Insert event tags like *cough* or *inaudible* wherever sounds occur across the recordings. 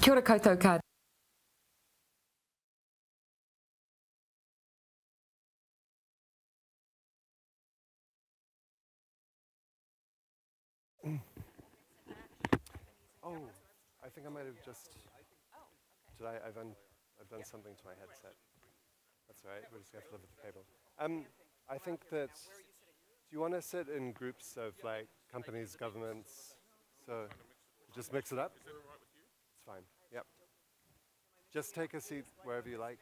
Kia ora koutou Oh, I think I might have just. Did I? I've, un, I've done something to my headset. That's all right. We're just gonna have to live with the cable. Um, I think that. Do you want to sit in groups of like companies, governments? So, just mix it up fine. Yep. Just take a seat wherever you like.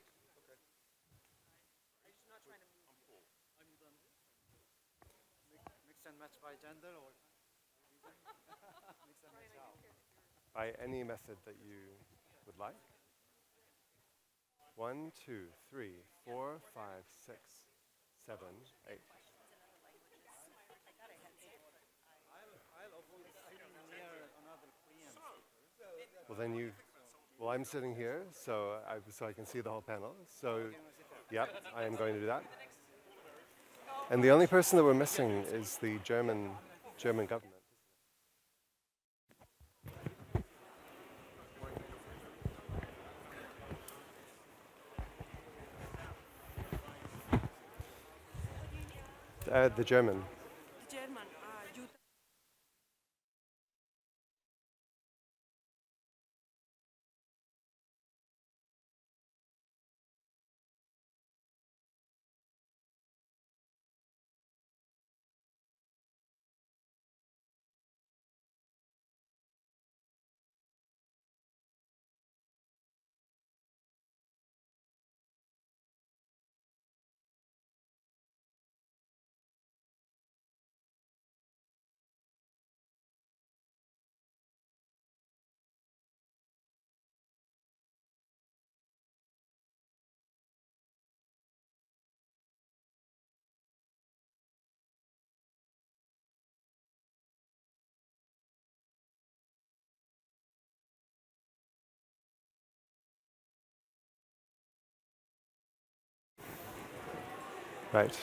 By any method that you would like. One, two, three, four, five, six, seven, eight. Well, then you, well, I'm sitting here, so I, so I can see the whole panel. So, yep, I am going to do that. And the only person that we're missing is the German, German government. Uh, the German. Right.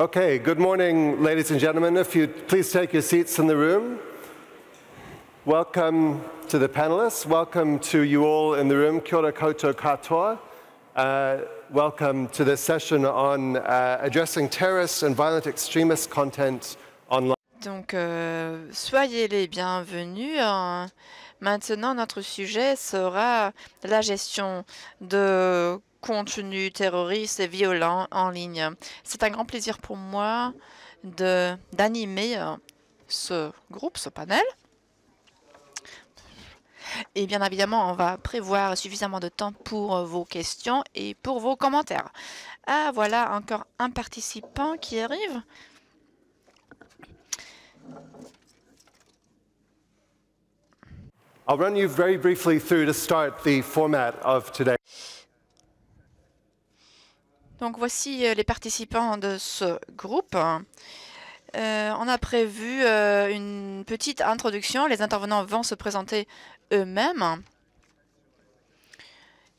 Okay, good morning, ladies and gentlemen. If you please take your seats in the room. Welcome to the panelists. Welcome to you all in the room. Kia ora koutou katoa. Uh, welcome to this session on uh, addressing terrorist and violent extremist content online. Donc, euh, soyez les bienvenus. Hein. Maintenant, notre sujet sera la gestion de contenus terroristes et violents en ligne. C'est un grand plaisir pour moi d'animer euh, ce groupe, ce panel. Et bien évidemment, on va prévoir suffisamment de temps pour euh, vos questions et pour vos commentaires. Ah, voilà encore un participant qui arrive. I'll run you very briefly through start the format of today. Donc voici euh, les participants de ce groupe. Euh, on a prévu euh, une petite introduction. Les intervenants vont se présenter eux-mêmes.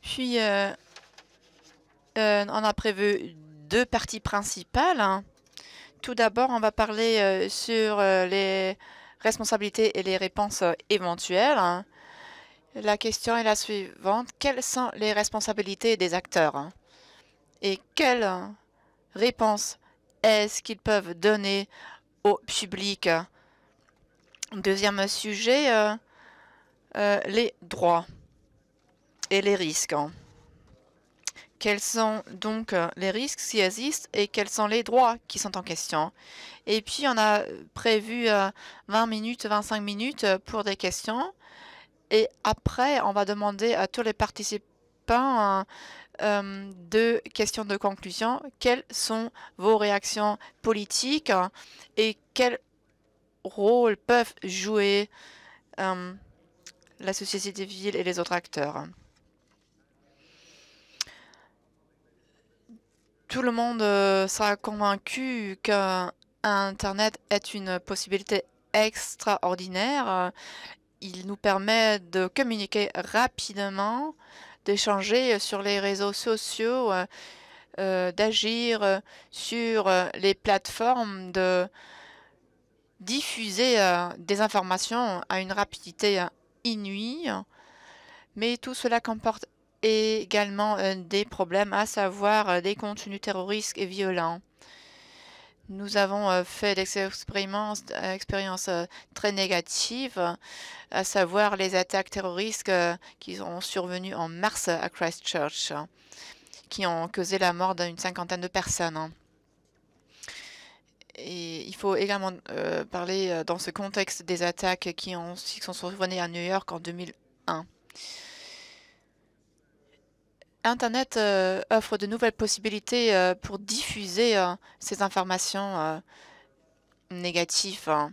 Puis, on a prévu deux parties principales. Tout d'abord, on va parler sur les responsabilités et les réponses euh, éventuelles. Hein. La question est la suivante. Quelles sont les responsabilités des acteurs hein? et quelles hein, réponses est-ce qu'ils peuvent donner au public Deuxième sujet, euh, euh, les droits et les risques quels sont donc euh, les risques s'ils existent et quels sont les droits qui sont en question. Et puis, on a prévu 20 euh, minutes, 25 minutes euh, pour des questions. Et après, on va demander à tous les participants de questions de conclusion. Quelles sont vos réactions politiques et quel rôle peuvent jouer la société civile et les autres acteurs tout le monde euh, sera convaincu qu'Internet est une possibilité extraordinaire. Il nous permet de communiquer rapidement, d'échanger sur les réseaux sociaux, euh, euh, d'agir sur les plateformes, de diffuser des informations à une rapidité inouïe. Mais tout cela comporte également euh, des problèmes, à savoir euh, des contenus terroristes et violents. Nous avons euh, fait des expériences très négatives, à savoir les attaques terroristes qui ont survenu en mars à Christchurch, qui ont causé la mort d'une cinquantaine de personnes. Et il faut également parler dans ce contexte des attaques qui, ont, qui sont survenues à New York en 2001. Internet euh, offre de nouvelles possibilités euh, pour diffuser euh, ces informations négatives. Hein.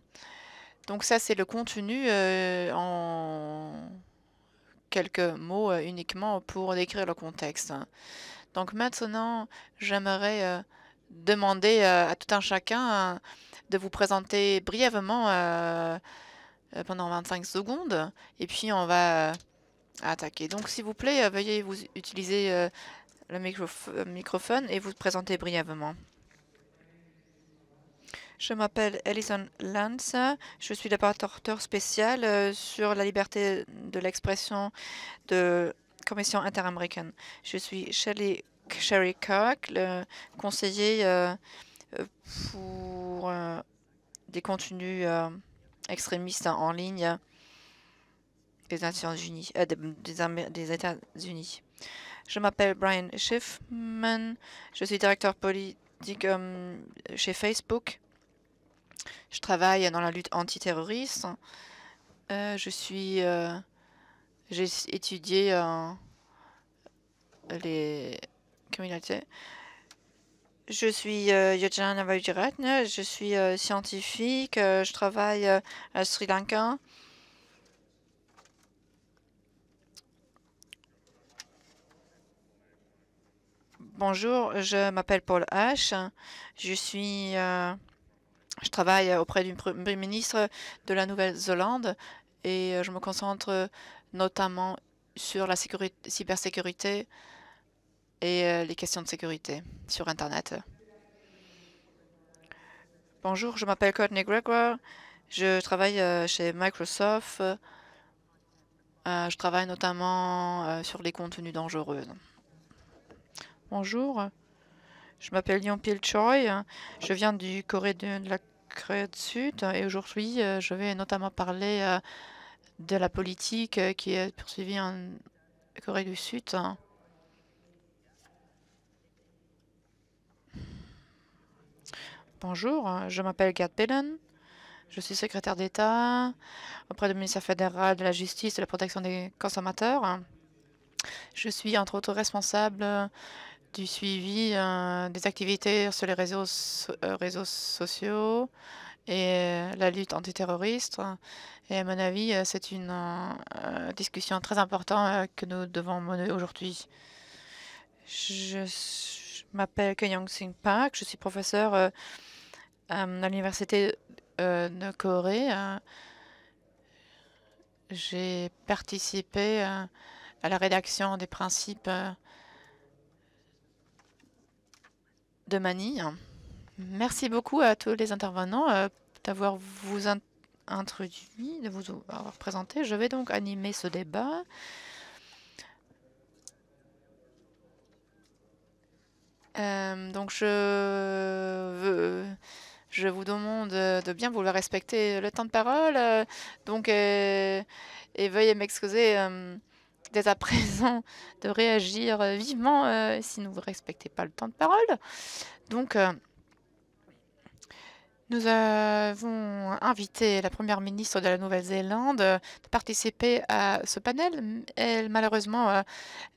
Donc ça, c'est le contenu en quelques mots uniquement pour décrire le contexte. Hein. Donc maintenant, j'aimerais demander à tout un chacun hein, de vous présenter brièvement pendant 25 secondes, et puis on va donc s'il vous plaît, euh, veuillez vous utiliser euh, le micro euh, microphone et vous présenter brièvement. Je m'appelle Alison Lance, je suis rapporteur spécial sur la liberté de l'expression de Commission interaméricaine. Je suis Shelley Sherry Kirk, le conseiller pour des contenus extrémistes en ligne des euh, des, États-Unis. Je m'appelle Brian Schiffman, je suis directeur politique euh, chez Facebook. Je travaille dans la lutte antiterroriste. je suis, j'ai étudié les communautés. Je suis euh, euh je suis scientifique, je travaille à Sri Lanka, Bonjour, je m'appelle Paul H. Je suis, euh, je travaille auprès du Premier ministre de la Nouvelle-Zélande et euh, je me concentre notamment sur la cybersécurité et euh, les questions de sécurité sur Internet. Bonjour, je m'appelle Courtney Gregoire, Je travaille chez Microsoft. je travaille notamment sur les contenus dangereux. Bonjour, je m'appelle Pil Choi, je viens du Corée de, la Corée du Sud et aujourd'hui euh, je vais notamment parler euh, de la politique euh, qui est poursuivie en Corée du Sud. Bonjour, je m'appelle Gat Pellen, Je suis secrétaire d'État auprès du ministère fédéral de la Justice et de la protection des consommateurs. Je suis entre autres responsable du suivi euh, des activités sur les réseaux, euh, sociaux et euh, la lutte antiterroriste. Et à mon avis, c'est une discussion très importante que nous devons mener aujourd'hui. Je, m'appelle Kyung Sing Park, je suis professeur à l'Université de Corée. J'ai participé à la rédaction des principes de Merci beaucoup à tous les intervenants euh, d'avoir vous introduit, de vous avoir présenté. Je vais donc animer ce débat. Euh, donc je veux, je vous demande de bien vouloir respecter le temps de parole. Euh, donc et veuillez m'excuser dès à présent de réagir euh, vivement euh, si nous ne respectez pas le temps de parole. Donc, euh, nous avons invité la première ministre de la Nouvelle-Zélande de participer à ce panel. Elle, malheureusement,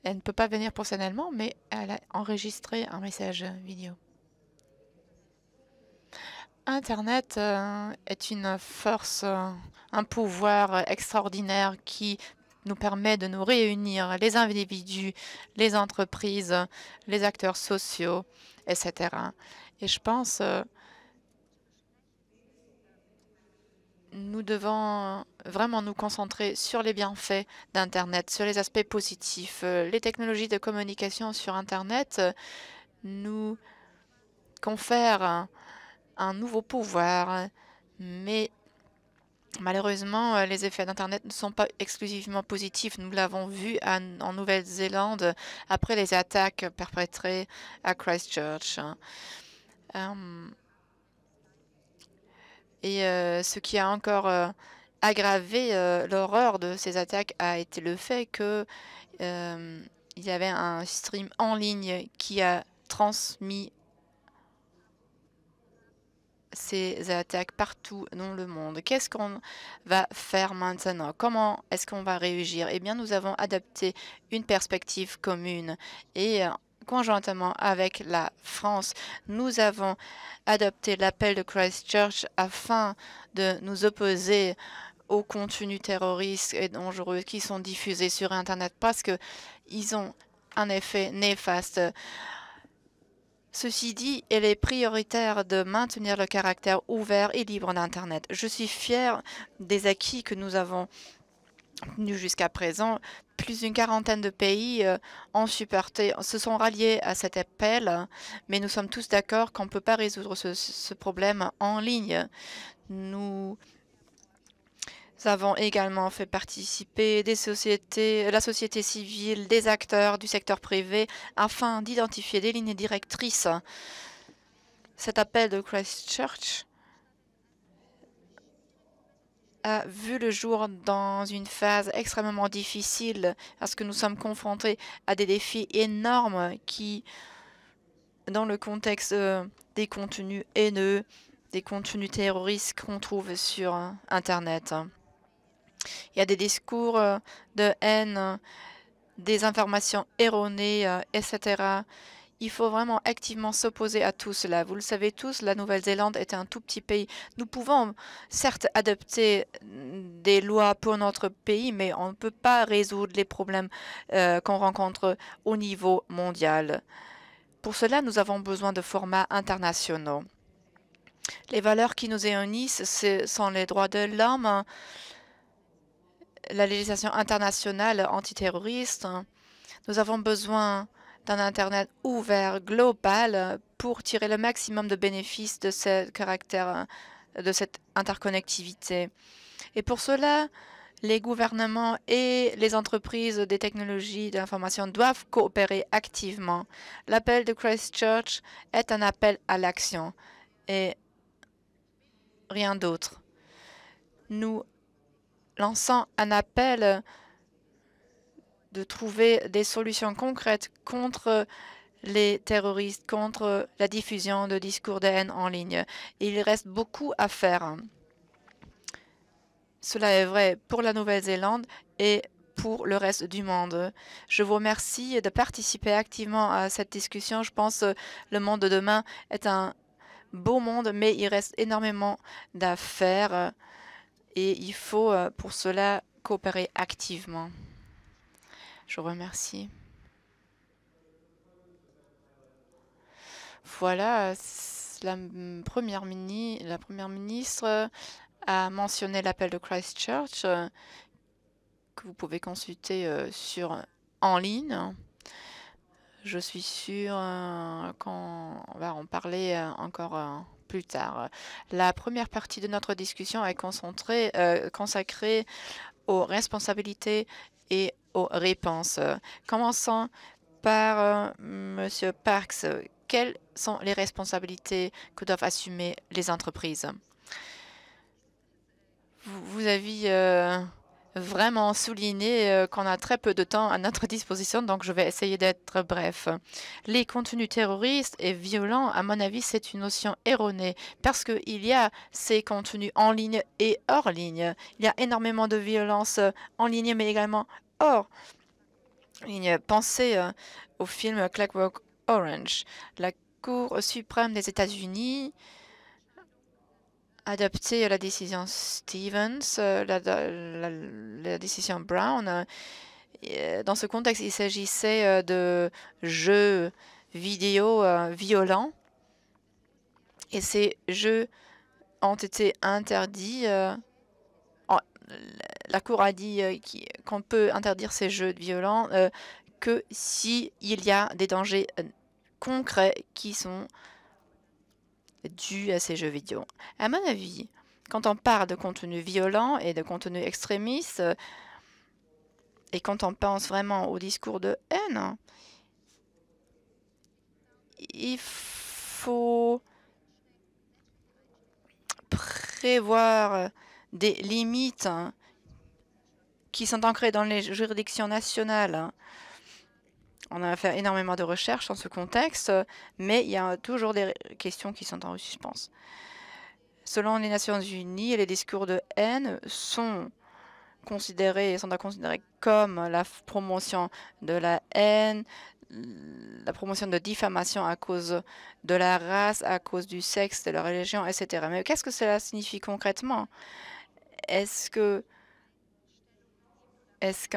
elle ne peut pas venir personnellement, mais elle a enregistré un message vidéo. Internet est une force, un pouvoir extraordinaire qui nous permet de nous réunir, les individus, les entreprises, les acteurs sociaux, etc. Et je pense euh, nous devons vraiment nous concentrer sur les bienfaits d'Internet, sur les aspects positifs. Euh, les technologies de communication sur Internet euh, nous confèrent un nouveau pouvoir, mais Malheureusement, euh, les effets d'Internet ne sont pas exclusivement positifs. Nous l'avons vu en Nouvelle-Zélande après les attaques perpétrées à Christchurch. Euh, et euh, ce qui a encore aggravé l'horreur de ces attaques a été le fait que il y avait un stream en ligne qui a transmis ces attaques partout dans le monde. Qu'est-ce qu'on va faire maintenant Comment est-ce qu'on va réagir Eh bien, nous avons adopté une perspective commune et euh, conjointement avec la France, nous avons adopté l'appel de Christchurch afin de nous opposer aux contenus terroristes et dangereux qui sont diffusés sur Internet parce qu'ils ont un effet néfaste Ceci dit, il est prioritaire de maintenir le caractère ouvert et libre d'Internet. Je suis fier des acquis que nous avons jusqu'à présent, plus d'une quarantaine de pays euh, se sont ralliés à cet appel, mais nous sommes tous d'accord qu'on ne peut pas résoudre ce, ce, problème en ligne. Nous nous avons également fait participer des sociétés, la société civile, des acteurs du secteur privé afin d'identifier des lignes directrices. Cet appel de Christchurch a vu le jour dans une phase extrêmement difficile parce que nous sommes confrontés à des défis énormes qui, dans le contexte euh, des contenus haineux, des contenus terroristes qu'on trouve sur Internet. Il y a des discours euh, de haine, des informations erronées, euh, etc. Il faut vraiment activement s'opposer à tout cela. Vous le savez tous, la Nouvelle-Zélande est un tout petit pays. Nous pouvons certes adopter mm, des lois pour notre pays, mais on ne peut pas résoudre les problèmes euh, qu'on rencontre au niveau mondial. Pour cela, nous avons besoin de formats internationaux. Les valeurs qui nous unissent, ce sont les droits de l'homme, la législation internationale antiterroriste. Hein, nous avons besoin d'un Internet ouvert, global, pour tirer le maximum de bénéfices de ce caractère, euh, de cette interconnectivité. Et pour cela, les gouvernements et les entreprises des technologies d'information doivent coopérer activement. L'appel de Christchurch est un appel à l'action et rien d'autre. Nous lançant un appel de trouver des solutions concrètes contre les terroristes, contre la diffusion de discours de haine en ligne. Il reste beaucoup à faire. Cela est vrai pour la Nouvelle-Zélande et pour le reste du monde. Je vous remercie de participer activement à cette discussion. Je pense que le monde de demain est un beau monde, mais il reste énormément d'affaires et il faut euh, pour cela coopérer activement. Je vous remercie. Voilà, la première, la première ministre a mentionné l'appel de Christchurch euh, que vous pouvez consulter euh, sur en ligne. Je suis sûre qu'on va en parler encore plus tard. La première partie de notre discussion est euh, consacrée aux responsabilités et aux réponses. Commençons par euh, M. Parks. Quelles sont les responsabilités que doivent assumer les entreprises? Vous, avez euh, vraiment souligner euh, qu'on a très peu de temps à notre *laughs* disposition, donc je vais essayer d'être bref. Les contenus terroristes et violents, à mon avis, c'est une notion erronée parce qu'il y a ces contenus en ligne et hors ligne. Il y a énormément de violence euh, en ligne, mais également hors ligne. Pensez euh, au film Clockwork Orange. La Cour suprême des États-Unis à euh, la décision Stevens, euh, la, décision Brown. Euh, dans ce contexte, il s'agissait de jeux vidéo violents et ces jeux ont été interdits. La Cour a dit qu'on peut interdire ces jeux violents que s'il y a des dangers concrets qui sont dû à ces jeux vidéo. À mon avis, quand on parle de contenu violent et de contenu extrémiste, euh, et quand on pense vraiment au discours de haine, il faut prévoir des limites hein, qui sont ancrées dans les juridictions nationales hein on a fait énormément de recherches dans ce contexte, mais il y a toujours des questions qui sont en suspens. Selon les Nations Unies, les discours de haine sont considérés, sont à comme la promotion de la haine, la promotion de diffamation à cause de la race, à cause du sexe, de la religion, etc. Mais qu'est-ce que cela signifie concrètement Est-ce que est-ce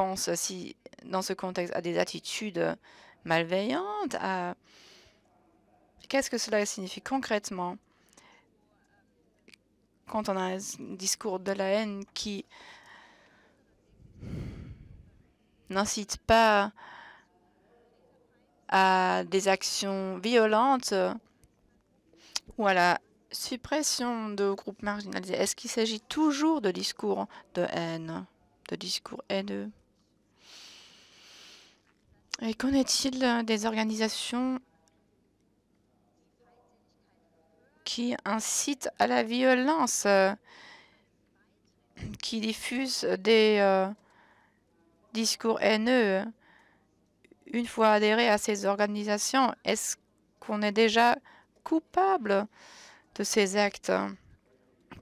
pense euh, si, dans ce contexte à des attitudes malveillantes, à... qu'est-ce que cela signifie concrètement quand on a un discours de la haine qui n'incite pas à des actions violentes ou à la suppression de groupes marginalisés Est-ce qu'il s'agit toujours de discours de haine, de discours haineux et qu'en est-il euh, des organisations qui incitent à la violence, euh, qui diffusent des euh, discours haineux Une fois adhéré à ces organisations, est-ce qu'on est déjà coupable de ces actes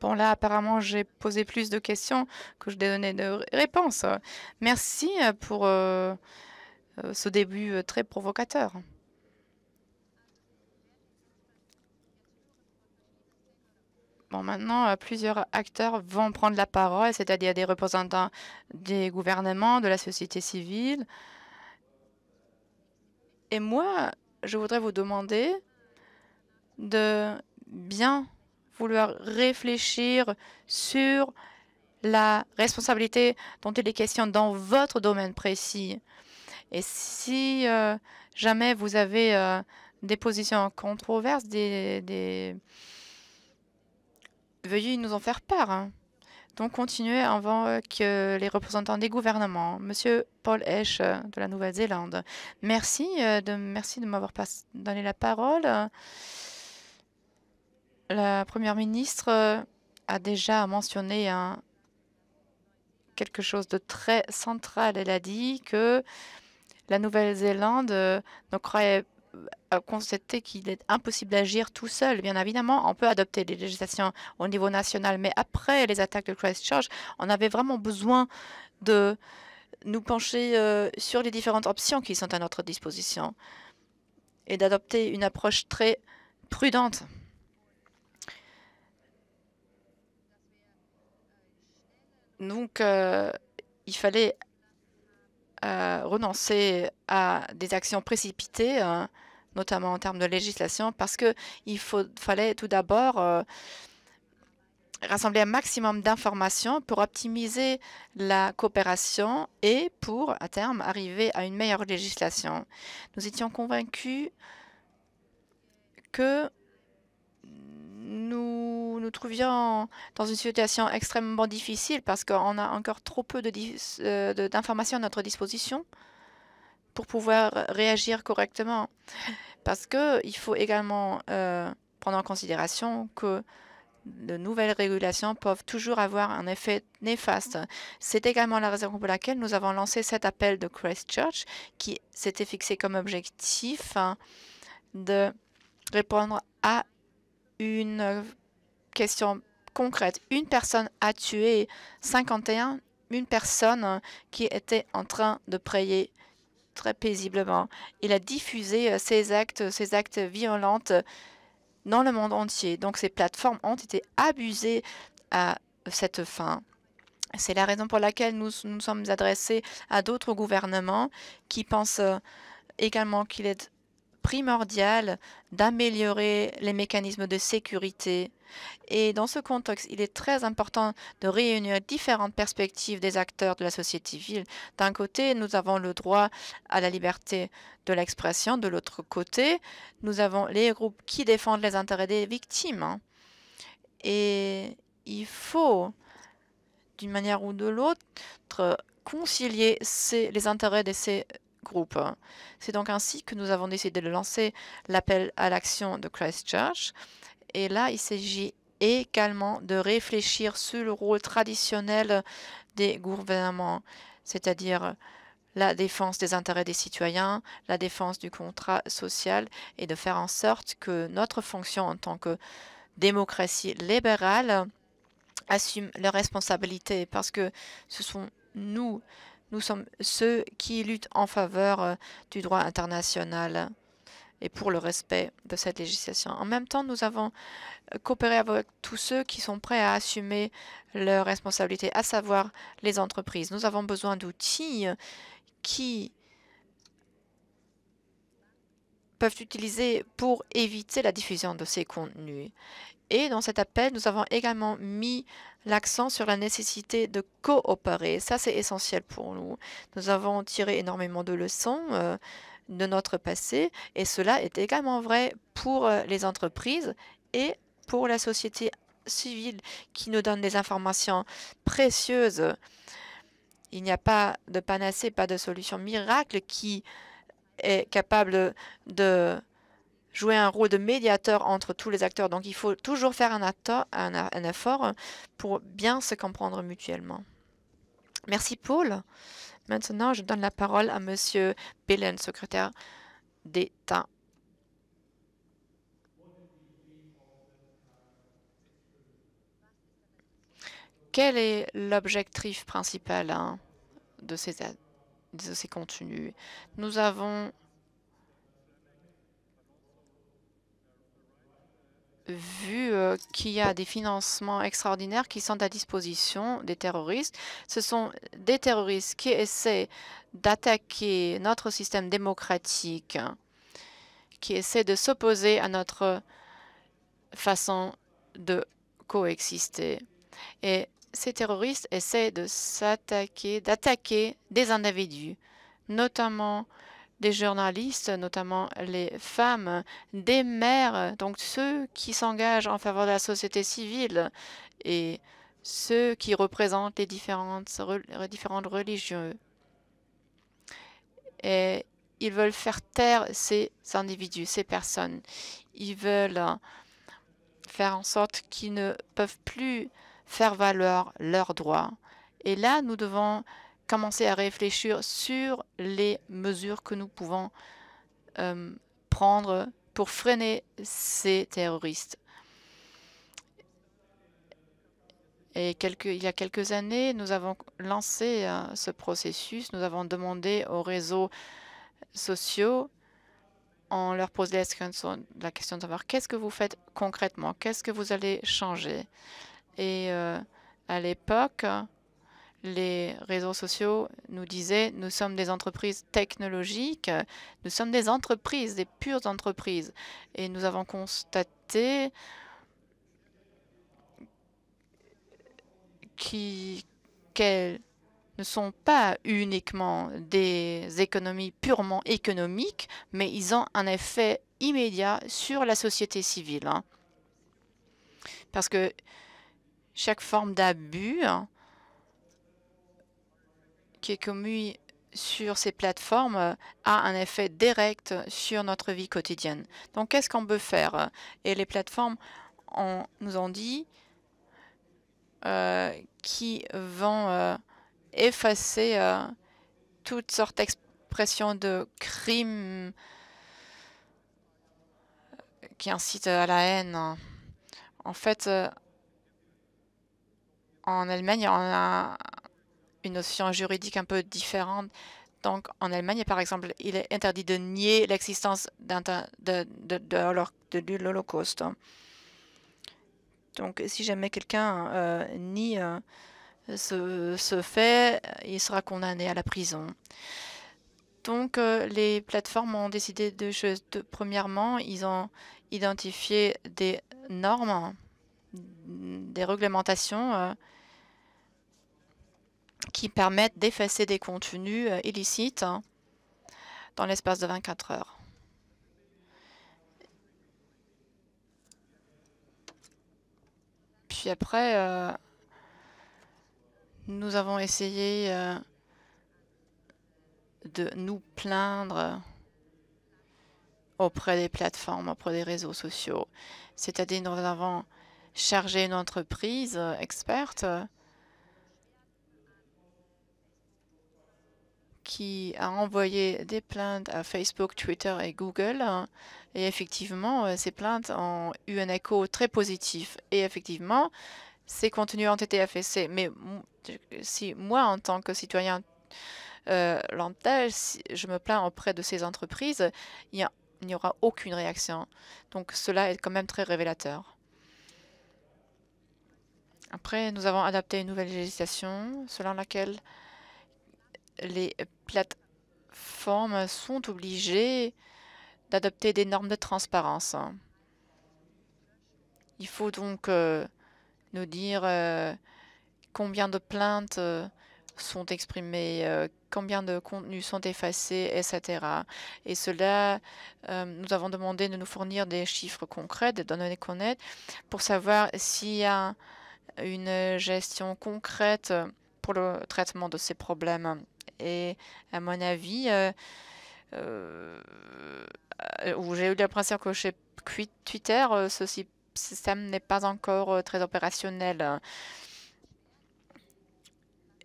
Bon, là, apparemment, j'ai posé plus de questions que je n'ai donné de réponses. Merci pour... Euh, ce début euh, très provocateur. Bon, maintenant, euh, plusieurs acteurs vont prendre la parole, c'est-à-dire des représentants des gouvernements, de la société civile. Et moi, je voudrais vous demander de bien vouloir réfléchir sur la responsabilité dont il est question dans votre domaine précis. Et si euh, jamais vous avez euh, des positions controverses, veuillez nous en faire part. Hein. Donc continuez avant que euh, les représentants des gouvernements, Monsieur Paul Esch de la Nouvelle-Zélande, merci de, merci de m'avoir donné la parole. La Première ministre a déjà mentionné hein, quelque chose de très central. Elle a dit que la Nouvelle-Zélande a euh, croyait euh, constater qu'il est impossible d'agir tout seul. Bien évidemment, on peut adopter des législations au niveau national, mais après les attaques de Christchurch, on avait vraiment besoin de nous pencher euh, sur les différentes options qui sont à notre disposition et d'adopter une approche très prudente. Donc, il fallait euh, renoncer à des actions précipitées, hein, notamment en termes de législation, parce qu'il fallait tout d'abord euh, rassembler un maximum d'informations pour optimiser la coopération et pour, à terme, arriver à une meilleure législation. Nous étions convaincus que nous nous trouvions dans une situation extrêmement difficile parce qu'on a encore trop peu euh, d'informations à notre disposition pour pouvoir réagir correctement. Parce qu'il faut également euh, prendre en considération que de nouvelles régulations peuvent toujours avoir un effet néfaste. C'est également la raison pour laquelle nous avons lancé cet appel de Christchurch qui s'était fixé comme objectif hein, de répondre à une euh, question concrète. Une personne a tué 51, une personne euh, qui était en train de prier très paisiblement. Il a diffusé ces euh, actes, ces actes violents dans le monde entier. Donc ces plateformes ont été abusées à cette fin. C'est la raison pour laquelle nous nous sommes adressés à d'autres gouvernements qui pensent également qu'il est primordial d'améliorer les mécanismes de sécurité. Et dans ce contexte, il est très important de réunir différentes perspectives des acteurs de la société civile. D'un côté, nous avons le droit à la liberté de l'expression. De l'autre côté, nous avons les groupes qui défendent les intérêts des victimes. Hein. Et il faut, d'une manière ou de l'autre, concilier les intérêts de ces groupe. Hein. C'est donc ainsi que nous avons décidé de lancer l'appel à l'action de Christchurch. Et là, il s'agit également de réfléchir sur le rôle traditionnel des gouvernements, c'est-à-dire la défense des intérêts des citoyens, la défense du contrat social et de faire en sorte que notre fonction en tant que démocratie libérale assume leurs responsabilités parce que ce sont nous nous sommes ceux qui luttent en faveur euh, du droit international et pour le respect de cette législation. En même temps, nous avons euh, coopéré avec tous ceux qui sont prêts à assumer leurs responsabilités, à savoir les entreprises. Nous avons besoin d'outils euh, qui peuvent utiliser pour éviter la diffusion de ces contenus. Et dans cet appel, nous avons également mis l'accent sur la nécessité de coopérer. Ça, c'est essentiel pour nous. Nous avons tiré énormément de leçons euh, de notre passé et cela est également vrai pour euh, les entreprises et pour la société civile qui nous donne des informations précieuses. Il n'y a pas de panacée, pas de solution miracle qui est capable de jouer un rôle de médiateur entre tous les acteurs. Donc il faut toujours faire un, effort pour bien se comprendre mutuellement. Merci Paul. Maintenant, je donne la parole à Monsieur Belen, secrétaire d'État. Quel est l'objectif principal hein, de ces contenus Nous avons vu euh, qu'il y a des financements extraordinaires qui sont à disposition des terroristes. Ce sont des terroristes qui essaient d'attaquer notre système démocratique, qui essaient de s'opposer à notre façon de coexister. Et ces terroristes essaient de s'attaquer, d'attaquer des individus, notamment des journalistes, notamment les femmes, des mères, donc ceux qui s'engagent en faveur de la société civile et ceux qui représentent les différentes, différentes religions. Et ils veulent faire taire ces individus, ces personnes. Ils veulent faire en sorte qu'ils ne peuvent plus faire valoir leurs droits. Et là, nous devons commencer à réfléchir sur les mesures que nous pouvons euh, prendre pour freiner ces terroristes. Et il y a quelques années, nous avons lancé euh, ce processus. Nous avons demandé aux réseaux sociaux, on leur posait la question, de savoir qu'est-ce que vous faites concrètement, qu'est-ce que vous allez changer. Et euh, à l'époque, les réseaux sociaux nous disaient nous sommes des entreprises technologiques, nous sommes des entreprises, des pures entreprises. Et nous avons constaté qu'elles ne sont pas uniquement des économies purement économiques, mais ils ont un effet immédiat sur la société civile. Hein. Parce que chaque forme d'abus hein, qui est commis sur ces plateformes euh, a un effet direct sur notre vie quotidienne. Donc, qu'est-ce qu'on peut faire Et les plateformes nous ont dit euh, qui vont euh, effacer euh, toutes sortes d'expressions de crimes qui incitent à la haine. En fait, en Allemagne, on a une notion juridique un peu différente. Donc, en Allemagne, par exemple, il est interdit de nier l'existence de, l'Holocauste. Donc, si jamais quelqu'un euh, nie euh, ce, fait, il sera condamné à la prison. Donc, euh, les plateformes ont décidé deux choses. premièrement, ils ont identifié des normes, des réglementations qui permettent d'effacer des contenus euh, illicites hein, dans l'espace de 24 heures. Puis après, euh, nous avons essayé euh, de nous plaindre auprès des plateformes, auprès des réseaux sociaux. C'est-à-dire nous avons chargé une entreprise experte qui a envoyé des plaintes à Facebook, Twitter et Google. Hein. Et effectivement, euh, ces plaintes ont eu un écho très positif. Et effectivement, ces contenus ont été affaissés. Mais si moi, en tant que citoyen euh, si je me plains auprès de ces entreprises, il n'y aura aucune réaction. Donc cela est quand même très révélateur. Après, nous avons adapté une nouvelle législation selon laquelle les plateformes sont obligées d'adopter des normes de transparence. Hein. Il faut donc euh, nous dire euh, combien de plaintes euh, sont exprimées, combien de contenus sont effacés, etc. Et cela, nous avons demandé de nous fournir des chiffres concrets, des données connaître, pour savoir s'il y a une gestion concrète pour le traitement de ces problèmes. Et à mon avis, où euh, euh, euh, j'ai eu l'impression que chez Twitter, ce système n'est pas encore très opérationnel.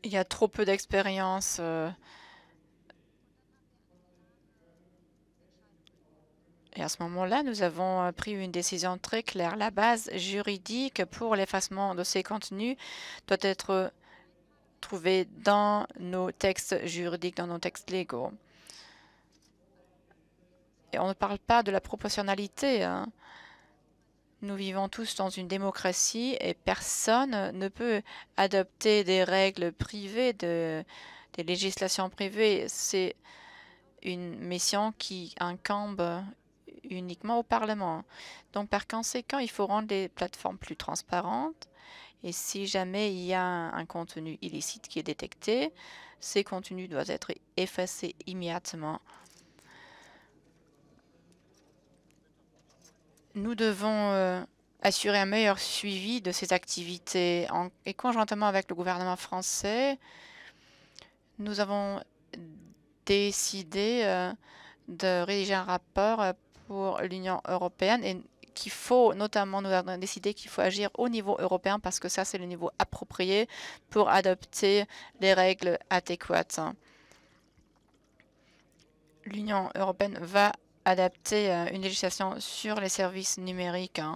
Il y a trop peu d'expérience. Et à ce moment-là, nous avons pris une décision très claire. La base juridique pour l'effacement de ces contenus doit être trouver dans nos textes juridiques, dans nos textes légaux. Et on ne parle pas de la proportionnalité. Hein. Nous vivons tous dans une démocratie et personne ne peut adopter des règles privées, des législations privées. C'est une mission qui incombe uniquement au Parlement. Donc, par conséquent, il faut rendre les plateformes plus transparentes et si jamais il y a un, contenu illicite qui est détecté, ces contenus doivent être effacés immédiatement. Nous devons euh, assurer un meilleur suivi de ces activités. et conjointement avec le gouvernement français, nous avons décidé euh, de rédiger un rapport pour l'Union européenne et qu'il faut, notamment, nous avons qu'il faut agir au niveau européen parce que ça, c'est le niveau approprié pour adopter les règles adéquates. L'Union européenne va adapter euh, une législation sur les services numériques. Hein.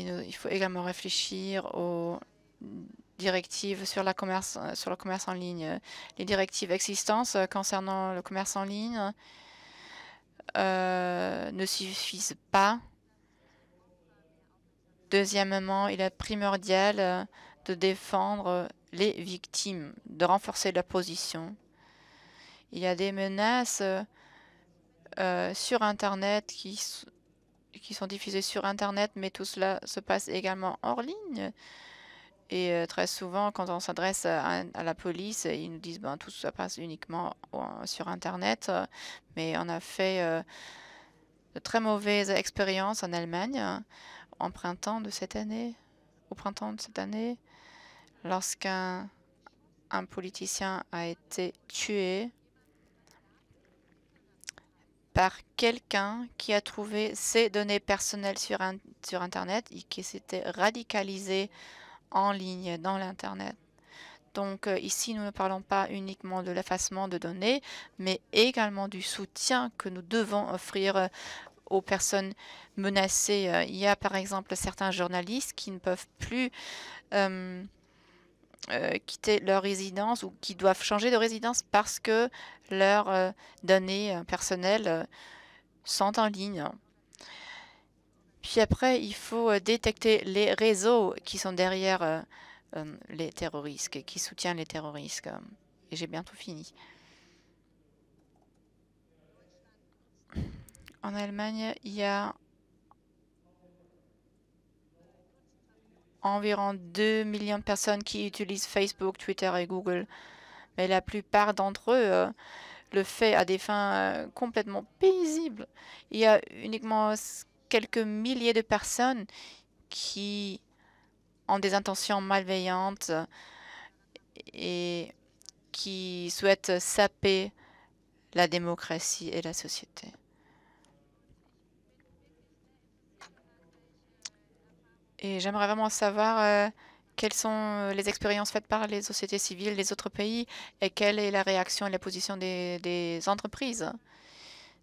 il faut également réfléchir aux directives sur, la commerce, euh, sur le commerce en ligne, euh, les directives existantes euh, concernant le commerce en ligne ne suffisent pas. Deuxièmement, il est primordial de défendre les victimes, de renforcer la position. Il y a des menaces sur Internet qui sont diffusées sur Internet, mais tout cela se passe également hors ligne. Et euh, très souvent, quand on s'adresse à, la police, euh, ils nous disent ben, tout ça passe uniquement sur Internet. Euh, mais on a fait de très mauvaises expériences en Allemagne Au printemps de cette année, lorsqu'un politicien a été tué par quelqu'un qui a trouvé ses données personnelles sur, sur Internet et qui s'était radicalisé en ligne dans l'Internet. Donc euh, ici, nous ne parlons pas uniquement de l'effacement de données, mais également du soutien que nous devons offrir euh, aux personnes menacées. Euh, il y a par exemple certains journalistes qui ne peuvent plus quitter leur résidence ou qui doivent changer de résidence parce que leurs données personnelles sont en ligne. Puis après, il faut euh, détecter les réseaux qui sont derrière euh, euh, les terroristes, qui soutiennent les terroristes. Et j'ai bientôt fini. En Allemagne, il y a environ 2 millions de personnes qui utilisent Facebook, Twitter et Google. Mais la plupart d'entre eux le fait à des fins complètement paisibles. Il y a uniquement quelques milliers de personnes qui ont des intentions malveillantes et qui souhaitent saper la démocratie et la société. Et j'aimerais vraiment savoir euh, quelles sont euh, les expériences faites par les sociétés civiles des autres pays et quelle est la réaction et la position des entreprises.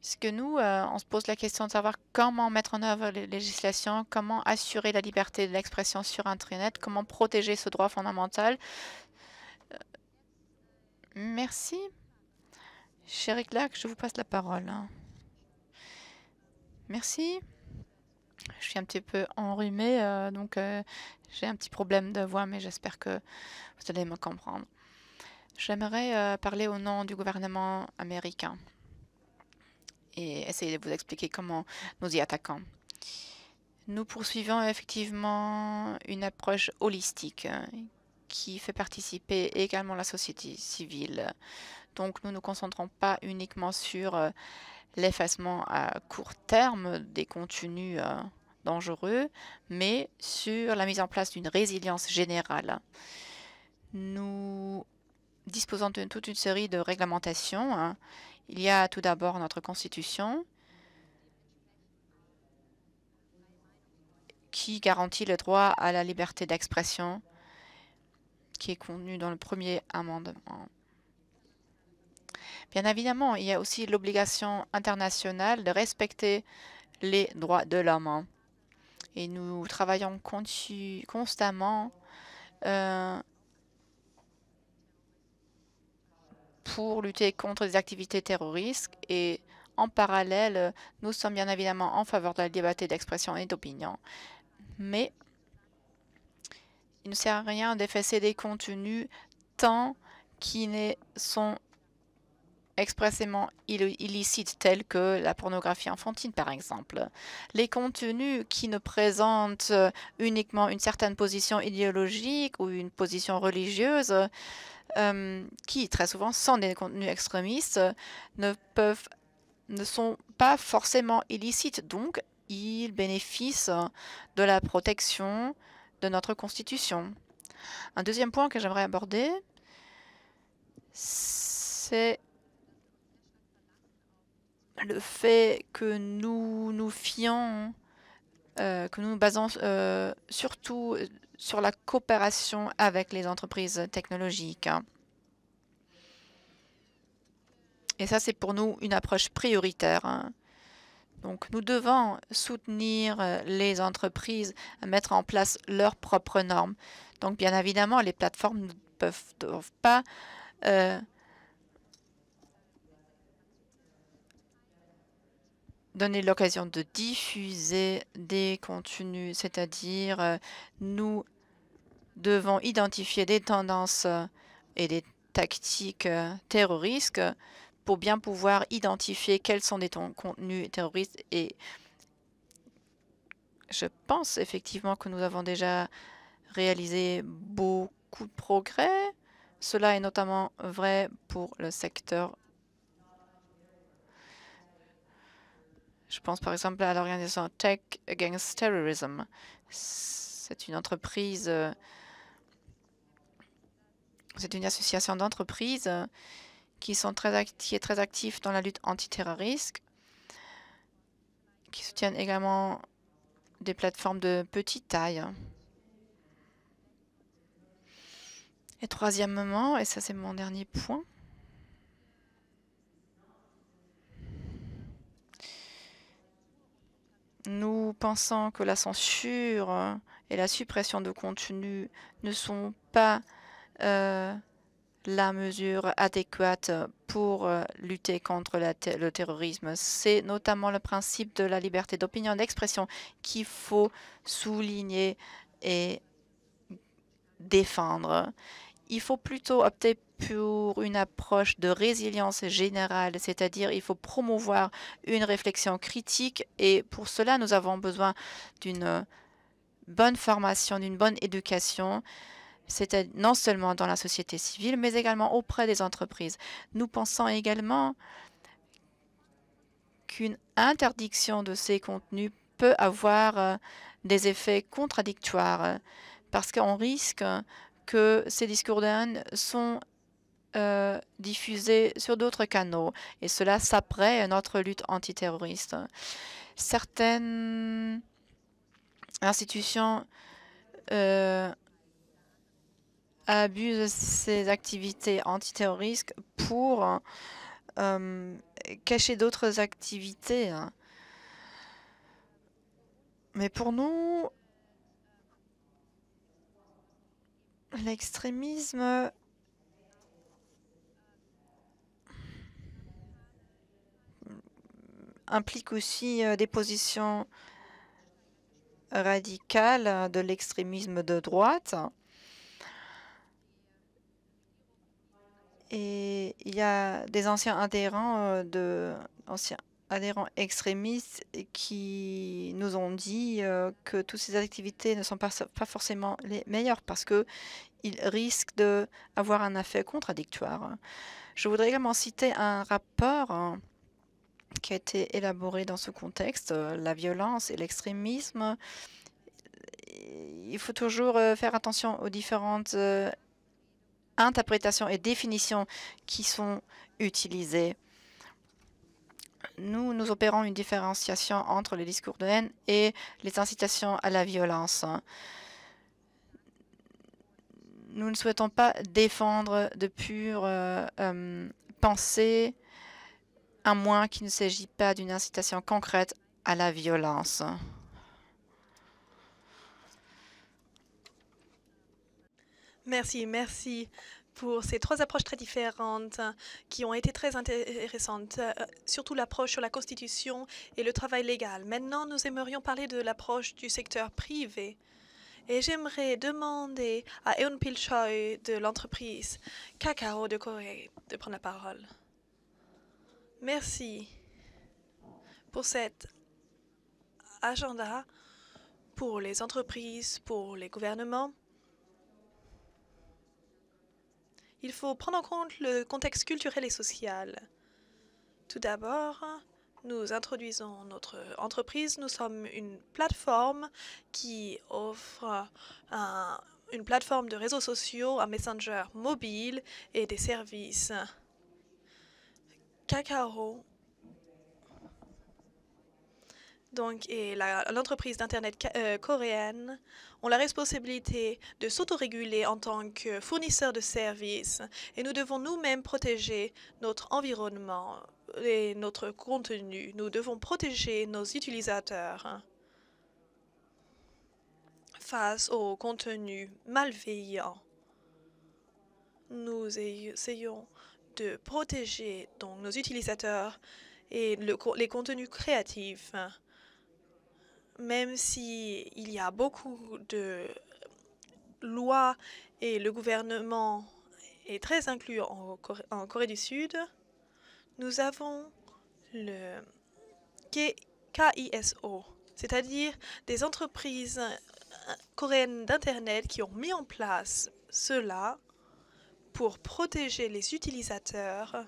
Parce que nous, euh, on se pose la question de savoir comment mettre en œuvre les législations, comment assurer la liberté de l'expression sur Internet, comment protéger ce droit fondamental. Euh, merci. Chérie Clark, je vous passe la parole. Hein. Merci. Je suis un petit peu enrhumée, euh, donc j'ai un petit problème de voix, mais j'espère que vous allez me comprendre. J'aimerais parler au nom du gouvernement américain et essayer de vous expliquer comment nous y attaquons. Nous poursuivons effectivement une approche holistique hein, qui fait participer également la société civile. Donc nous ne nous concentrons pas uniquement sur euh, l'effacement à court terme des contenus euh, dangereux, mais sur la mise en place d'une résilience générale. Nous disposons de toute une série de réglementations hein, il y a tout d'abord notre Constitution qui garantit le droit à la liberté d'expression qui est contenu dans le premier amendement. Bien évidemment, il y a aussi l'obligation internationale de respecter les droits de l'homme. Hein. Et nous travaillons constamment euh, pour lutter contre les activités terroristes et en parallèle, nous sommes bien évidemment en faveur de la liberté d'expression et d'opinion, mais il ne sert à rien d'effacer des contenus tant qu'ils sont expressément illicites, tels que la pornographie enfantine par exemple. Les contenus qui ne présentent euh, uniquement une certaine position idéologique ou une position religieuse euh, qui très souvent sont des contenus extrémistes, euh, ne peuvent, ne sont pas forcément illicites. Donc, ils bénéficient de la protection de notre Constitution. Un deuxième point que j'aimerais aborder, c'est le fait que nous nous fions, euh, que nous nous basons surtout sur la coopération avec les entreprises technologiques. Hein. Et ça, c'est pour nous une approche prioritaire. Hein. Donc, nous devons soutenir euh, les entreprises à mettre en place leurs propres normes. Donc, bien évidemment, les plateformes ne peuvent, doivent pas euh, donner l'occasion de diffuser des contenus, c'est-à-dire euh, nous devons identifier des tendances euh, et des tactiques euh, terroristes euh, pour bien pouvoir identifier quels sont des contenus terroristes. Et je pense effectivement que nous avons déjà réalisé beaucoup de progrès. Cela est notamment vrai pour le secteur. Je pense par exemple à l'organisation Tech Against Terrorism. C'est une entreprise c'est une association d'entreprises euh, qui, sont très est très active dans la lutte antiterroriste, qui soutiennent également des plateformes de petite taille. Et troisièmement, et ça c'est mon dernier point, nous pensons que la censure et la suppression de contenu ne sont pas euh, la mesure adéquate pour euh, lutter contre le terrorisme. C'est notamment le principe de la liberté d'opinion d'expression qu'il faut souligner et défendre. Il faut plutôt opter pour une approche de résilience générale, c'est-à-dire il faut promouvoir une réflexion critique et pour cela, nous avons besoin d'une bonne formation, d'une bonne éducation c'était non seulement dans la société civile, mais également auprès des entreprises. Nous pensons également qu'une interdiction de ces contenus peut avoir euh, des effets contradictoires, parce qu'on risque que ces discours de haine sont euh, diffusés sur d'autres canaux, et cela s'apprête à notre lutte antiterroriste. Certaines institutions euh, abuse ses activités antiterroristes pour euh, cacher d'autres activités. Hein. Mais pour nous, l'extrémisme mm, implique aussi euh, des positions radicales de l'extrémisme de droite. Hein. Et il y a des anciens adhérents, euh, de, anciens adhérents extrémistes qui nous ont dit euh, que toutes ces activités ne sont pas, pas forcément les meilleures parce qu'ils risquent d'avoir un effet contradictoire. Je voudrais également citer un rapport hein, qui a été élaboré dans ce contexte, euh, la violence et l'extrémisme. Il faut toujours faire attention aux différentes interprétations et définitions qui sont utilisées. Nous, nous opérons une différenciation entre les discours de haine et les incitations à la violence. Nous ne souhaitons pas défendre de pure euh, euh, pensée, à moins qu'il ne s'agit pas d'une incitation concrète à la violence. Merci, merci pour ces trois approches très différentes hein, qui ont été très intéressantes, euh, surtout l'approche sur la Constitution et le travail légal. Maintenant, nous aimerions parler de l'approche du secteur privé. Et j'aimerais demander à Eon Pilchoy de l'entreprise Kakao de Corée de prendre la parole. Merci pour cet agenda pour les entreprises, pour les gouvernements. il faut prendre en compte le contexte culturel et social. Tout d'abord, nous introduisons notre entreprise. Nous sommes une plateforme qui offre une plateforme de réseaux sociaux, un messenger mobile et des services. Cacao donc, est l'entreprise d'Internet euh, coréenne ont la responsabilité de s'autoréguler en tant que fournisseur de services et nous devons nous-mêmes protéger notre environnement et notre contenu. Nous devons protéger nos utilisateurs face au contenus malveillants. Nous essayons de protéger donc nos utilisateurs et les contenus créatifs même s'il y a beaucoup de lois et le gouvernement est très inclus en Corée du Sud, nous avons le KISO, c'est-à-dire des entreprises coréennes d'Internet qui ont mis en place cela pour protéger les utilisateurs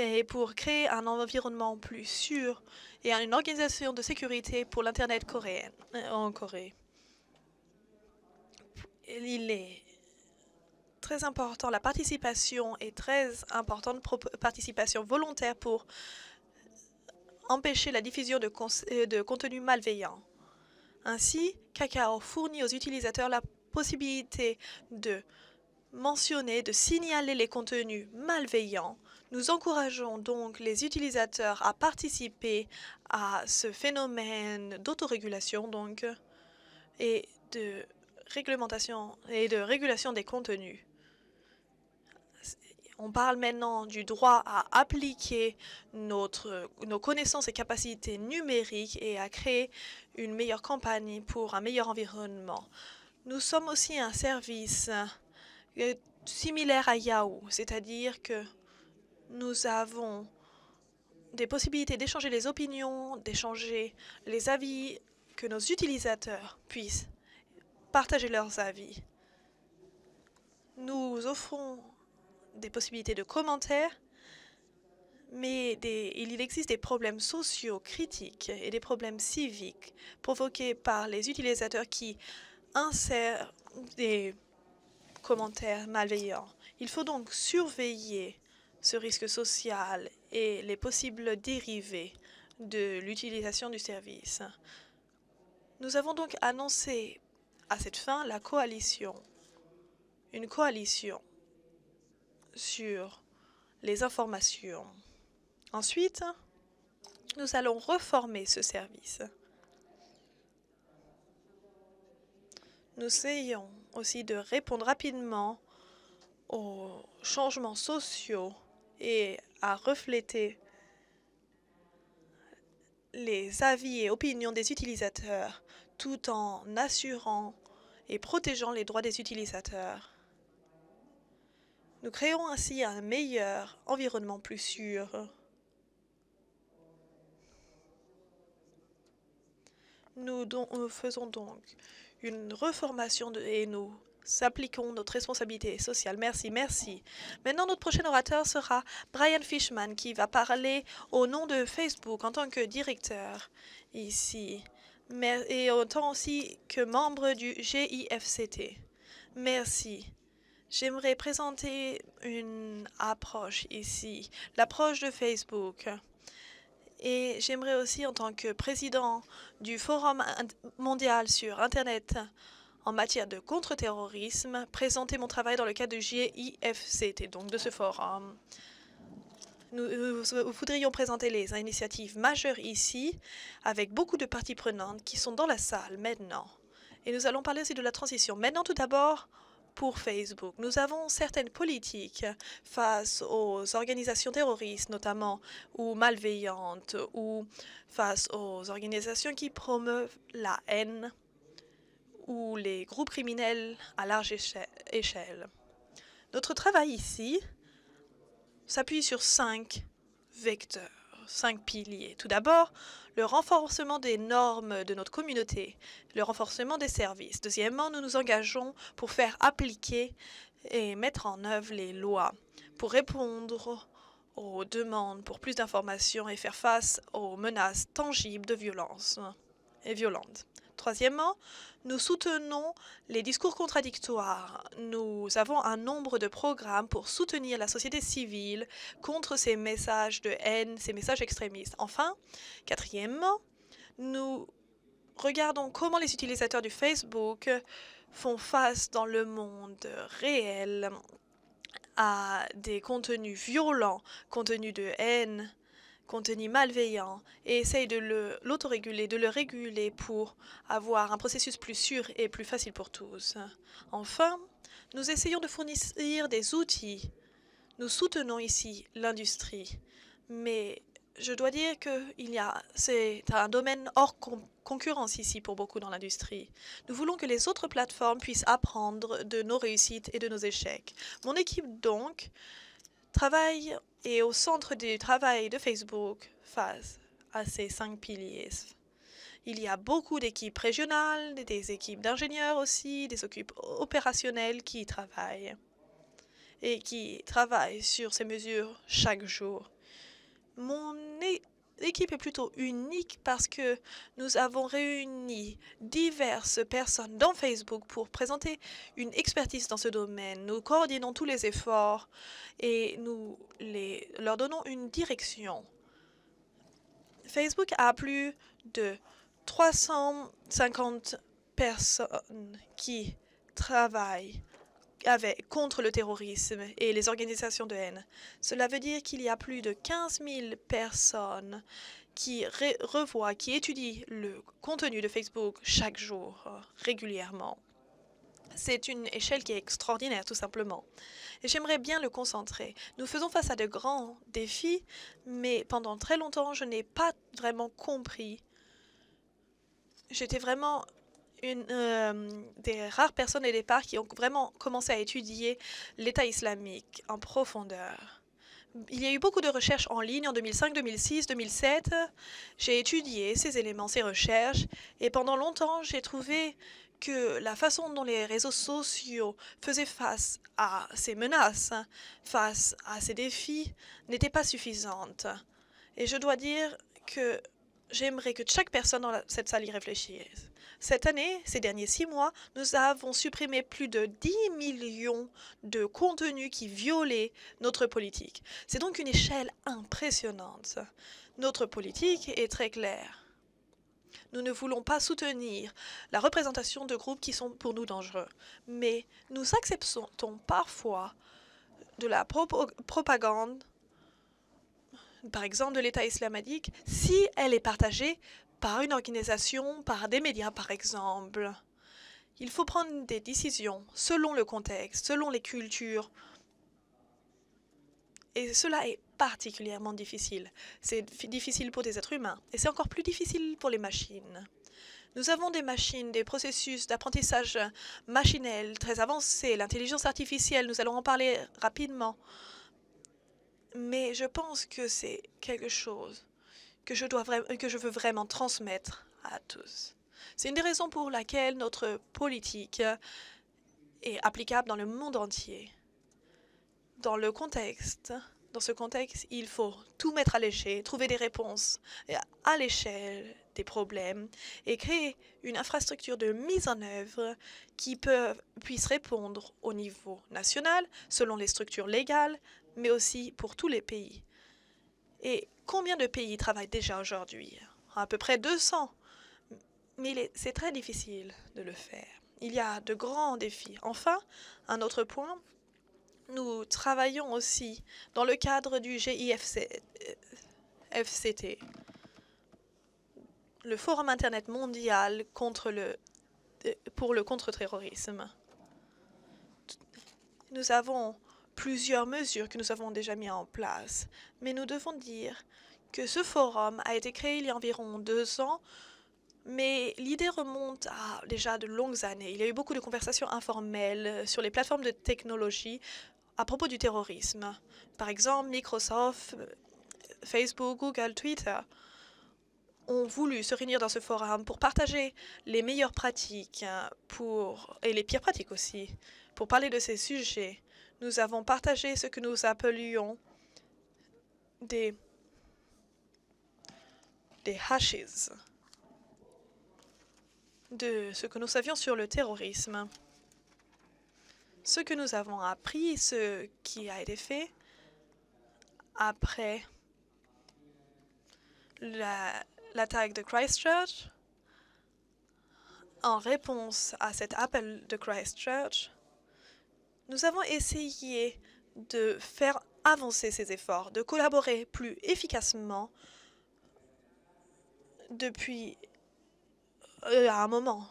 et pour créer un environnement plus sûr et une organisation de sécurité pour l'Internet coréen euh, en Corée. Il est très important, la participation est très importante, participation volontaire pour empêcher la diffusion euh, de, contenus malveillants. Ainsi, Kakao fournit aux utilisateurs la possibilité de mentionner, de signaler les contenus malveillants nous encourageons donc les utilisateurs à participer à ce phénomène d'autorégulation donc et de réglementation et de régulation des contenus. On parle maintenant du droit à appliquer notre, nos connaissances et capacités numériques et à créer une meilleure campagne pour un meilleur environnement. Nous sommes aussi un service euh, similaire à Yahoo, c'est-à-dire que nous avons des possibilités d'échanger les opinions, d'échanger les avis, que nos utilisateurs puissent partager leurs avis. Nous offrons des possibilités de commentaires, mais il existe des problèmes sociaux critiques et des problèmes civiques provoqués par les utilisateurs qui insèrent des commentaires malveillants. Il faut donc surveiller ce risque social et les possibles dérivés de l'utilisation du service. Nous avons donc annoncé à cette fin la coalition, une coalition sur les informations. Ensuite, nous allons reformer ce service. Nous essayons aussi de répondre rapidement aux changements sociaux et à refléter les avis et opinions des utilisateurs tout en assurant et protégeant les droits des utilisateurs. Nous créons ainsi un meilleur environnement plus sûr. Nous, faisons donc une reformation de, et s'appliquons notre responsabilité sociale. Merci, merci. Maintenant, notre prochain orateur sera Brian Fishman, qui va parler au nom de Facebook en tant que directeur ici, et autant aussi que membre du GIFCT. Merci. J'aimerais présenter une approche ici, l'approche de Facebook. Et j'aimerais aussi, en tant que président du Forum mondial sur Internet, en matière de contre-terrorisme, présenter mon travail dans le cadre du GIFCT, donc de ce forum. nous euh, voudrions présenter les initiatives majeures ici, avec beaucoup de parties prenantes qui sont dans la salle maintenant. Et nous allons parler aussi de la transition. Maintenant, tout d'abord, pour Facebook. Nous avons certaines politiques face aux organisations terroristes, notamment, ou malveillantes, ou face aux organisations qui promeuvent la haine ou les groupes criminels à large échelle. Notre travail ici s'appuie sur cinq vecteurs, cinq piliers. Tout d'abord, le renforcement des normes de notre communauté, le renforcement des services. Deuxièmement, nous nous engageons pour faire appliquer et mettre en œuvre les lois, pour répondre aux demandes pour plus d'informations et faire face aux menaces tangibles de violence et violentes. Troisièmement, nous soutenons les discours contradictoires. Nous avons un nombre de programmes pour soutenir la société civile contre ces messages de haine, ces messages extrémistes. Enfin, quatrièmement, nous regardons comment les utilisateurs du Facebook font face dans le monde réel à des contenus violents, contenus de haine, contenu malveillant et essaye de l'autoréguler, de le réguler pour avoir un processus plus sûr et plus facile pour tous. Enfin, nous essayons de fournir des outils. Nous soutenons ici l'industrie, mais je dois dire que il y a, c'est un domaine hors concurrence ici pour beaucoup dans l'industrie. Nous voulons que les autres plateformes puissent apprendre de nos réussites et de nos échecs. Mon équipe donc travaille et au centre du travail de Facebook face à ces cinq piliers. Il y a beaucoup d'équipes régionales, des équipes d'ingénieurs aussi, des équipes opérationnelles qui travaillent et qui travaillent sur ces mesures chaque jour. Mon équipe est plutôt unique parce que nous avons réuni diverses personnes dans Facebook pour présenter une expertise dans ce domaine. Nous coordonnons tous les efforts et nous leur donnons une direction. Facebook a plus de 350 personnes qui travaillent contre le terrorisme et les organisations de haine. Cela veut dire qu'il y a plus de 15 000 personnes qui revoient, qui étudient le contenu de Facebook chaque jour, euh, régulièrement. C'est une échelle qui est extraordinaire, tout simplement. Et j'aimerais bien le concentrer. Nous faisons face à de grands défis, mais pendant très longtemps, je n'ai pas vraiment compris. J'étais vraiment une euh, des rares personnes au départ qui ont vraiment commencé à étudier l'État islamique en profondeur. Il y a eu beaucoup de recherches en ligne en 2005, 2006, 2007. J'ai étudié ces éléments, ces recherches, et pendant longtemps, j'ai trouvé que la façon dont les réseaux sociaux faisaient face à ces menaces, face à ces défis, n'était pas suffisante. Et je dois dire que j'aimerais que chaque personne dans cette salle y réfléchisse. Cette année, ces derniers six mois, nous avons supprimé plus de 10 millions de contenus qui violaient notre politique. C'est donc une échelle impressionnante. Notre politique est très claire. Nous ne voulons pas soutenir la représentation de groupes qui sont pour nous dangereux, mais nous acceptons parfois de la propagande, par exemple de l'État islamique, si elle est partagée par une organisation, par des médias par exemple. Il faut prendre des décisions selon le contexte, selon les cultures. Et cela est particulièrement difficile. C'est difficile pour des êtres humains et c'est encore plus difficile pour les machines. Nous avons des machines, des processus d'apprentissage machinel très avancés, l'intelligence artificielle, nous allons en parler rapidement. Mais je pense que c'est quelque chose que je, dois que je veux vraiment transmettre à tous. C'est une des raisons pour laquelle notre politique est applicable dans le monde entier. Dans le contexte, dans ce contexte, il faut tout mettre à l'échelle, trouver des réponses à l'échelle des problèmes et créer une infrastructure de mise en œuvre qui puisse répondre au niveau national, selon les structures légales, mais aussi pour tous les pays. Et combien de pays travaillent déjà aujourd'hui À peu près 200. Mais c'est très difficile de le faire. Il y a de grands défis. Enfin, un autre point, nous travaillons aussi dans le cadre du GIFCT, euh, le Forum Internet mondial contre le, euh, pour le contre-terrorisme. Nous avons plusieurs mesures que nous avons déjà mises en place, mais nous devons dire que ce forum a été créé il y a environ deux ans, mais l'idée remonte à déjà de longues années. Il y a eu beaucoup de conversations informelles euh, sur les plateformes de technologie à propos du terrorisme. Par exemple, Microsoft, euh, Facebook, Google, Twitter ont voulu se réunir dans ce forum pour partager les meilleures pratiques hein, pour, et les pires pratiques aussi, pour parler de ces sujets nous avons partagé ce que nous appelions des, hashes de ce que nous savions sur le terrorisme. Ce que nous avons appris, ce qui a été fait après l'attaque de Christchurch, en réponse à cet appel de Christchurch, nous avons essayé de faire avancer ces efforts, de collaborer plus efficacement depuis euh, un moment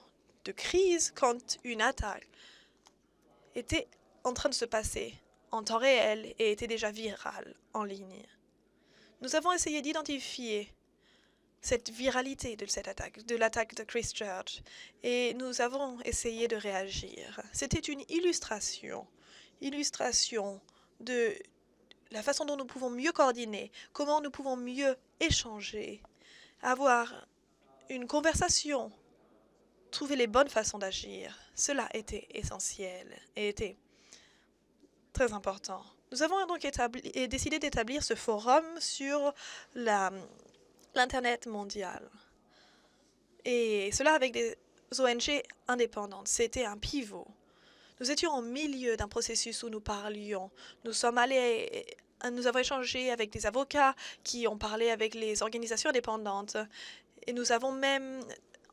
de crise quand une attaque était en train de se passer en temps réel et était déjà virale en ligne. Nous avons essayé d'identifier cette viralité de cette attaque, de l'attaque de Christchurch. Et nous avons essayé de réagir. C'était une illustration, illustration de la façon dont nous pouvons mieux coordonner, comment nous pouvons mieux échanger, avoir une conversation, trouver les bonnes façons d'agir. Cela était essentiel et était très important. Nous avons donc établi, décidé d'établir ce forum sur la l'Internet mondial. Et cela avec des ONG indépendantes. C'était un pivot. Nous étions au milieu d'un processus où nous parlions. Nous sommes allés, nous avons échangé avec des avocats qui ont parlé avec les organisations indépendantes. Et nous avons même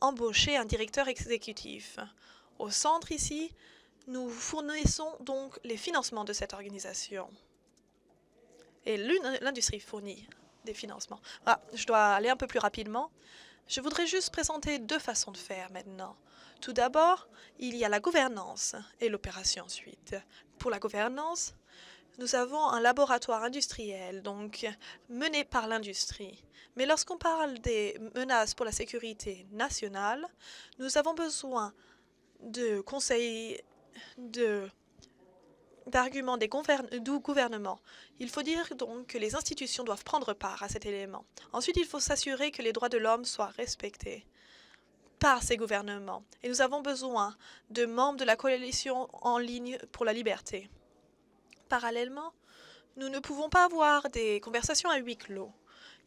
embauché un directeur exécutif. Au centre ici, nous fournissons donc les financements de cette organisation. Et l'industrie fournit des financements. Ah, je dois aller un peu plus rapidement. Je voudrais juste présenter deux façons de faire maintenant. Tout d'abord, il y a la gouvernance et l'opération ensuite. Pour la gouvernance, nous avons un laboratoire industriel, donc mené par l'industrie. Mais lorsqu'on parle des menaces pour la sécurité nationale, nous avons besoin de conseils de d'arguments du gouvernement. Il faut dire donc que les institutions doivent prendre part à cet élément. Ensuite, il faut s'assurer que les droits de l'homme soient respectés par ces gouvernements. Et nous avons besoin de membres de la coalition en ligne pour la liberté. Parallèlement, nous ne pouvons pas avoir des conversations à huis clos.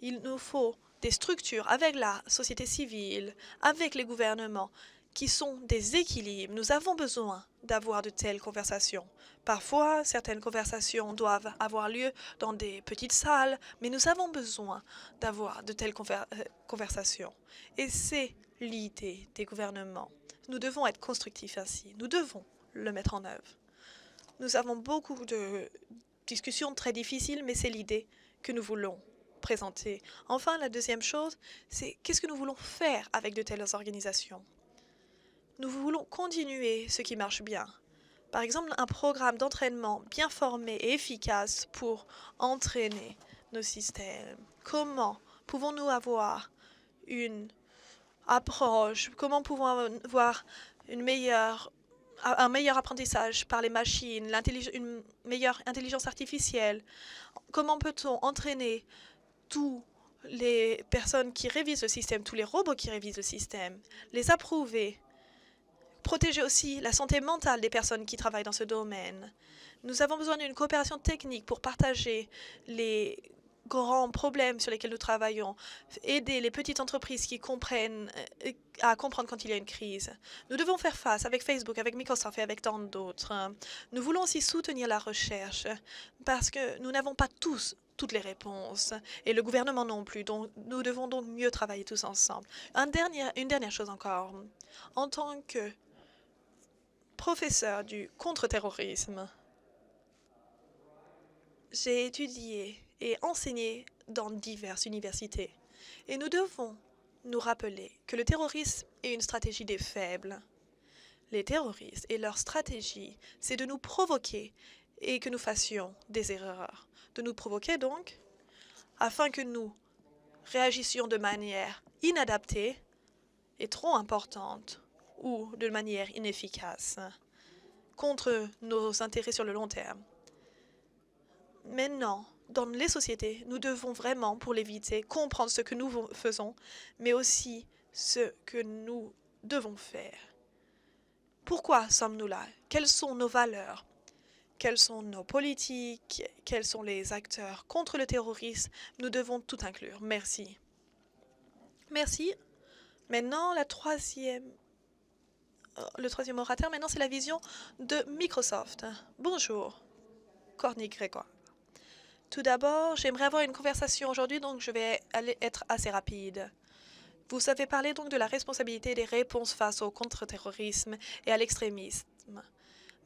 Il nous faut des structures avec la société civile, avec les gouvernements, qui sont des équilibres. Nous avons besoin d'avoir de telles conversations. Parfois, certaines conversations doivent avoir lieu dans des petites salles, mais nous avons besoin d'avoir de telles euh, conversations. Et c'est l'idée des gouvernements. Nous devons être constructifs ainsi. Nous devons le mettre en œuvre. Nous avons beaucoup de discussions très difficiles, mais c'est l'idée que nous voulons présenter. Enfin, la deuxième chose, c'est qu'est-ce que nous voulons faire avec de telles organisations nous voulons continuer ce qui marche bien. Par exemple, un programme d'entraînement bien formé et efficace pour entraîner nos systèmes. Comment pouvons-nous avoir une approche Comment pouvons-nous avoir un meilleur apprentissage par les machines, une meilleure intelligence artificielle Comment peut-on entraîner tous les personnes qui révisent le système, tous les robots qui révisent le système, les approuver protéger aussi la santé mentale des personnes qui travaillent dans ce domaine. Nous avons besoin d'une coopération technique pour partager les grands problèmes sur lesquels nous travaillons, aider les petites entreprises qui comprennent euh, à comprendre quand il y a une crise. Nous devons faire face avec Facebook, avec Microsoft et avec tant d'autres. Nous voulons aussi soutenir la recherche parce que nous n'avons pas tous toutes les réponses et le gouvernement non plus. Donc, nous devons donc mieux travailler tous ensemble. une dernière chose encore. En tant que professeur du contre-terrorisme. J'ai étudié et enseigné dans diverses universités. Et nous devons nous rappeler que le terrorisme est une stratégie des faibles. Les terroristes et leur stratégie, c'est de nous provoquer et que nous fassions des erreurs. De nous provoquer donc, afin que nous réagissions de manière inadaptée et trop importante ou de manière inefficace contre nos intérêts sur le long terme. Maintenant, dans les sociétés, nous devons vraiment, pour l'éviter, comprendre ce que nous faisons, mais aussi ce que nous devons faire. Pourquoi sommes-nous là Quelles sont nos valeurs Quelles sont nos politiques Quels sont les acteurs contre le terrorisme Nous devons tout inclure. Merci. Merci. Maintenant, la troisième le troisième orateur, maintenant, c'est la vision de Microsoft. Bonjour, Corny Grégoire. Tout d'abord, j'aimerais avoir une conversation aujourd'hui, donc je vais être assez rapide. Vous avez parlé donc de la responsabilité des réponses face au contre-terrorisme et à l'extrémisme.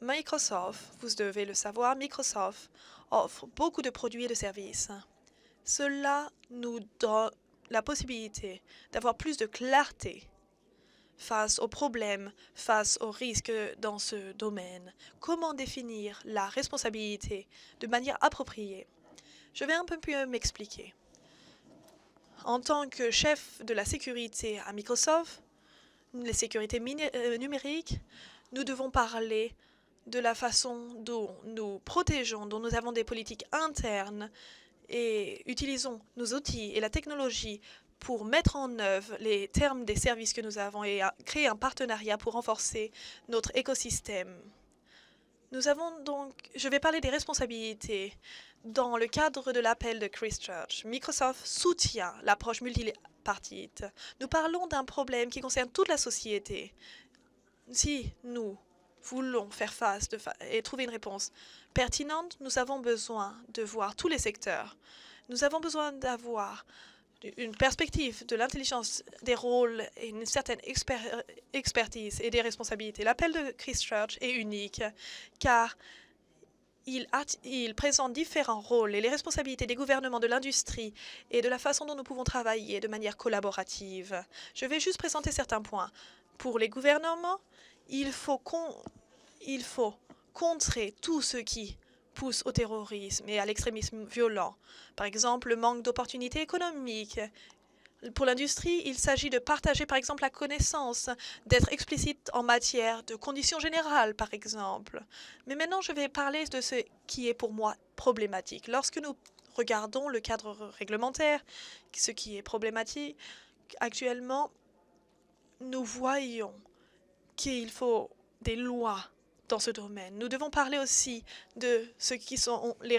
Microsoft, vous devez le savoir, Microsoft offre beaucoup de produits et de services. Cela nous donne la possibilité d'avoir plus de clarté face aux problèmes, face aux risques dans ce domaine Comment définir la responsabilité de manière appropriée Je vais un peu mieux m'expliquer. En tant que chef de la sécurité à Microsoft, la sécurité euh, numérique, nous devons parler de la façon dont nous protégeons, dont nous avons des politiques internes et utilisons nos outils et la technologie pour mettre en œuvre les termes des services que nous avons et créer un partenariat pour renforcer notre écosystème. Nous avons donc, je vais parler des responsabilités. Dans le cadre de l'appel de Christchurch, Microsoft soutient l'approche multipartite. Nous parlons d'un problème qui concerne toute la société. Si nous voulons faire face de et trouver une réponse pertinente, nous avons besoin de voir tous les secteurs. Nous avons besoin d'avoir une perspective de l'intelligence des rôles et une certaine expertise et des responsabilités. L'appel de Christchurch est unique car il, présente différents rôles et les responsabilités des gouvernements, de l'industrie et de la façon dont nous pouvons travailler de manière collaborative. Je vais juste présenter certains points. Pour les gouvernements, il faut, il faut contrer tout ce qui pousse au terrorisme et à l'extrémisme violent. Par exemple, le manque d'opportunités économiques. Pour l'industrie, il s'agit de partager par exemple la connaissance, d'être explicite en matière de conditions générales par exemple. Mais maintenant, je vais parler de ce qui est pour moi problématique. Lorsque nous regardons le cadre réglementaire, ce qui est problématique, actuellement, nous voyons qu'il faut des lois dans ce domaine. Nous devons parler aussi de ce qui sont les,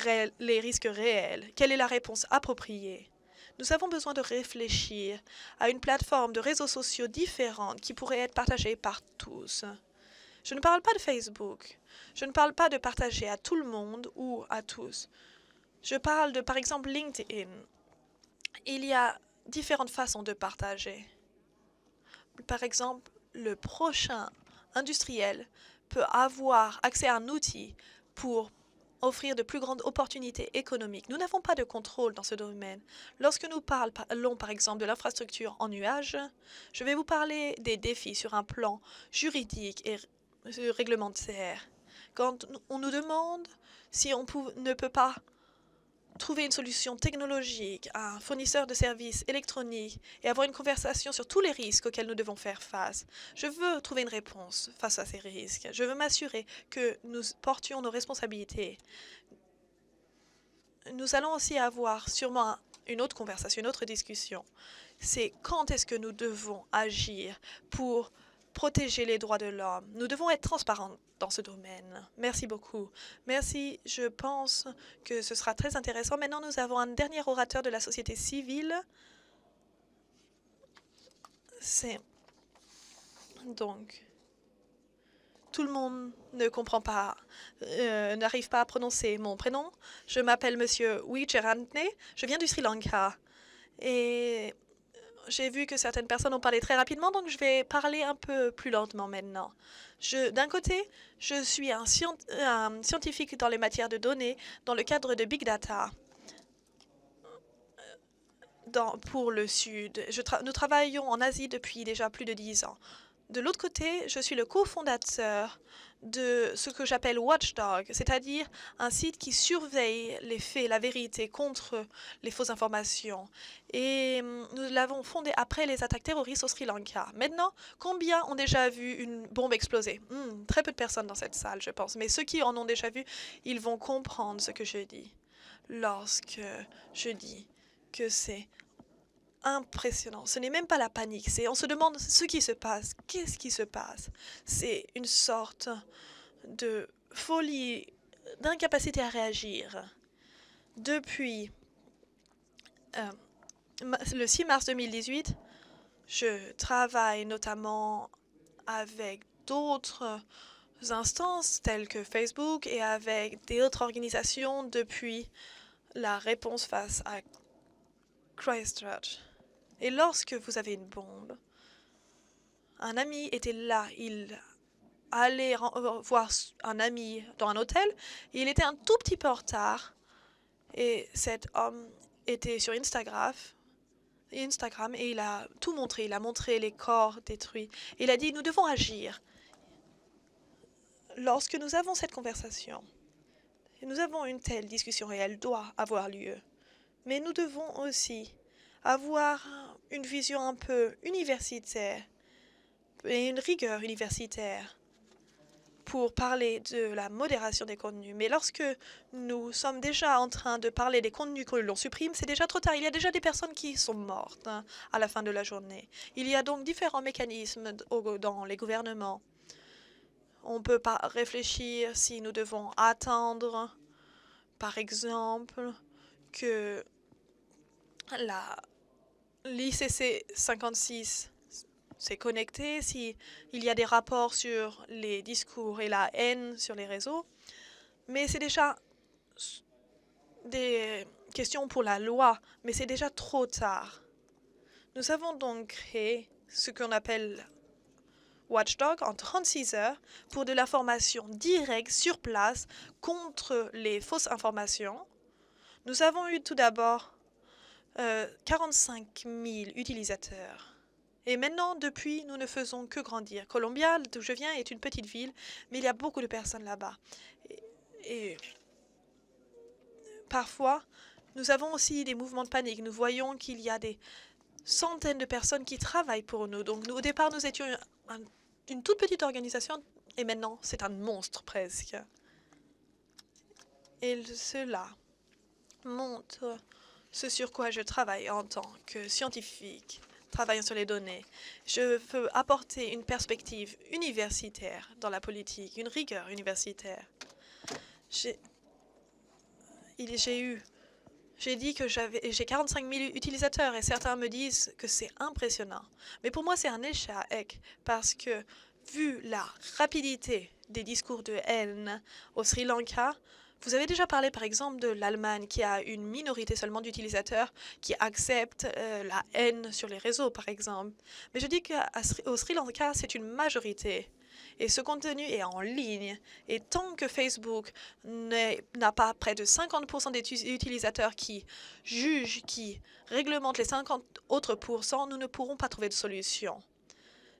risques réels. Quelle est la réponse appropriée Nous avons besoin de réfléchir à une plateforme de réseaux sociaux différente qui pourrait être partagée par tous. Je ne parle pas de Facebook. Je ne parle pas de partager à tout le monde ou à tous. Je parle de, par exemple, LinkedIn. Il y a différentes façons de partager. Par exemple, le prochain industriel peut avoir accès à un outil pour offrir de plus grandes opportunités économiques. Nous n'avons pas de contrôle dans ce domaine. Lorsque nous parlons, par exemple, de l'infrastructure en nuage, je vais vous parler des défis sur un plan juridique et réglementaire. Quand on nous demande si on ne peut pas trouver une solution technologique un fournisseur de services électroniques et avoir une conversation sur tous les risques auxquels nous devons faire face. Je veux trouver une réponse face à ces risques. Je veux m'assurer que nous portions nos responsabilités. Nous allons aussi avoir sûrement une autre conversation, une autre discussion. C'est quand est-ce que nous devons agir pour protéger les droits de l'homme. Nous devons être transparents dans ce domaine. Merci beaucoup. Merci. Je pense que ce sera très intéressant. Maintenant, nous avons un dernier orateur de la société civile. C'est donc tout le monde ne comprend pas, euh, n'arrive pas à prononcer mon prénom. Je m'appelle Monsieur Wicherantne. Je viens du Sri Lanka et j'ai vu que certaines personnes ont parlé très rapidement, donc je vais parler un peu plus lentement maintenant. D'un côté, je suis un, scientifique dans les matières de données dans le cadre de Big Data. Dans, pour le Sud. Je nous travaillons en Asie depuis déjà plus de dix ans. De l'autre côté, je suis le cofondateur de ce que j'appelle watchdog, c'est-à-dire un site qui surveille les faits, la vérité contre les fausses informations. Et hum, nous l'avons fondé après les attaques terroristes au Sri Lanka. Maintenant, combien ont déjà vu une bombe exploser hum, Très peu de personnes dans cette salle, je pense. Mais ceux qui en ont déjà vu, ils vont comprendre ce que je dis lorsque je dis que c'est impressionnant. Ce n'est même pas la panique, c'est on se demande ce qui se passe, qu'est-ce qui se passe. C'est une sorte de folie, d'incapacité à réagir. Depuis euh, le 6 mars 2018, je travaille notamment avec d'autres instances telles que Facebook et avec d'autres organisations depuis la réponse face à Christchurch. Et lorsque vous avez une bombe, un ami était là, il allait euh, voir un ami dans un hôtel, il était un tout petit peu en retard, et cet homme était sur Instagram, Instagram et il a tout montré, il a montré les corps détruits, il a dit nous devons agir. Lorsque nous avons cette conversation, nous avons une telle discussion et elle doit avoir lieu, mais nous devons aussi avoir une vision un peu universitaire et une rigueur universitaire pour parler de la modération des contenus. Mais lorsque nous sommes déjà en train de parler des contenus que l'on supprime, c'est déjà trop tard. Il y a déjà des personnes qui sont mortes hein, à la fin de la journée. Il y a donc différents mécanismes dans les gouvernements. On peut pas réfléchir si nous devons attendre, par exemple, que la l'ICC 56 s'est connecté, s'il il y a des rapports sur les discours et la haine sur les réseaux, mais c'est déjà des questions pour la loi, mais c'est déjà trop tard. Nous avons donc créé ce qu'on appelle Watchdog en 36 heures pour de l'information directe sur place contre les fausses informations. Nous avons eu tout d'abord 45 euh, 000 utilisateurs. Et maintenant, depuis, nous ne faisons que grandir. Columbia, d'où je viens, est une petite ville, mais il y a beaucoup de personnes là-bas. Et, parfois, nous avons aussi des mouvements de panique. Nous voyons qu'il y a des centaines de personnes qui travaillent pour nous. Donc, nous, au départ, nous étions une toute petite organisation, et maintenant, c'est un monstre presque. Et cela montre ce sur quoi je travaille en tant que scientifique travaillant sur les données. Je veux apporter une perspective universitaire dans la politique, une rigueur universitaire. J'ai eu, j'ai dit que j'ai 45 000 utilisateurs et certains me disent que c'est impressionnant. Mais pour moi, c'est un échec parce que vu la rapidité des discours de haine au Sri Lanka, vous avez déjà parlé par exemple de l'Allemagne qui a une minorité seulement d'utilisateurs qui acceptent euh, la haine sur les réseaux par exemple. Mais je dis qu'au Sri Lanka, c'est une majorité. Et ce contenu est en ligne. Et tant que Facebook n'a pas près de 50% des utilisateurs qui jugent, qui réglementent les 50 autres pourcents, nous ne pourrons pas trouver de solution.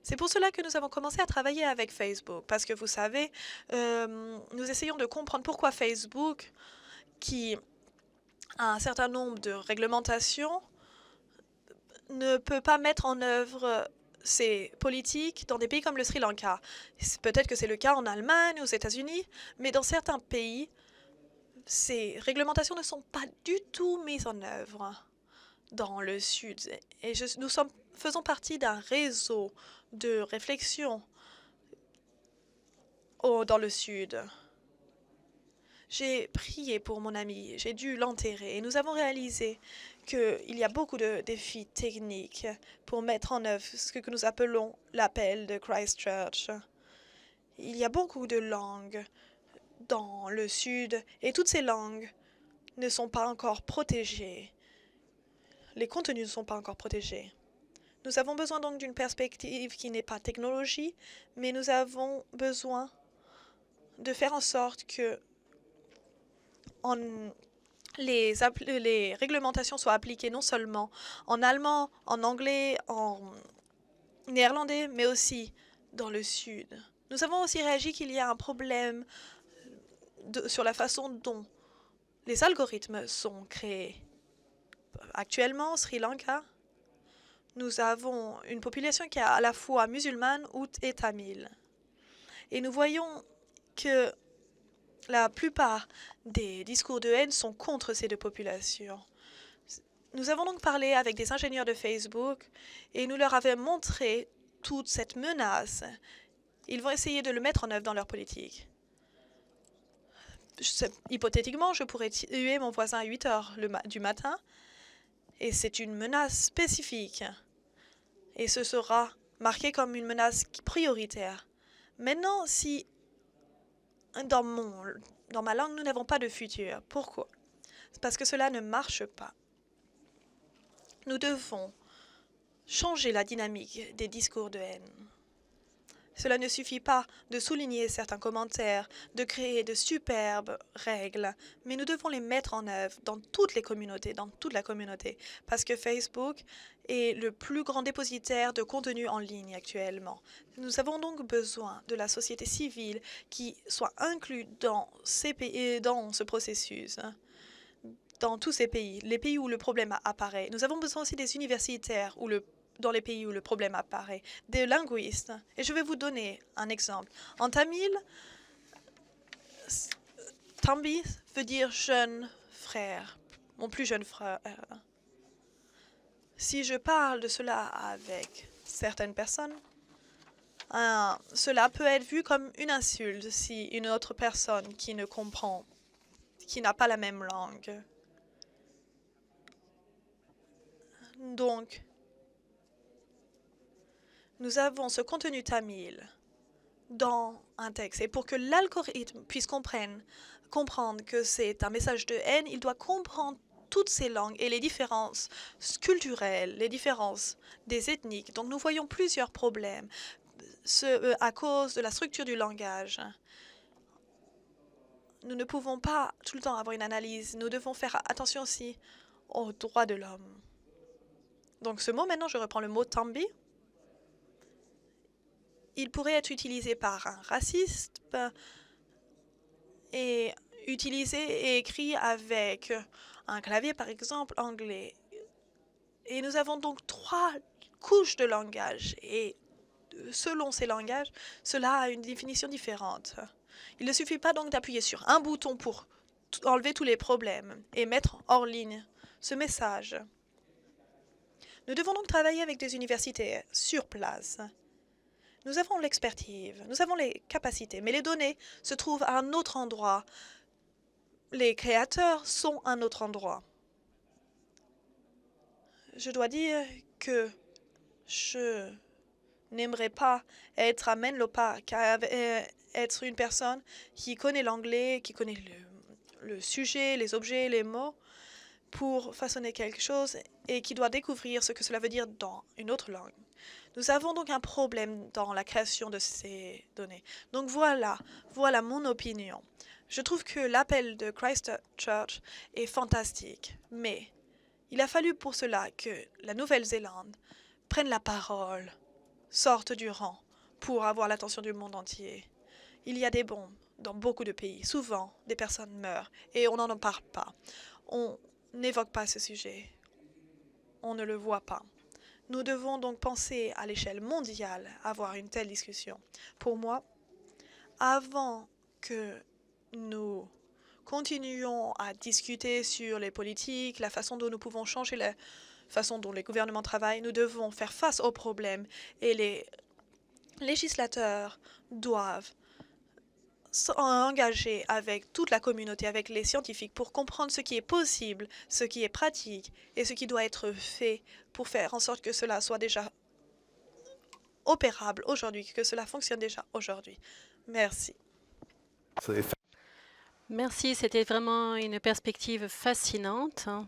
C'est pour cela que nous avons commencé à travailler avec Facebook, parce que vous savez, euh, nous essayons de comprendre pourquoi Facebook, qui a un certain nombre de réglementations, ne peut pas mettre en œuvre ses politiques dans des pays comme le Sri Lanka. Peut-être que c'est le cas en Allemagne, aux États-Unis, mais dans certains pays, ces réglementations ne sont pas du tout mises en œuvre dans le Sud. Et nous faisons partie d'un réseau de réflexion dans le sud. J'ai prié pour mon ami, j'ai dû l'enterrer et nous avons réalisé qu'il y a beaucoup de défis techniques pour mettre en œuvre ce que nous appelons l'appel de Christchurch. Il y a beaucoup de langues dans le sud et toutes ces langues ne sont pas encore protégées. Les contenus ne sont pas encore protégés. Nous avons besoin donc d'une perspective qui n'est pas technologie, mais nous avons besoin de faire en sorte que les, réglementations soient appliquées non seulement en allemand, en anglais, en néerlandais, mais aussi dans le Sud. Nous avons aussi réagi qu'il y a un problème sur la façon dont les algorithmes sont créés. Actuellement, Sri Lanka nous avons une population qui est à la fois musulmane, ou et tamile. Et nous voyons que la plupart des discours de haine sont contre ces deux populations. Nous avons donc parlé avec des ingénieurs de Facebook et nous leur avons montré toute cette menace. Ils vont essayer de le mettre en œuvre dans leur politique. hypothétiquement, je pourrais tuer mon voisin à 8 heures du matin et c'est une menace spécifique et ce sera marqué comme une menace prioritaire. Maintenant, si dans, mon, dans ma langue, nous n'avons pas de futur, pourquoi Parce que cela ne marche pas. Nous devons changer la dynamique des discours de haine. Cela ne suffit pas de souligner certains commentaires, de créer de superbes règles, mais nous devons les mettre en œuvre dans toutes les communautés, dans toute la communauté, parce que Facebook est le plus grand dépositaire de contenu en ligne actuellement. Nous avons donc besoin de la société civile qui soit inclue dans, ces euh, dans ce processus hein, dans tous ces pays, les pays où le problème apparaît. Nous avons besoin aussi des universitaires où le dans les pays où le problème apparaît, des linguistes. Et je vais vous donner un exemple. En tamil, Tambi veut dire jeune frère, mon plus jeune frère. Si je parle de cela avec certaines personnes, hein, cela peut être vu comme une insulte si une autre personne qui ne comprend, qui n'a pas la même langue. Donc, nous avons ce contenu tamil dans un texte. Et pour que l'algorithme puisse comprendre, que c'est un message de haine, il doit comprendre toutes ces langues et les différences culturelles, les différences des ethniques. Donc nous voyons plusieurs problèmes euh, à cause de la structure du langage. Nous ne pouvons pas tout le temps avoir une analyse. Nous devons faire attention aussi aux droits de l'homme. Donc ce mot, maintenant, je reprends le mot « tambi » il pourrait être utilisé par un raciste et utilisé et écrit avec un clavier, par exemple, anglais. Et nous avons donc trois couches de langage et selon ces langages, cela a une définition différente. Il ne suffit pas donc d'appuyer sur un bouton pour enlever tous les problèmes et mettre hors ligne ce message. Nous devons donc travailler avec des universités sur place nous avons l'expertise, nous avons les capacités, mais les données se trouvent à un autre endroit. Les créateurs sont à un autre endroit. Je dois dire que je n'aimerais pas être à Menlo car euh, être une personne qui connaît l'anglais, qui connaît le, sujet, les objets, les mots, pour façonner quelque chose et qui doit découvrir ce que cela veut dire dans une autre langue. Nous avons donc un problème dans la création de ces données. Donc voilà, voilà mon opinion. Je trouve que l'appel de Christchurch est fantastique, mais il a fallu pour cela que la Nouvelle-Zélande prenne la parole, sorte du rang, pour avoir l'attention du monde entier. Il y a des bombes dans beaucoup de pays. Souvent, des personnes meurent et on n'en parle pas. On n'évoque pas ce sujet. On ne le voit pas. Nous devons donc penser à l'échelle mondiale, avoir une telle discussion. Pour moi, avant que nous continuions à discuter sur les politiques, la façon dont nous pouvons changer la façon dont les gouvernements travaillent, nous devons faire face aux problèmes et les législateurs doivent engagés avec toute la communauté, avec les scientifiques, pour comprendre ce qui est possible, ce qui est pratique et ce qui doit être fait pour faire en sorte que cela soit déjà opérable aujourd'hui, que cela fonctionne déjà aujourd'hui. Merci. Merci, c'était vraiment une perspective fascinante, hein.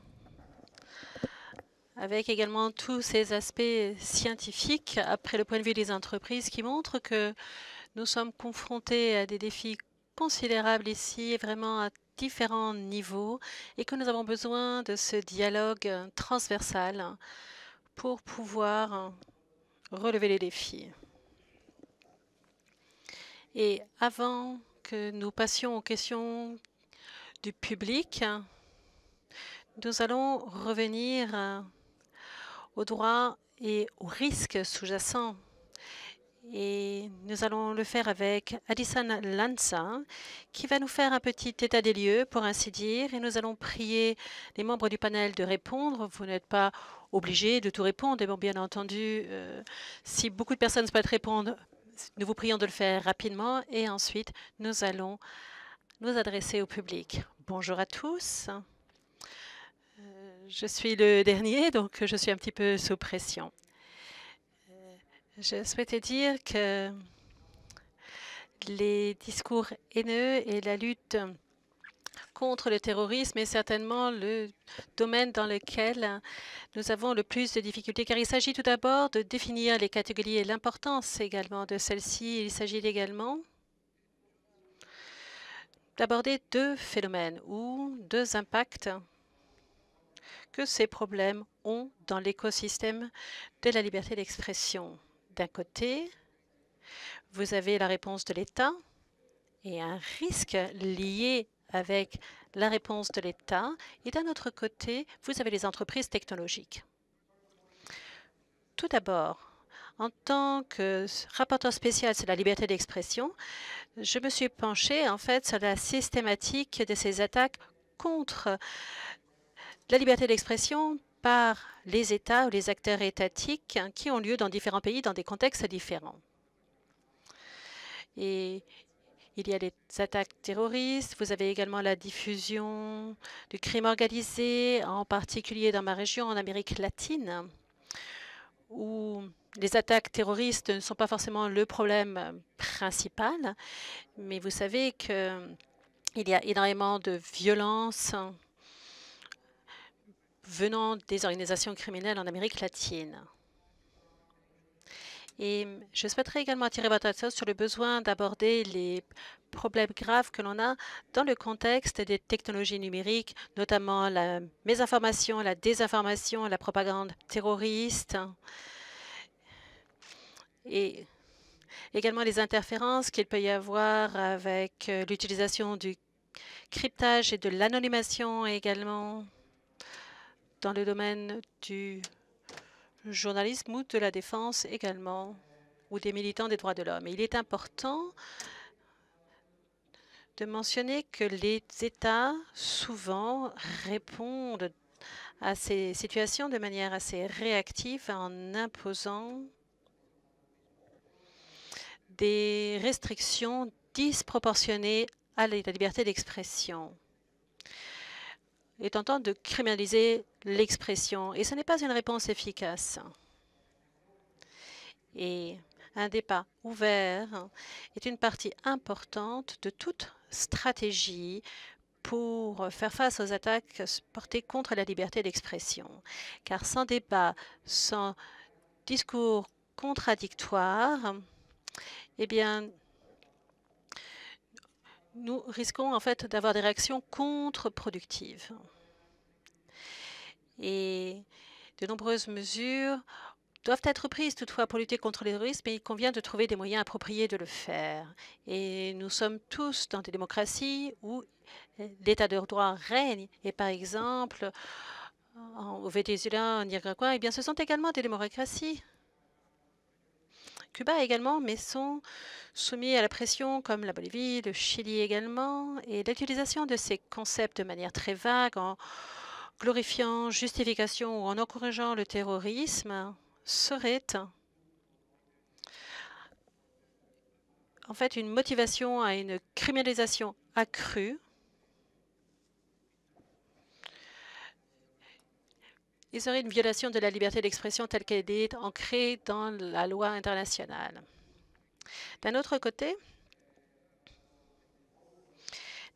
avec également tous ces aspects scientifiques, après le point de vue des entreprises, qui montrent que nous sommes confrontés à des défis considérables ici, vraiment à différents niveaux, et que nous avons besoin de ce dialogue transversal pour pouvoir relever les défis. Et avant que nous passions aux questions du public, nous allons revenir aux droits et aux risques sous-jacents et nous allons le faire avec Addison Lanza, qui va nous faire un petit état des lieux, pour ainsi dire. Et nous allons prier les membres du panel de répondre. Vous n'êtes pas obligés de tout répondre. Et bien entendu, euh, si beaucoup de personnes souhaitent répondre, nous vous prions de le faire rapidement. Et ensuite, nous allons nous adresser au public. Bonjour à tous. Euh, je suis le dernier, donc je suis un petit peu sous pression. Je souhaitais dire que les discours haineux et la lutte contre le terrorisme est certainement le domaine dans lequel nous avons le plus de difficultés, car il s'agit tout d'abord de définir les catégories et l'importance également de celles-ci. Il s'agit également d'aborder deux phénomènes ou deux impacts que ces problèmes ont dans l'écosystème de la liberté d'expression. D'un côté, vous avez la réponse de l'État et un risque lié avec la réponse de l'État. Et d'un autre côté, vous avez les entreprises technologiques. Tout d'abord, en tant que rapporteur spécial sur la liberté d'expression, je me suis penchée en fait sur la systématique de ces attaques contre la liberté d'expression par les États ou les acteurs étatiques hein, qui ont lieu dans différents pays dans des contextes différents. Et il y a les attaques terroristes, vous avez également la diffusion du crime organisé, en particulier dans ma région, en Amérique latine, où les attaques terroristes ne sont pas forcément le problème principal, mais vous savez qu'il y a énormément de violences venant des organisations criminelles en Amérique latine. Et je souhaiterais également attirer votre attention sur le besoin d'aborder les problèmes graves que l'on a dans le contexte des technologies numériques, notamment la mésinformation, la désinformation, la propagande terroriste et également les interférences qu'il peut y avoir avec euh, l'utilisation du cryptage et de l'anonymation également dans le domaine du journalisme ou de la défense également, ou des militants des droits de l'homme. Il est important de mentionner que les États souvent répondent à ces situations de manière assez réactive en imposant des restrictions disproportionnées à la liberté d'expression est tentant de criminaliser l'expression et ce n'est pas une réponse efficace. Et un débat ouvert est une partie importante de toute stratégie pour faire face aux attaques portées contre la liberté d'expression. Car sans débat, sans discours contradictoire, eh bien, nous risquons en fait d'avoir des réactions contre-productives. Et de nombreuses mesures doivent être prises toutefois pour lutter contre les risques, mais il convient de trouver des moyens appropriés de le faire. Et nous sommes tous dans des démocraties où l'état de droit règne. Et par exemple, au Venezuela, en Nicaragua, eh bien, ce sont également des démocraties Cuba également, mais sont soumis à la pression comme la Bolivie, le Chili également, et l'utilisation de ces concepts de manière très vague en glorifiant justification ou en encourageant le terrorisme serait en fait une motivation à une criminalisation accrue Il serait une violation de la liberté d'expression telle qu'elle est ancrée dans la loi internationale. D'un autre côté,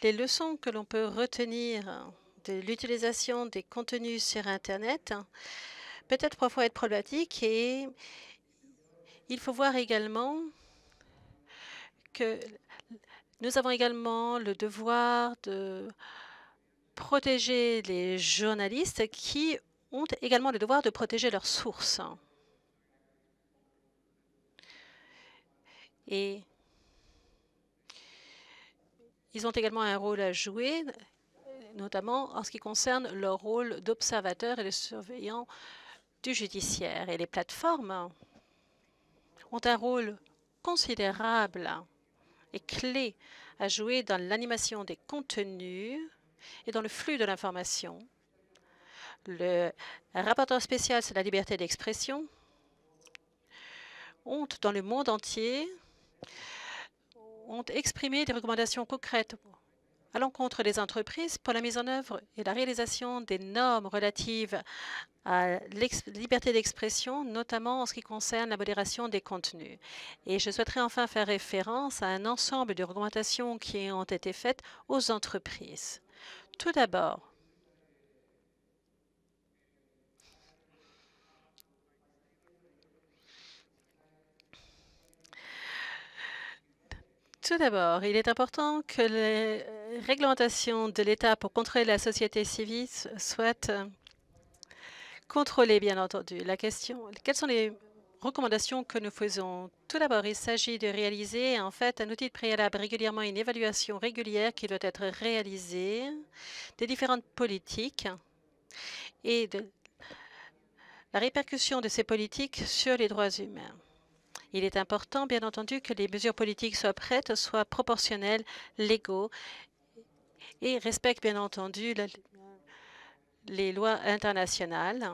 les leçons que l'on peut retenir de l'utilisation des contenus sur Internet peut être parfois être problématique et il faut voir également que nous avons également le devoir de protéger les journalistes qui ont également le devoir de protéger leurs sources. Et ils ont également un rôle à jouer, notamment en ce qui concerne leur rôle d'observateur et de surveillant du judiciaire. Et les plateformes ont un rôle considérable et clé à jouer dans l'animation des contenus et dans le flux de l'information le rapporteur spécial sur la liberté d'expression, ont, dans le monde entier, ont exprimé des recommandations concrètes à l'encontre des entreprises pour la mise en œuvre et la réalisation des normes relatives à la liberté d'expression, notamment en ce qui concerne la modération des contenus. Et je souhaiterais enfin faire référence à un ensemble de recommandations qui ont été faites aux entreprises. Tout d'abord, Tout d'abord, il est important que les euh, réglementations de l'État pour contrôler la société civile soient euh, contrôlées, bien entendu. La question, quelles sont les recommandations que nous faisons Tout d'abord, il s'agit de réaliser en fait un outil de préalable régulièrement une évaluation régulière qui doit être réalisée des différentes politiques et de la répercussion de ces politiques sur les droits humains. Il est important, bien entendu, que les mesures politiques soient prêtes, soient proportionnelles, légaux et respectent, bien entendu, les lois internationales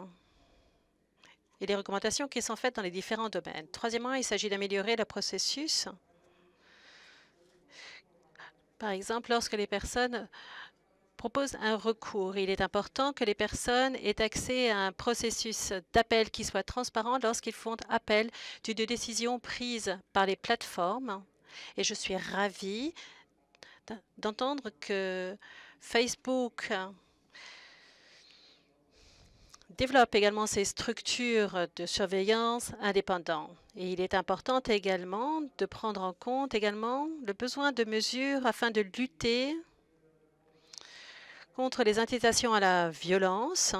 et les recommandations qui sont faites dans les différents domaines. Troisièmement, il s'agit d'améliorer le processus. Par exemple, lorsque les personnes propose un recours. Il est important que les personnes aient accès à un processus d'appel qui soit transparent lorsqu'ils font appel d'une décision prise par les plateformes. Et je suis ravie d'entendre que Facebook développe également ses structures de surveillance indépendantes. Et il est important également de prendre en compte également le besoin de mesures afin de lutter contre les incitations à la violence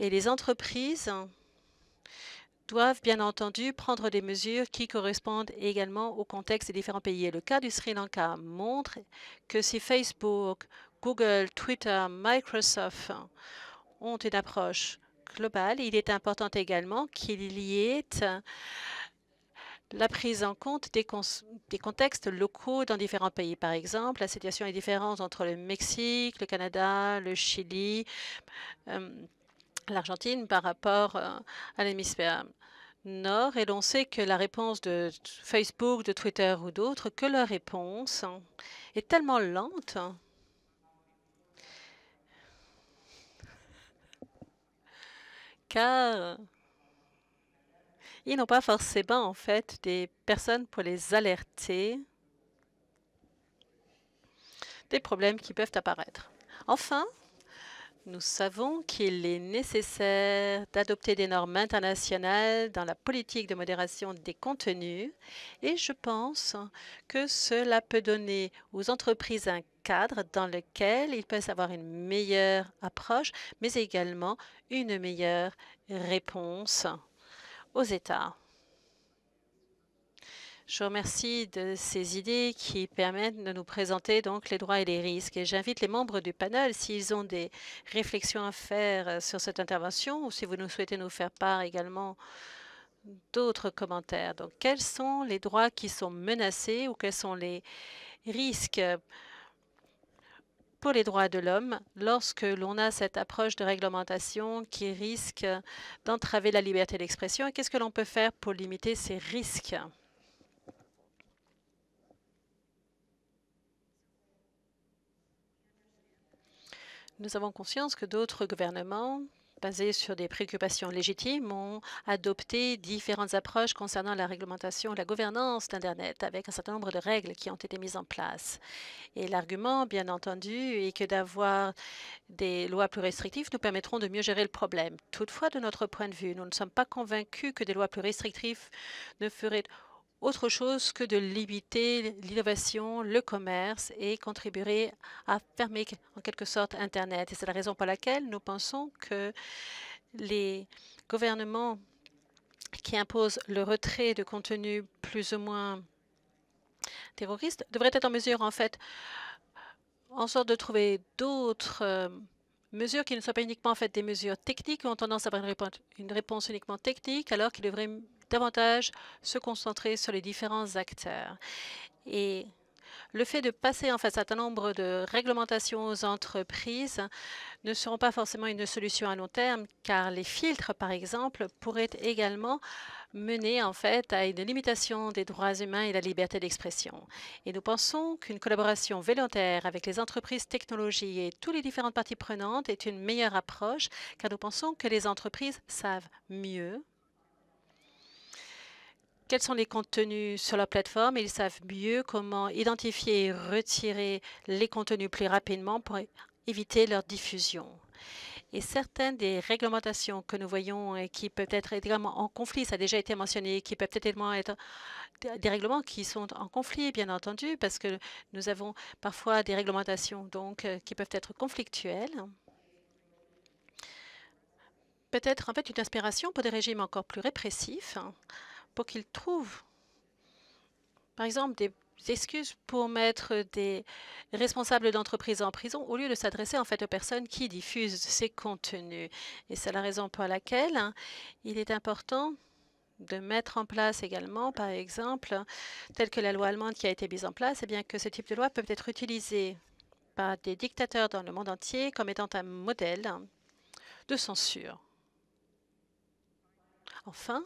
et les entreprises doivent bien entendu prendre des mesures qui correspondent également au contexte des différents pays. le cas du Sri Lanka montre que si Facebook, Google, Twitter, Microsoft ont une approche globale, il est important également qu'il y ait la prise en compte des, des, contextes locaux dans différents pays. Par exemple, la situation est différente entre le Mexique, le Canada, le Chili, euh, l'Argentine par rapport euh, à l'hémisphère nord. Et l'on sait que la réponse de Facebook, de Twitter ou d'autres, que leur réponse est tellement lente *laughs* car ils n'ont pas forcément, en fait, des personnes pour les alerter des problèmes qui peuvent apparaître. Enfin, nous savons qu'il est nécessaire d'adopter des normes internationales dans la politique de modération des contenus et je pense que cela peut donner aux entreprises un cadre dans lequel ils peuvent avoir une meilleure approche, mais également une meilleure réponse aux États. Je vous remercie de ces idées qui permettent de nous présenter donc les droits et les risques. Et j'invite les membres du panel, s'ils ont des réflexions à faire euh, sur cette intervention ou si vous nous souhaitez nous faire part également d'autres commentaires. Donc, quels sont les droits qui sont menacés ou quels sont les risques pour les droits de l'homme lorsque l'on a cette approche de réglementation qui risque d'entraver la liberté d'expression et qu'est-ce que l'on peut faire pour limiter ces risques Nous avons conscience que d'autres gouvernements basées sur des préoccupations légitimes, ont adopté différentes approches concernant la réglementation et la gouvernance d'Internet, avec un certain nombre de règles qui ont été mises en place. Et l'argument, bien entendu, est que d'avoir des lois plus restrictives nous permettront de mieux gérer le problème. Toutefois, de notre point de vue, nous ne sommes pas convaincus que des lois plus restrictives ne feraient autre chose que de limiter l'innovation, le commerce et contribuer à fermer en quelque sorte Internet. Et c'est la raison pour laquelle nous pensons que les gouvernements qui imposent le retrait de contenus plus ou moins terroristes devraient être en mesure, en fait, en sorte de trouver d'autres euh, mesures qui ne soient pas uniquement en fait des mesures techniques, ou ont tendance à avoir réponse, une réponse uniquement technique, alors qu'ils devraient davantage se concentrer sur les différents acteurs. Et le fait de passer en face à un nombre de réglementations aux entreprises ne seront pas forcément une solution à long terme, car les filtres, par exemple, pourraient également mener en fait à une limitation des droits humains et de la liberté d'expression. Et nous pensons qu'une collaboration volontaire avec les entreprises, technologiques et toutes les différentes parties prenantes est une meilleure approche, car nous pensons que les entreprises savent mieux quels sont les contenus sur leur plateforme. Ils savent mieux comment identifier et retirer les contenus plus rapidement pour éviter leur diffusion. Et certaines des réglementations que nous voyons et qui peuvent être également en conflit, ça a déjà été mentionné, qui peuvent également être des règlements qui sont en conflit, bien entendu, parce que nous avons parfois des réglementations donc euh, qui peuvent être conflictuelles. Peut-être en fait une inspiration pour des régimes encore plus répressifs pour qu'ils trouvent, par exemple, des excuses pour mettre des responsables d'entreprises en prison au lieu de s'adresser en fait aux personnes qui diffusent ces contenus. Et c'est la raison pour laquelle hein, il est important de mettre en place également, par exemple, telle que la loi allemande qui a été mise en place, et eh bien que ce type de loi peut être utilisé par des dictateurs dans le monde entier comme étant un modèle de censure. Enfin,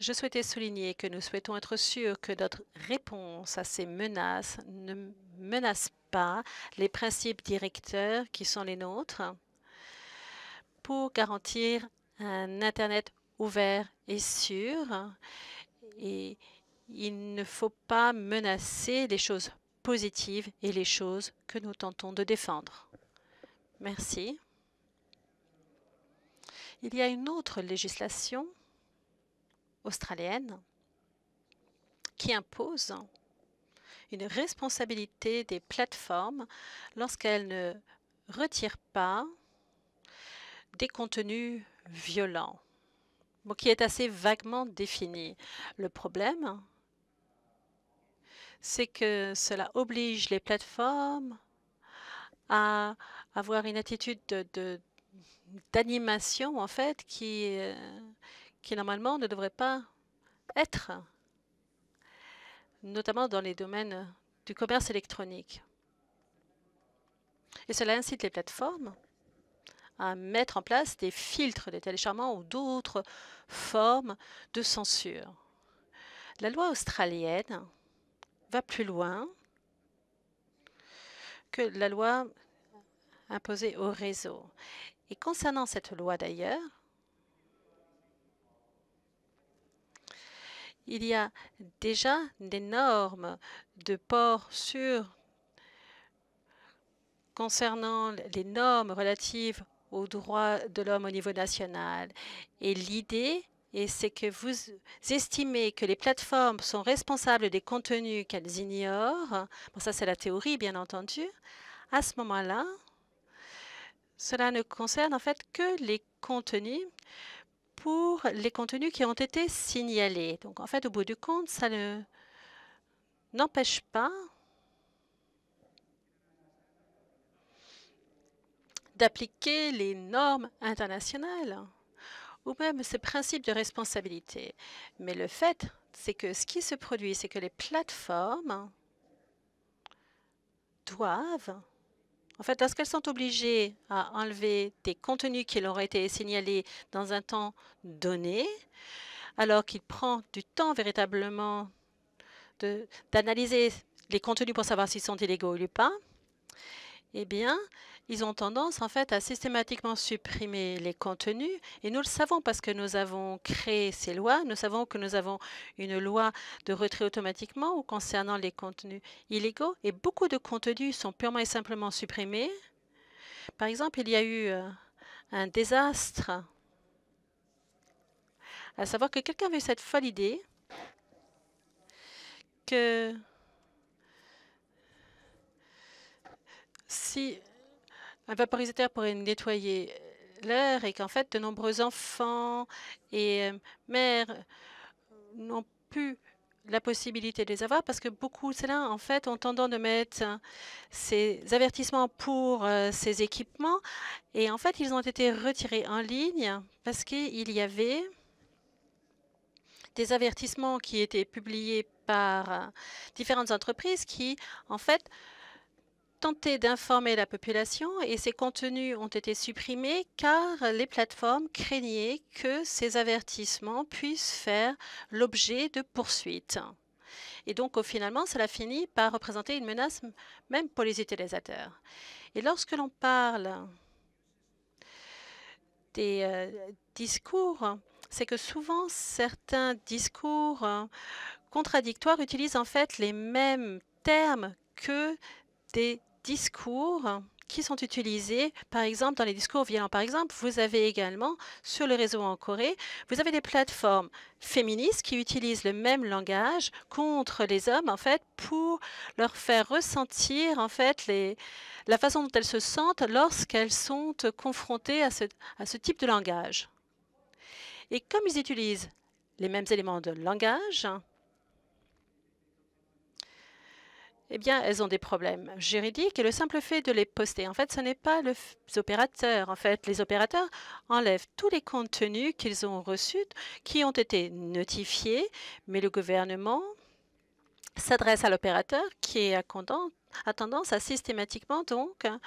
je souhaitais souligner que nous souhaitons être sûrs que notre réponse à ces menaces ne menace pas les principes directeurs qui sont les nôtres pour garantir un Internet ouvert et sûr. Et il ne faut pas menacer les choses positives et les choses que nous tentons de défendre. Merci. Il y a une autre législation australienne qui impose une responsabilité des plateformes lorsqu'elles ne retirent pas des contenus violents, qui est assez vaguement défini. Le problème, c'est que cela oblige les plateformes à avoir une attitude d'animation, en fait, qui, euh, qui normalement ne devrait pas être, notamment dans les domaines du commerce électronique. Et cela incite les plateformes à mettre en place des filtres de téléchargement ou d'autres formes de censure. La loi australienne va plus loin que la loi imposée au réseau. Et concernant cette loi d'ailleurs, il y a déjà des normes de port sur, concernant les normes relatives aux droits de l'homme au niveau national. Et l'idée, c'est que vous estimez que les plateformes sont responsables des contenus qu'elles ignorent. Bon, ça, c'est la théorie, bien entendu. À ce moment-là, cela ne concerne en fait que les contenus pour les contenus qui ont été signalés. Donc, en fait, au bout du compte, ça n'empêche pas d'appliquer les normes internationales ou même ces principes de responsabilité. Mais le fait, c'est que ce qui se produit, c'est que les plateformes doivent en fait, lorsqu'elles sont obligées à enlever des contenus qui leur ont été signalés dans un temps donné, alors qu'il prend du temps véritablement d'analyser les contenus pour savoir s'ils sont illégaux ou pas, eh bien, ils ont tendance en fait à systématiquement supprimer les contenus et nous le savons parce que nous avons créé ces lois, nous savons que nous avons une loi de retrait automatiquement concernant les contenus illégaux et beaucoup de contenus sont purement et simplement supprimés. Par exemple, il y a eu euh, un désastre, à savoir que quelqu'un avait cette folle idée que si un vaporisateur pourrait nettoyer euh, l'air et qu'en fait, de nombreux enfants et euh, mères n'ont plus la possibilité de les avoir parce que beaucoup de cela, en fait, ont tendance de mettre hein, ces avertissements pour euh, ces équipements et en fait, ils ont été retirés en ligne parce qu'il y avait des avertissements qui étaient publiés par différentes entreprises qui, en fait, tenté d'informer la population et ces contenus ont été supprimés car les plateformes craignaient que ces avertissements puissent faire l'objet de poursuites. Et donc, finalement, cela finit par représenter une menace même pour les utilisateurs. Et lorsque l'on parle des euh, discours, c'est que souvent, certains discours euh, contradictoires utilisent en fait les mêmes termes que des discours qui sont utilisés, par exemple, dans les discours violents. Par exemple, vous avez également, sur le réseau en Corée, vous avez des plateformes féministes qui utilisent le même langage contre les hommes, en fait, pour leur faire ressentir, en fait, la façon dont elles se sentent lorsqu'elles sont confrontées à ce type de langage. Et comme ils utilisent les mêmes éléments de langage, eh bien, elles ont des problèmes juridiques et le simple fait de les poster, en fait, ce n'est pas les opérateurs. En fait, les opérateurs enlèvent tous les contenus qu'ils ont reçus, qui ont été notifiés, mais le gouvernement s'adresse à l'opérateur qui a, tendance à systématiquement donc hein,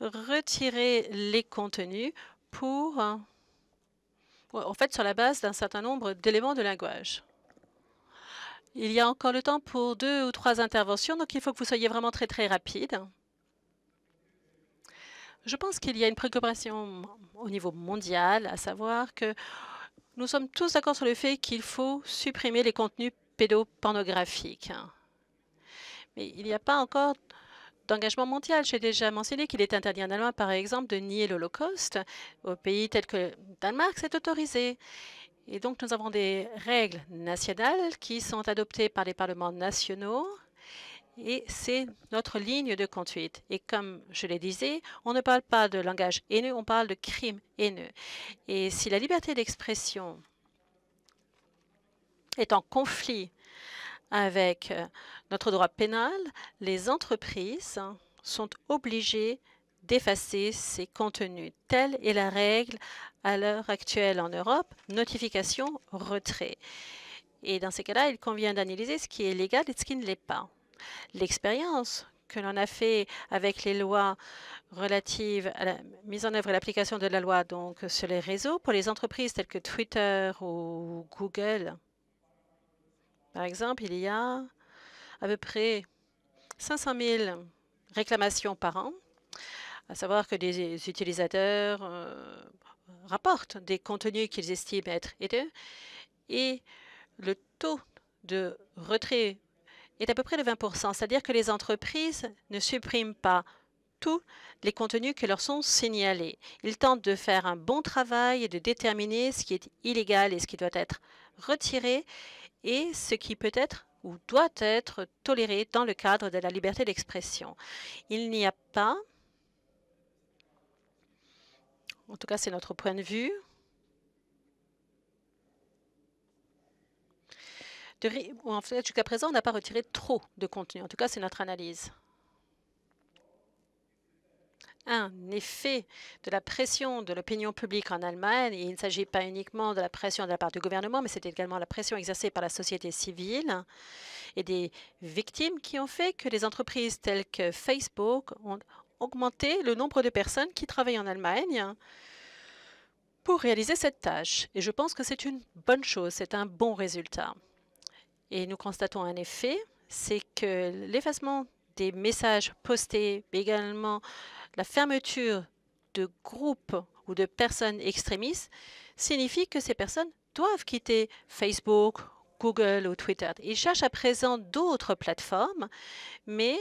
retirer les contenus hein, pour, en fait, sur la base d'un certain nombre d'éléments de langage. Il y a encore le temps pour deux ou trois interventions, donc il faut que vous soyez vraiment très, très rapide. Je pense qu'il y a une préoccupation au niveau mondial, à savoir que nous sommes tous d'accord sur le fait qu'il faut supprimer les contenus pédopornographiques. Mais il n'y a pas encore d'engagement mondial. J'ai déjà mentionné qu'il est interdit en Allemagne, par exemple, de nier l'Holocauste. Au pays tels que le Danemark, c'est autorisé. Et donc, nous avons des règles nationales qui sont adoptées par les parlements nationaux et c'est notre ligne de conduite. Et comme je le disais, on ne parle pas de langage haineux, on parle de crime haineux. Et si la liberté d'expression est en conflit avec euh, notre droit pénal, les entreprises sont obligées d'effacer ces contenus. Telle est la règle à l'heure actuelle en Europe, notification, retrait. Et dans ces cas-là, il convient d'analyser ce qui est légal et ce qui ne l'est pas. L'expérience que l'on a fait avec les lois relatives à la mise en œuvre et l'application de la loi donc sur les réseaux pour les entreprises telles que Twitter ou Google. Par exemple, il y a à peu près 500 000 réclamations par an à savoir que des euh, utilisateurs euh, rapportent des contenus qu'ils estiment être haineux et le taux de retrait est à peu près de 20 c'est-à-dire que les entreprises ne suppriment pas tous les contenus qui leur sont signalés. Ils tentent de faire un bon travail et de déterminer ce qui est illégal et ce qui doit être retiré et ce qui peut être ou doit être toléré dans le cadre de la liberté d'expression. Il n'y a pas en tout cas, c'est notre point de vue. en fait, jusqu'à présent, on n'a pas retiré trop de contenu. En tout cas, c'est notre analyse. Un effet de la pression de l'opinion publique en Allemagne, et il ne s'agit pas uniquement de la pression de la part du gouvernement, mais c'est également la pression exercée par la société civile et des victimes qui ont fait que les entreprises telles que Facebook ont, augmenter le nombre de personnes qui travaillent en Allemagne pour réaliser cette tâche. Et je pense que c'est une bonne chose, c'est un bon résultat. Et nous constatons un effet, c'est que l'effacement des messages postés, mais également la fermeture de groupes ou de personnes extrémistes, signifie que ces personnes doivent quitter Facebook, Google ou Twitter. Ils cherchent à présent d'autres plateformes, mais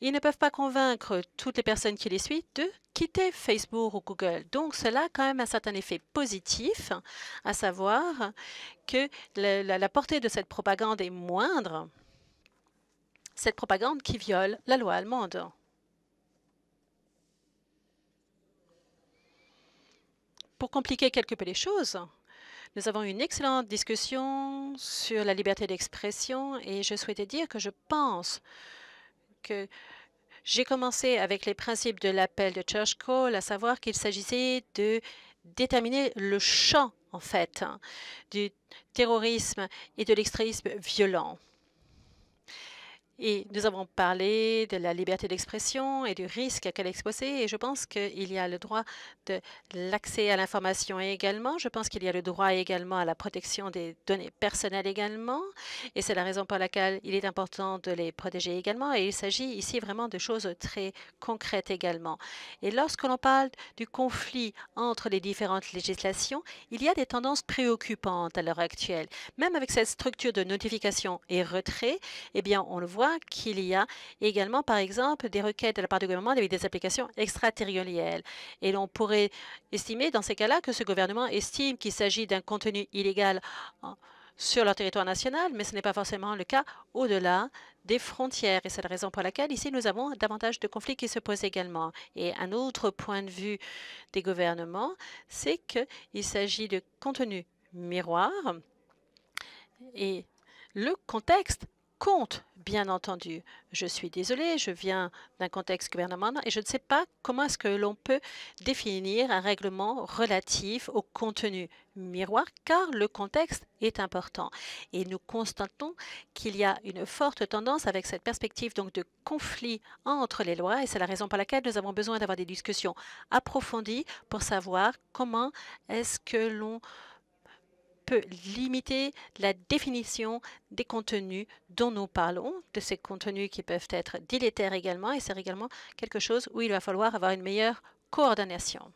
ils ne peuvent pas convaincre toutes les personnes qui les suivent de quitter Facebook ou Google. Donc, cela a quand même un certain effet positif, à savoir que la, portée de cette propagande est moindre, cette propagande qui viole la loi allemande. Pour compliquer quelque peu les choses, nous avons eu une excellente discussion sur la liberté d'expression et je souhaitais dire que je pense que j'ai commencé avec les principes de l'appel de Church Call, à savoir qu'il s'agissait de déterminer le champ, en fait, hein, du terrorisme et de l'extrémisme violent. Et nous avons parlé de la liberté d'expression et du risque qu'elle est exposée. Et je pense qu'il y a le droit de l'accès à l'information également. Je pense qu'il y a le droit également à la protection des données personnelles également. Et c'est la raison pour laquelle il est important de les protéger également. Et il s'agit ici vraiment de choses très concrètes également. Et lorsque l'on parle du conflit entre les différentes législations, il y a des tendances préoccupantes à l'heure actuelle. Même avec cette structure de notification et retrait, eh bien, on le voit qu'il y a également, par exemple, des requêtes de la part du gouvernement avec des applications extraterritoriales. Et l'on pourrait estimer, dans ces cas-là, que ce gouvernement estime qu'il s'agit d'un contenu illégal sur leur territoire national, mais ce n'est pas forcément le cas au-delà des frontières. Et c'est la raison pour laquelle ici, nous avons davantage de conflits qui se posent également. Et un autre point de vue des gouvernements, c'est qu'il s'agit de contenu miroir et le contexte compte, bien entendu. Je suis désolée, je viens d'un contexte gouvernemental et je ne sais pas comment est-ce que l'on peut définir un règlement relatif au contenu miroir, car le contexte est important. Et nous constatons qu'il y a une forte tendance avec cette perspective donc de conflit entre les lois, et c'est la raison pour laquelle nous avons besoin d'avoir des discussions approfondies pour savoir comment est-ce que l'on peut limiter la définition des contenus dont nous parlons, de ces contenus qui peuvent être délétères également, et c'est également quelque chose où il va falloir avoir une meilleure coordination.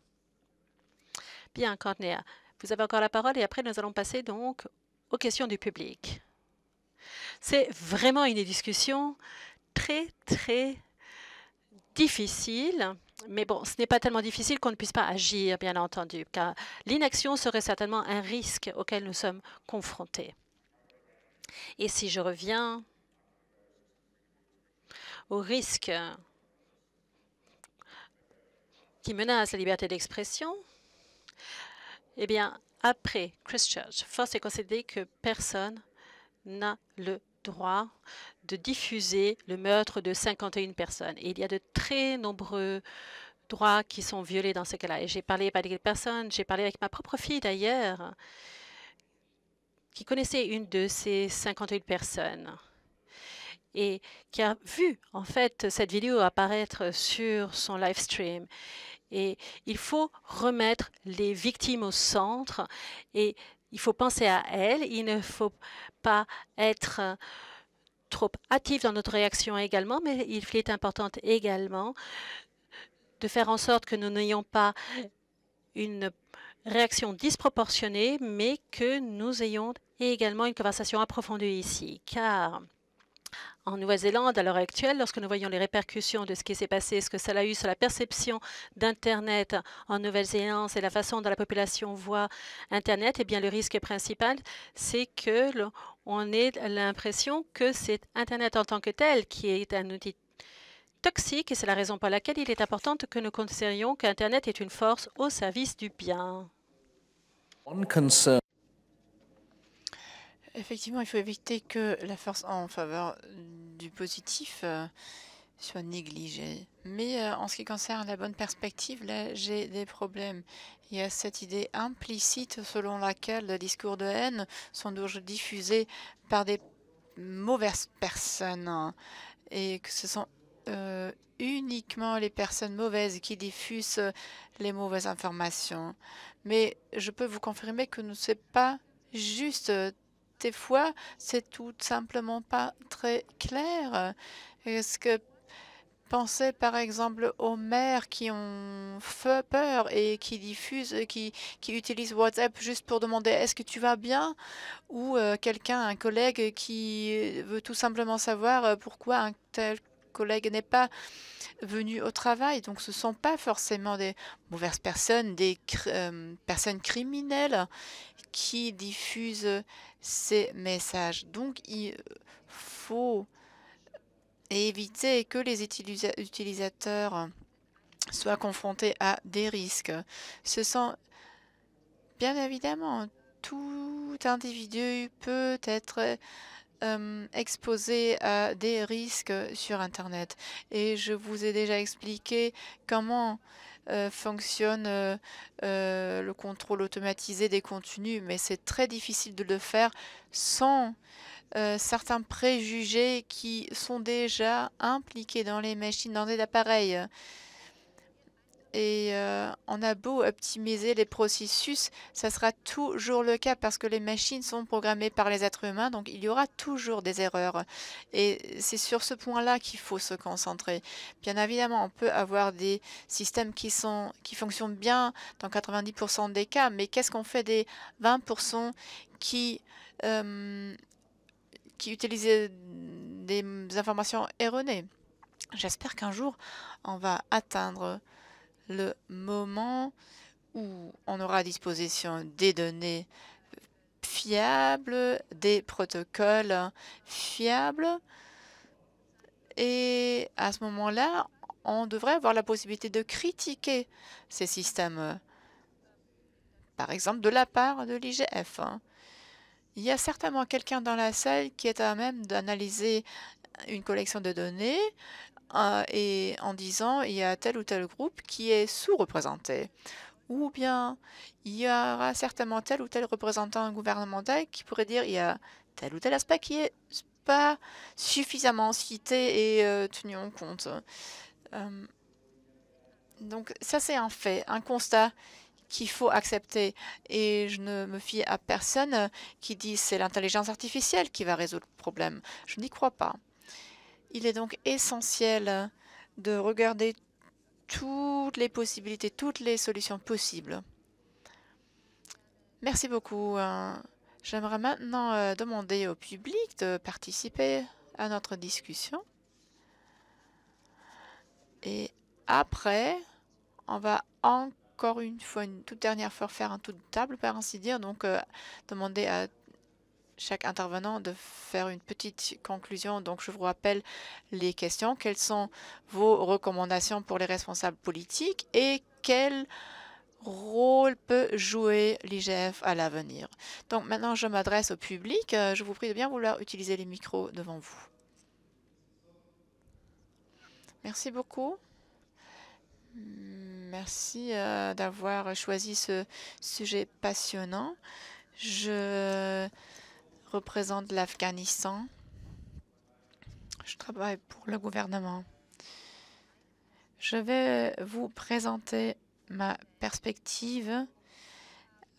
Bien, Cornéa, vous avez encore la parole et après nous allons passer donc aux questions du public. C'est vraiment une discussion très, très difficile, mais bon, ce n'est pas tellement difficile qu'on ne puisse pas agir, bien entendu, car l'inaction serait certainement un risque auquel nous sommes confrontés. Et si je reviens au risque qui menace la liberté d'expression, eh bien, après Christchurch, force est considérée que personne n'a le droit de diffuser le meurtre de 51 personnes. Et il y a de très nombreux droits qui sont violés dans ce cas-là. Et j'ai parlé avec des personnes, j'ai parlé avec ma propre fille d'ailleurs, qui connaissait une de ces 51 personnes et qui a vu en fait cette vidéo apparaître sur son live stream. Et il faut remettre les victimes au centre et il faut penser à elles. Il ne faut pas être trop hâtive dans notre réaction également, mais il est important également de faire en sorte que nous n'ayons pas une réaction disproportionnée, mais que nous ayons également une conversation approfondie ici, car en Nouvelle-Zélande à l'heure actuelle, lorsque nous voyons les répercussions de ce qui s'est passé, ce que cela a eu sur la perception d'Internet en Nouvelle-Zélande et la façon dont la population voit Internet, eh bien, le risque principal, c'est que on ait l'impression que c'est Internet en tant que tel qui est un outil toxique et c'est la raison pour laquelle il est important que nous considérions qu'Internet est une force au service du bien. Effectivement, il faut éviter que la force en faveur du positif euh, soit négligée. Mais euh, en ce qui concerne la bonne perspective, là, j'ai des problèmes. Il y a cette idée implicite selon laquelle les discours de haine sont diffusés par des mauvaises personnes et que ce sont euh, uniquement les personnes mauvaises qui diffusent les mauvaises informations. Mais je peux vous confirmer que ce n'est pas juste des fois, c'est tout simplement pas très clair. Est-ce que Pensez par exemple aux maires qui ont peur et qui diffusent, euh, qui, utilisent WhatsApp juste pour demander est-ce que tu vas bien ou euh, quelqu'un, un collègue qui euh, veut tout simplement savoir pourquoi un tel collègue n'est pas venu au travail. Donc ce ne sont pas forcément des mauvaises personnes, des personnes criminelles qui diffusent ces messages. Donc, il euh, faut éviter que les utilisateurs soient confrontés à des risques. Ce sont bien évidemment tout individu peut être euh, exposé à des risques sur Internet. Et je vous ai déjà expliqué comment euh, fonctionne euh, euh, le contrôle automatisé des contenus, mais c'est très difficile de le faire sans certains préjugés qui sont déjà impliqués dans les machines, dans les appareils. Et euh, on a beau optimiser les processus, ça sera toujours le cas parce que les machines sont programmées par les êtres humains, donc il y aura toujours des erreurs. Et c'est sur ce point-là qu'il faut se concentrer. Bien évidemment, on peut avoir des systèmes qui, sont, qui fonctionnent bien dans 90% des cas, mais qu'est-ce qu'on fait des 20% qui, euh, qui utilisent des informations erronées J'espère qu'un jour, on va atteindre le moment où on aura à disposition des données fiables, des protocoles fiables. Et à ce moment-là, on devrait avoir la possibilité de critiquer ces systèmes, par exemple de la part de l'IGF. Hein. Il y a certainement quelqu'un dans la salle qui est à même d'analyser une collection de données, euh, et en disant il y a tel ou tel groupe qui est sous-représenté. Ou bien il y aura certainement tel ou tel représentant gouvernemental qui pourrait dire il y a tel ou tel aspect qui est pas suffisamment cité et euh, tenu en compte. Euh, donc ça c'est un fait, un constat qu'il faut accepter. Et je ne me fie à personne qui dit c'est l'intelligence artificielle qui va résoudre le problème. Je n'y crois pas. Il est donc essentiel de regarder toutes les possibilités, toutes les solutions possibles. Merci beaucoup. Euh. J'aimerais maintenant euh, demander au public de participer à notre discussion. Et après, on va encore une fois, une toute dernière fois, faire un tour de table, par ainsi dire. Donc, euh, demander à chaque intervenant de faire une petite conclusion. Donc, je vous rappelle les questions. Quelles sont vos recommandations pour les responsables politiques et quel rôle peut jouer l'IGF à l'avenir Donc, maintenant, je m'adresse au public. Euh, je vous prie de bien vouloir utiliser les micros devant vous. Merci beaucoup. Merci euh, d'avoir choisi ce sujet passionnant. Je représente l'Afghanistan. Je travaille pour le gouvernement. Je vais vous présenter ma perspective.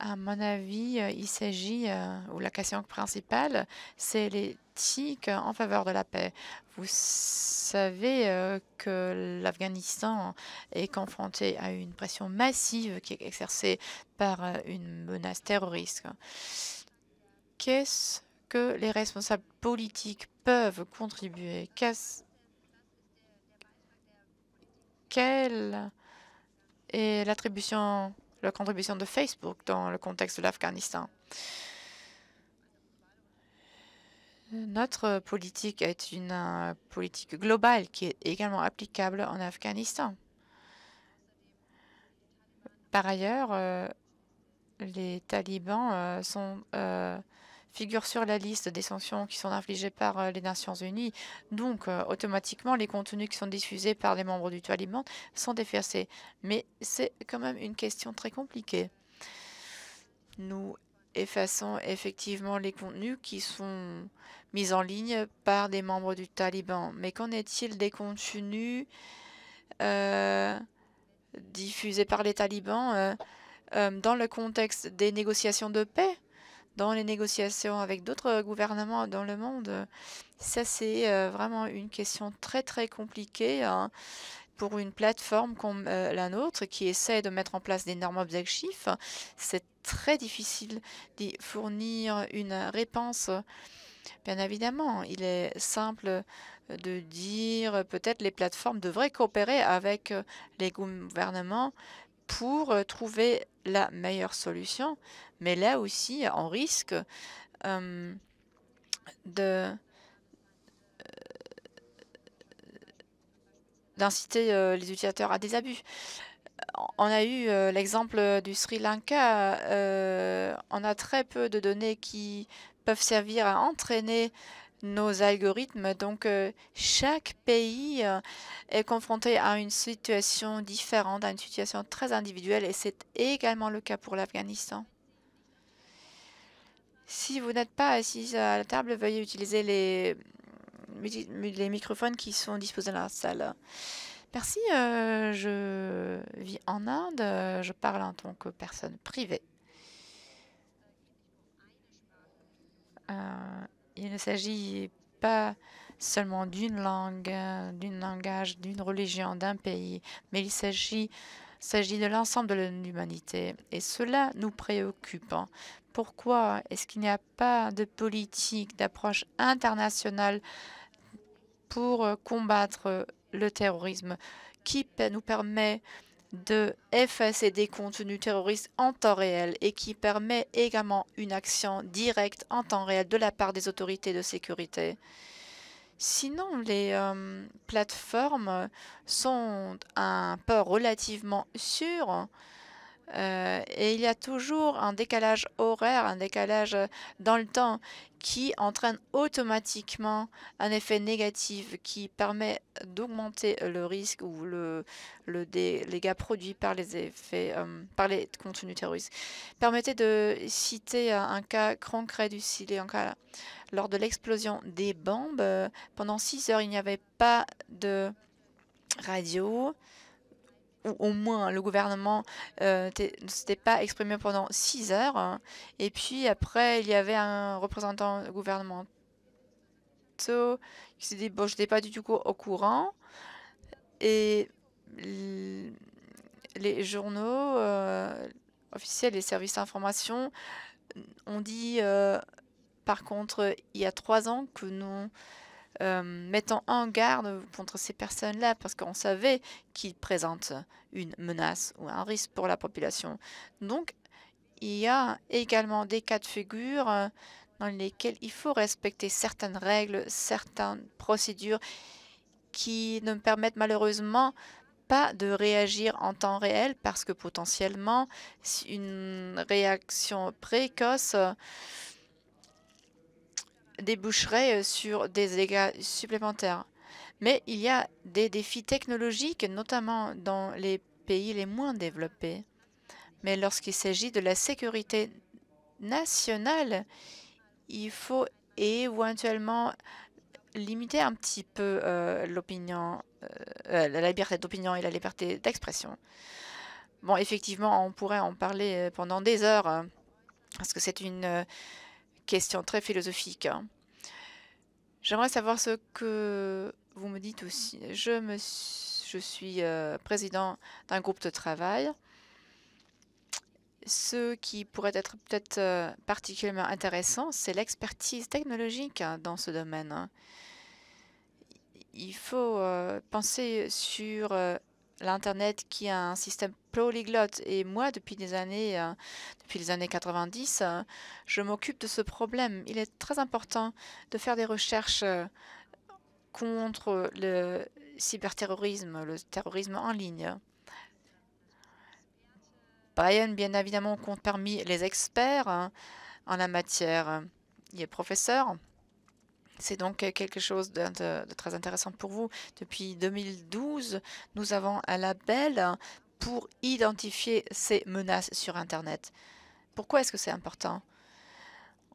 À mon avis, euh, il s'agit, euh, ou la question principale, c'est l'éthique en faveur de la paix. Vous savez euh, que l'Afghanistan est confronté à une pression massive qui est exercée par une menace terroriste qu'est-ce que les responsables politiques peuvent contribuer quelle est l'attribution, la contribution de Facebook dans le contexte de l'Afghanistan Notre politique est une euh, politique globale qui est également applicable en Afghanistan. Par ailleurs, euh, les talibans euh, sont figure sur la liste des sanctions qui sont infligées par euh, les Nations Unies. Donc, euh, automatiquement, les contenus qui sont diffusés par les membres du Taliban sont effacés. Mais c'est quand même une question très compliquée. Nous effaçons effectivement les contenus qui sont mis en ligne par des membres du Taliban. Mais qu'en est-il des contenus euh, diffusés par les talibans dans le contexte des négociations de paix dans les négociations avec d'autres euh, gouvernements dans le monde. Euh, ça, c'est euh, vraiment une question très, très compliquée hein, pour une plateforme comme la nôtre qui essaie de mettre en place des normes objectives. C'est très difficile d'y fournir une réponse. Bien évidemment, il est simple de dire peut-être les plateformes devraient coopérer avec les gouvernements pour euh, trouver la meilleure solution. Mais là aussi, on risque euh, euh, d'inciter les utilisateurs à des abus. On a eu l'exemple du Sri Lanka. on a très peu de données qui peuvent servir à entraîner nos algorithmes. Donc, euh, chaque pays euh, est confronté à une situation différente, à une situation très individuelle, et c'est également le cas pour l'Afghanistan. Si vous n'êtes pas assis à la table, veuillez utiliser les, les microphones qui sont disposés dans la salle. Merci, euh, je vis en Inde, je parle en tant que personne privée. Il ne s'agit pas seulement d'une langue, euh, d'un langage, d'une religion, d'un pays, mais il s'agit s'agit de l'ensemble de l'humanité. Et cela nous préoccupe. Pourquoi est-ce qu'il n'y a pas de politique, d'approche internationale pour combattre le terrorisme Qui nous permet de effacer des contenus terroristes en temps réel et qui permet également une action directe en temps réel de la part des autorités de sécurité. Sinon, les euh, plateformes sont un port relativement sûr euh, et il y a toujours un décalage horaire, un décalage dans le temps qui entraîne automatiquement un effet négatif qui permet d'augmenter le risque ou le, le les produits par les effets euh, par les contenus terroristes. Permettez de citer euh, un, cas concret du Sri Lors de l'explosion des bombes, euh, pendant six heures, il n'y avait pas de radio ou au moins hein, le gouvernement euh, ne s'était pas exprimé pendant six heures. Hein, et puis après, il y avait un représentant gouvernemental qui s'est dit Bon, je n'étais pas du tout au courant. Et les journaux euh, officiels, les services d'information ont dit euh, Par contre, il y a trois ans que nous euh, mettant en garde contre ces personnes-là, parce qu'on savait qu'ils présentent une menace ou un risque pour la population. Donc, il y a également des cas de figure euh, dans lesquels il faut respecter certaines règles, certaines procédures qui ne permettent malheureusement pas de réagir en temps réel parce que potentiellement une réaction précoce euh, déboucherait euh, sur des dégâts supplémentaires. Mais il y a des défis technologiques, notamment dans les pays les moins développés. Mais lorsqu'il s'agit de la sécurité nationale, il faut éventuellement limiter un petit peu euh, l'opinion, euh, la liberté d'opinion et la liberté d'expression. Bon, effectivement, on pourrait en parler pendant des heures, hein, parce que c'est une question très philosophique. Hein. J'aimerais savoir ce que vous me dites aussi. Je, me, je suis euh, président d'un groupe de travail. Ce qui pourrait être peut-être euh, particulièrement intéressant, c'est l'expertise technologique hein, dans ce domaine. Hein. Il faut euh, penser sur l'Internet qui a un système polyglotte. Et moi, depuis les années, euh, depuis les années 90, euh, je m'occupe de ce problème. Il est très important de faire des recherches euh, contre le cyberterrorisme, le terrorisme en ligne. Brian, bien évidemment, compte parmi les experts hein, en la matière. Il est professeur c'est donc quelque chose de, très intéressant pour vous. Depuis 2012, nous avons un label pour identifier ces menaces sur Internet. Pourquoi est-ce que c'est important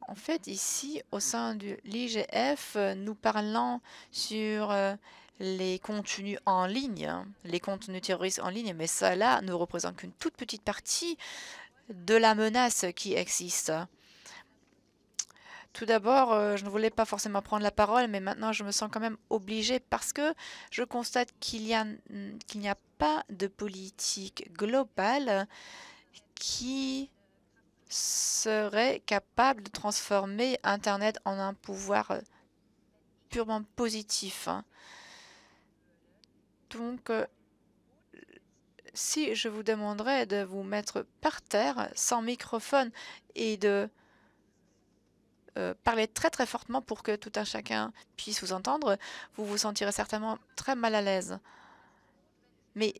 En fait, ici, au sein de l'IGF, nous parlons sur euh, les contenus en ligne, hein. les contenus terroristes en ligne, mais cela ne représente qu'une toute petite partie de la menace qui existe. Tout d'abord, euh, je ne voulais pas forcément prendre la parole, mais maintenant je me sens quand même obligée parce que je constate qu'il n'y a, n'y a pas de politique globale qui serait capable de transformer Internet en un pouvoir euh, purement positif. Hein. Donc, euh, si je vous demanderais de vous mettre par terre sans microphone et de euh, parler très très fortement pour que tout un chacun puisse vous entendre, vous vous sentirez certainement très mal à l'aise. Mais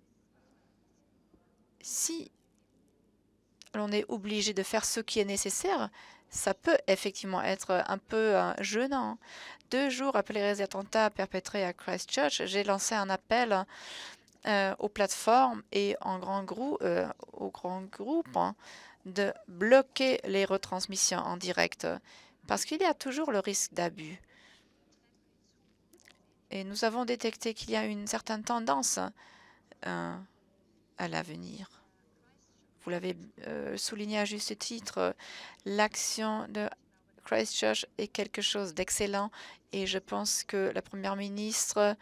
si l'on est obligé de faire ce qui est nécessaire, ça peut effectivement être un peu jeûnant. Euh, gênant. Deux jours après les attentats perpétrés à Christchurch, j'ai lancé un appel euh, aux plateformes et en grand groupe aux grands groupes de bloquer les retransmissions en direct parce qu'il y a toujours le risque d'abus. Et nous avons détecté qu'il y a une certaine tendance euh, à, l'avenir. Vous l'avez euh, souligné à juste titre, l'action de Christchurch est quelque chose d'excellent et je pense que la Première ministre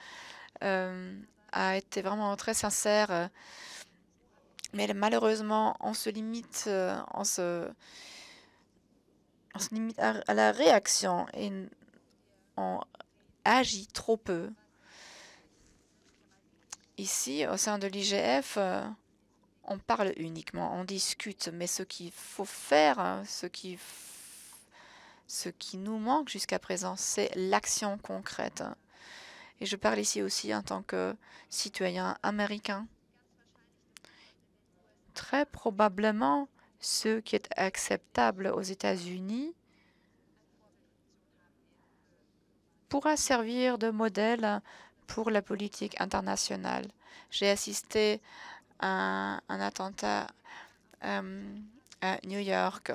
euh, a été vraiment très sincère. Mais malheureusement, on se limite, on se on se limite à, la réaction et on agit trop peu. Ici, au sein de l'IGF, euh, on parle uniquement, on discute, mais ce qu'il faut faire, hein, ce qui, ce qui nous manque jusqu'à présent, c'est l'action concrète. Et je parle ici aussi en tant que citoyen américain. Très probablement, ce qui est acceptable aux États-Unis pourra servir de modèle pour la politique internationale. J'ai assisté à un, attentat euh, à New York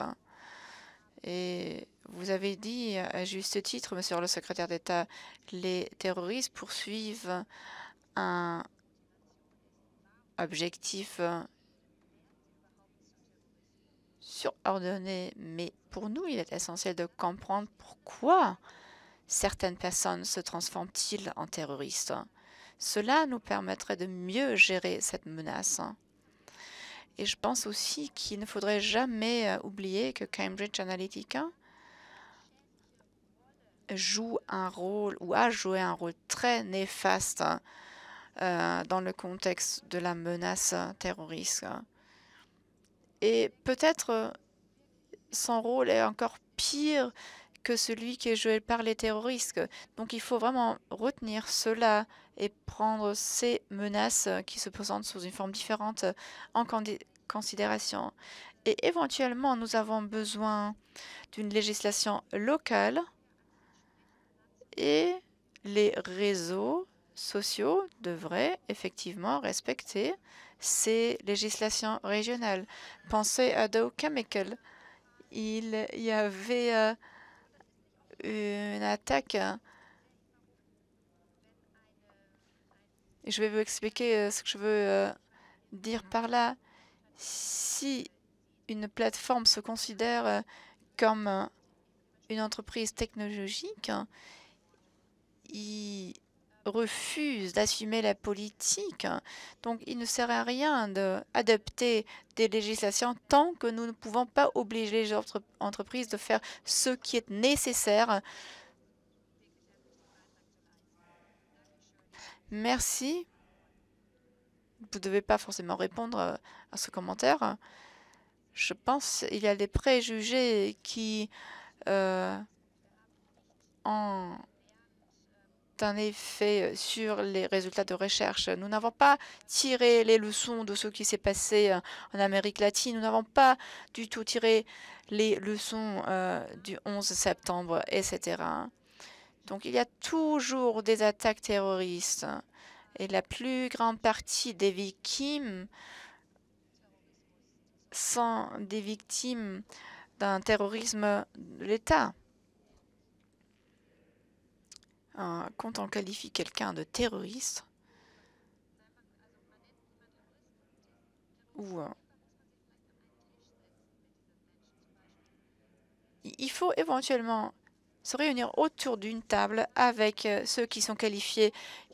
et vous avez dit, à juste titre, monsieur le secrétaire d'État, les terroristes poursuivent un objectif mais pour nous, il est essentiel de comprendre pourquoi certaines personnes se transforment-ils en terroristes. Cela nous permettrait de mieux gérer cette menace. Et je pense aussi qu'il ne faudrait jamais euh, oublier que Cambridge Analytica joue un rôle ou a joué un rôle très néfaste euh, dans le contexte de la menace terroriste. Et peut-être euh, son rôle est encore pire que celui qui est joué par les terroristes. Donc il faut vraiment retenir cela et prendre ces menaces euh, qui se présentent sous une forme différente euh, en considération. Et éventuellement, nous avons besoin d'une législation locale et les réseaux sociaux devraient effectivement respecter ces législations régionales. Pensez à Dow Chemical. Il y avait euh, une attaque. je vais vous expliquer euh, ce que je veux euh, dire par là. Si une plateforme se considère comme une entreprise technologique, il refuse d'assumer la politique. Donc, il ne sert à rien d'adopter des législations tant que nous ne pouvons pas obliger les entreprises de faire ce qui est nécessaire. Merci. Vous ne devez pas forcément répondre euh, à ce commentaire. Je pense qu'il y a des préjugés qui euh, en un effet euh, sur les résultats de recherche. Nous n'avons pas tiré les leçons de ce qui s'est passé euh, en Amérique latine. Nous n'avons pas du tout tiré les leçons euh, du 11 septembre, etc. Donc il y a toujours des attaques terroristes. Et la plus grande partie des victimes sont des victimes d'un terrorisme de l'État quand on qualifie quelqu'un de terroriste, ou il faut éventuellement se réunir autour d'une table avec euh, ceux qui sont qualifiés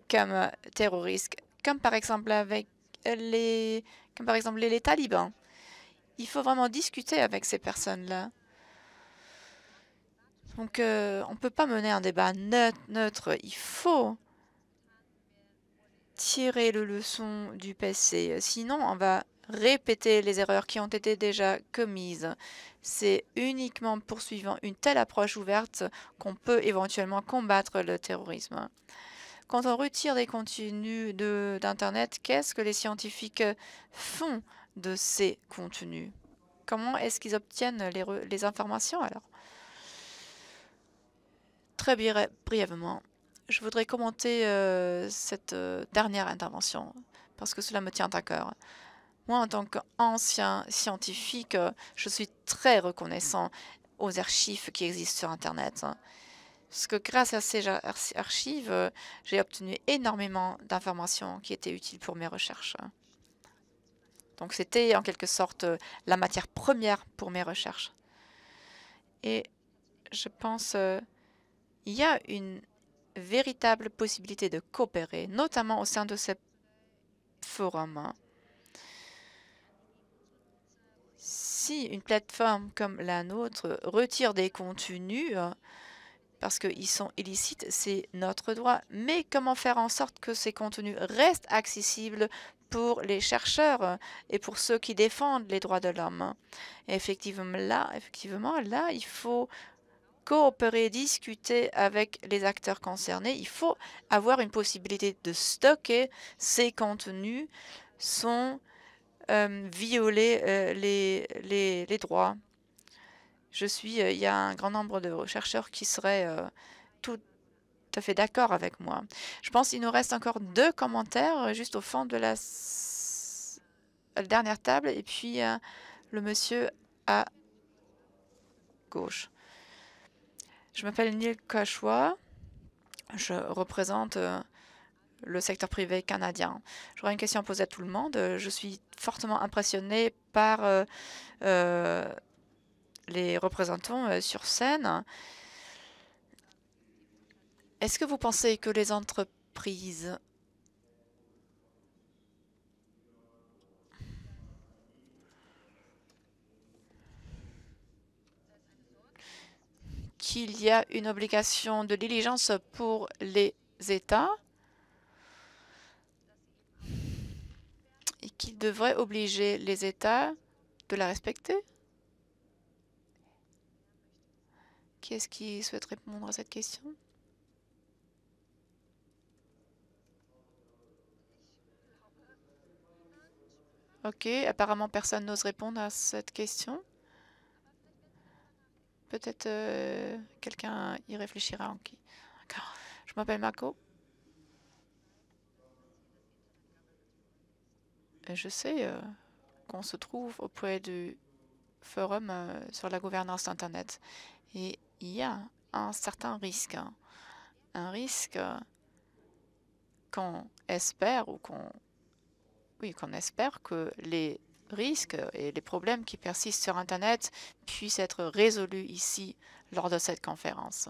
comme euh, terroristes, comme par exemple avec euh, les, comme par exemple les talibans. Il faut vraiment discuter avec ces personnes-là. Donc euh, on ne peut pas mener un débat neutre. Il faut tirer le leçon du passé. Sinon, on va répéter les erreurs qui ont été déjà commises. C'est uniquement poursuivant une telle approche ouverte qu'on peut éventuellement combattre le terrorisme. Quand on retire des contenus d'Internet, qu'est-ce que les scientifiques font de ces contenus Comment est-ce qu'ils obtiennent les informations alors Très brièvement, je voudrais commenter euh, cette euh, dernière intervention parce que cela me tient à cœur. Moi, en tant qu'ancien scientifique, je suis très reconnaissant aux archives qui existent sur Internet. Hein. Parce que grâce à ces archives, j'ai obtenu énormément d'informations qui étaient utiles pour mes recherches. Donc c'était en quelque sorte la matière première pour mes recherches. Et je pense euh, il y a une véritable possibilité de coopérer, notamment au sein de ce forum. Hein. Si une plateforme comme la nôtre retire des contenus hein, parce qu'ils sont illicites, c'est notre droit. Mais comment faire en sorte que ces contenus restent accessibles pour les chercheurs hein, et pour ceux qui défendent les droits de l'homme Effectivement, là, effectivement, là, il faut coopérer, discuter avec les acteurs concernés. Il faut avoir une possibilité de stocker ces contenus sans euh, violer euh, les, les, droits. Je suis, euh, il y a un grand nombre de chercheurs qui seraient tout à fait d'accord avec moi. Je pense qu'il nous reste encore deux commentaires juste au fond de la dernière table et puis le monsieur à gauche. Je m'appelle Neil Kachwa. Je représente euh, le secteur privé canadien. J'aurais une question à poser à tout le monde. Je suis fortement impressionnée par euh, euh, les représentants sur scène. Est-ce que vous pensez que les entreprises qu'il y a une obligation de diligence pour les États et qu'il devrait obliger les États de la respecter Qui est-ce qui souhaite répondre à cette question Ok, apparemment personne n'ose répondre à cette question. Peut-être euh, quelqu'un y réfléchira en qui. Je m'appelle Marco. Euh, je sais euh, qu'on se trouve auprès du forum sur la gouvernance d'Internet. Et il y a un certain risque. Hein. Un risque qu'on espère ou qu'on oui, qu'on espère que les risques et les problèmes qui persistent sur Internet puissent être résolus ici lors de cette conférence.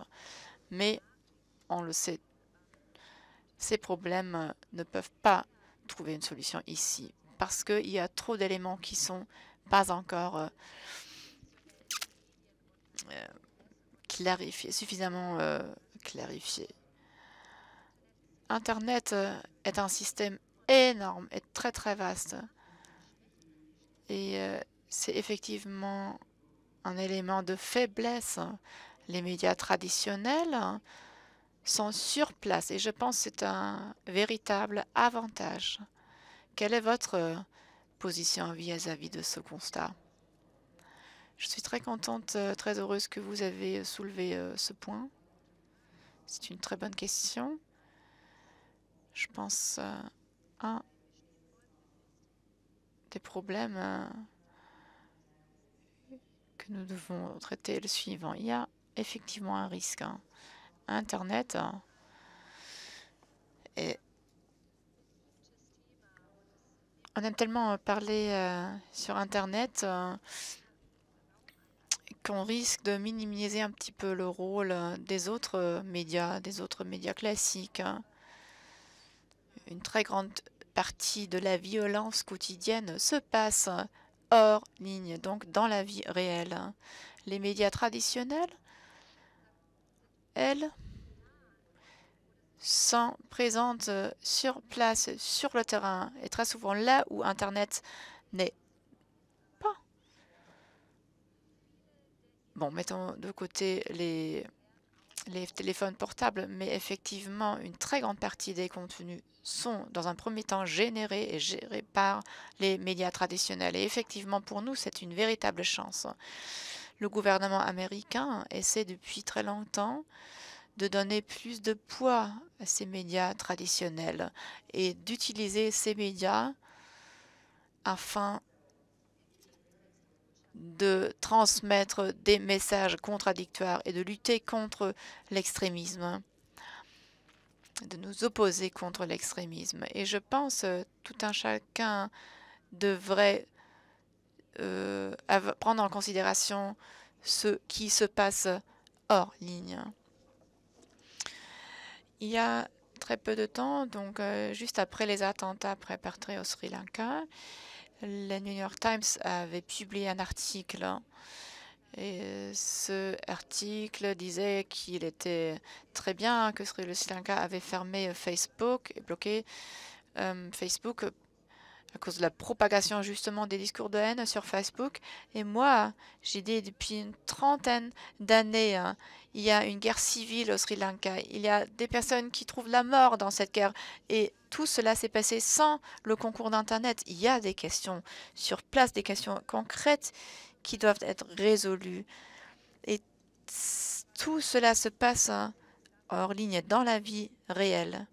Mais on le sait, ces problèmes ne peuvent pas trouver une solution ici parce qu'il y a trop d'éléments qui sont pas encore euh, suffisamment euh, clarifiés. Internet est un système énorme et très très vaste et euh, c'est effectivement un élément de faiblesse. Les médias traditionnels sont sur place et je pense que c'est un véritable avantage. Quelle est votre position vis-à-vis de ce constat Je suis très contente, euh, très heureuse que vous avez soulevé euh, ce point. C'est une très bonne question. Je pense, à problèmes euh, que nous devons traiter le suivant. Il y a effectivement un risque. Hein. Internet euh, on aime tellement parler euh, sur Internet qu'on risque de minimiser un petit peu le rôle des autres médias, des autres médias classiques. Hein. Une très grande partie de la violence quotidienne se passe hors ligne, donc dans la vie réelle. Les médias traditionnels, elles, sont présentes sur place, sur le terrain, et très souvent là où Internet n'est pas. Bon, mettons de côté les les téléphones portables, mais effectivement, une très grande partie des contenus sont dans un premier temps générés et gérés par les médias traditionnels. Et effectivement, pour nous, c'est une véritable chance. Le gouvernement américain essaie depuis très longtemps de donner plus de poids à ces médias traditionnels et d'utiliser ces médias afin de transmettre des messages contradictoires et de lutter contre l'extrémisme, de nous opposer contre l'extrémisme. Et je pense que euh, tout un chacun devrait euh, prendre en considération ce qui se passe hors ligne. Il y a très peu de temps, donc euh, juste après les attentats préparés au Sri Lanka, le New York Times avait publié un article hein, et ce article disait qu'il était très bien que Sri Lanka avait fermé Facebook et bloqué euh, Facebook à cause de la propagation justement des discours de haine sur Facebook. Et moi, j'ai dit depuis une trentaine d'années, hein, il y a une guerre civile au Sri Lanka, il y a des personnes qui trouvent la mort dans cette guerre. Et tout cela s'est passé sans le concours d'Internet. Il y a des questions sur place, des questions concrètes qui doivent être résolues. Et tout cela se passe hein, hors ligne, dans la vie réelle.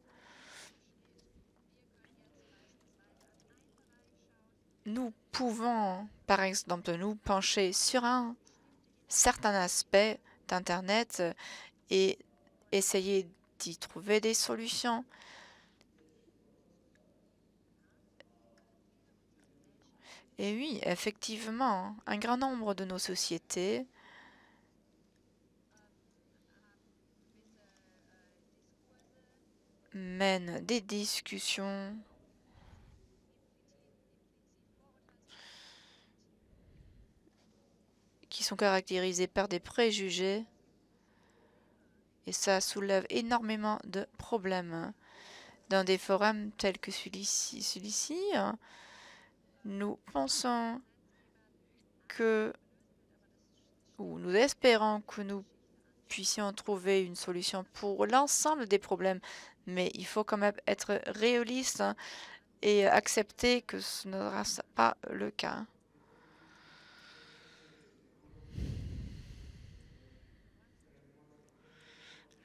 Nous pouvons, par exemple, nous pencher sur un certain aspect internet euh, et essayer d'y trouver des solutions. Et oui, effectivement, un grand nombre de nos sociétés mènent des discussions sont caractérisés par des préjugés. Et ça soulève énormément de problèmes. Hein. Dans des forums tels que celui-ci, hein, nous pensons que, ou nous espérons que nous puissions trouver une solution pour l'ensemble des problèmes, mais il faut quand même être réaliste hein, et accepter que ce ne sera pas le cas.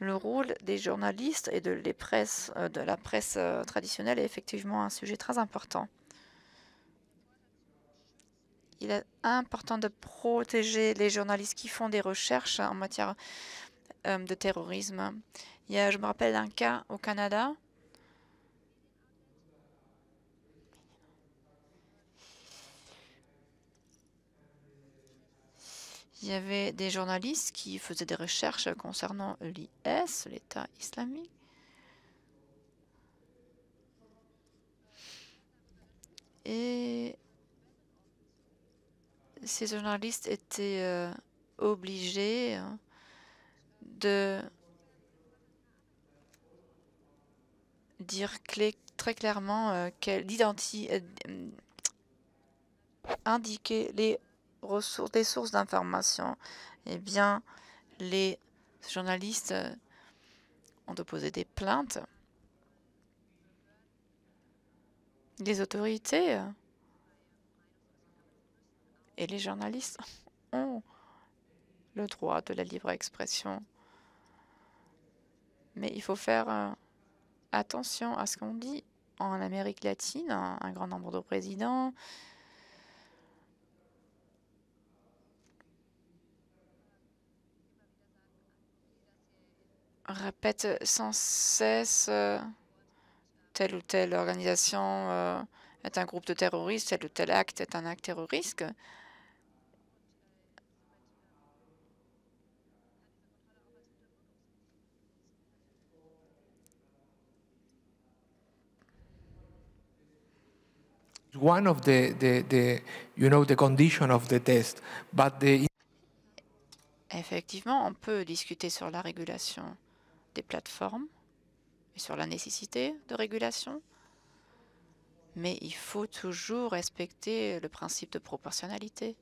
Le rôle des journalistes et de, euh, la presse euh, traditionnelle est effectivement un sujet très important. Il est important de protéger les journalistes qui font des recherches en matière euh, de terrorisme. Il y a, je me rappelle un cas au Canada Il y avait des journalistes qui faisaient des recherches concernant l'IS, l'État islamique. Et ces journalistes étaient euh, obligés hein, de dire très clairement euh, quelle identité, euh, indiquer les ressources, des sources d'informations, eh bien, les journalistes euh, ont déposé des plaintes. Les autorités euh, et les journalistes *laughs* ont le droit de la libre expression. Mais il faut faire euh, attention à ce qu'on dit en Amérique latine, un grand nombre de présidents, répète sans cesse euh, telle ou telle organisation euh, est un groupe de terroristes, tel ou tel acte est un acte terroriste. test, Effectivement, on peut discuter sur la régulation plateformes et sur la nécessité de régulation, mais il faut toujours respecter le principe de proportionnalité.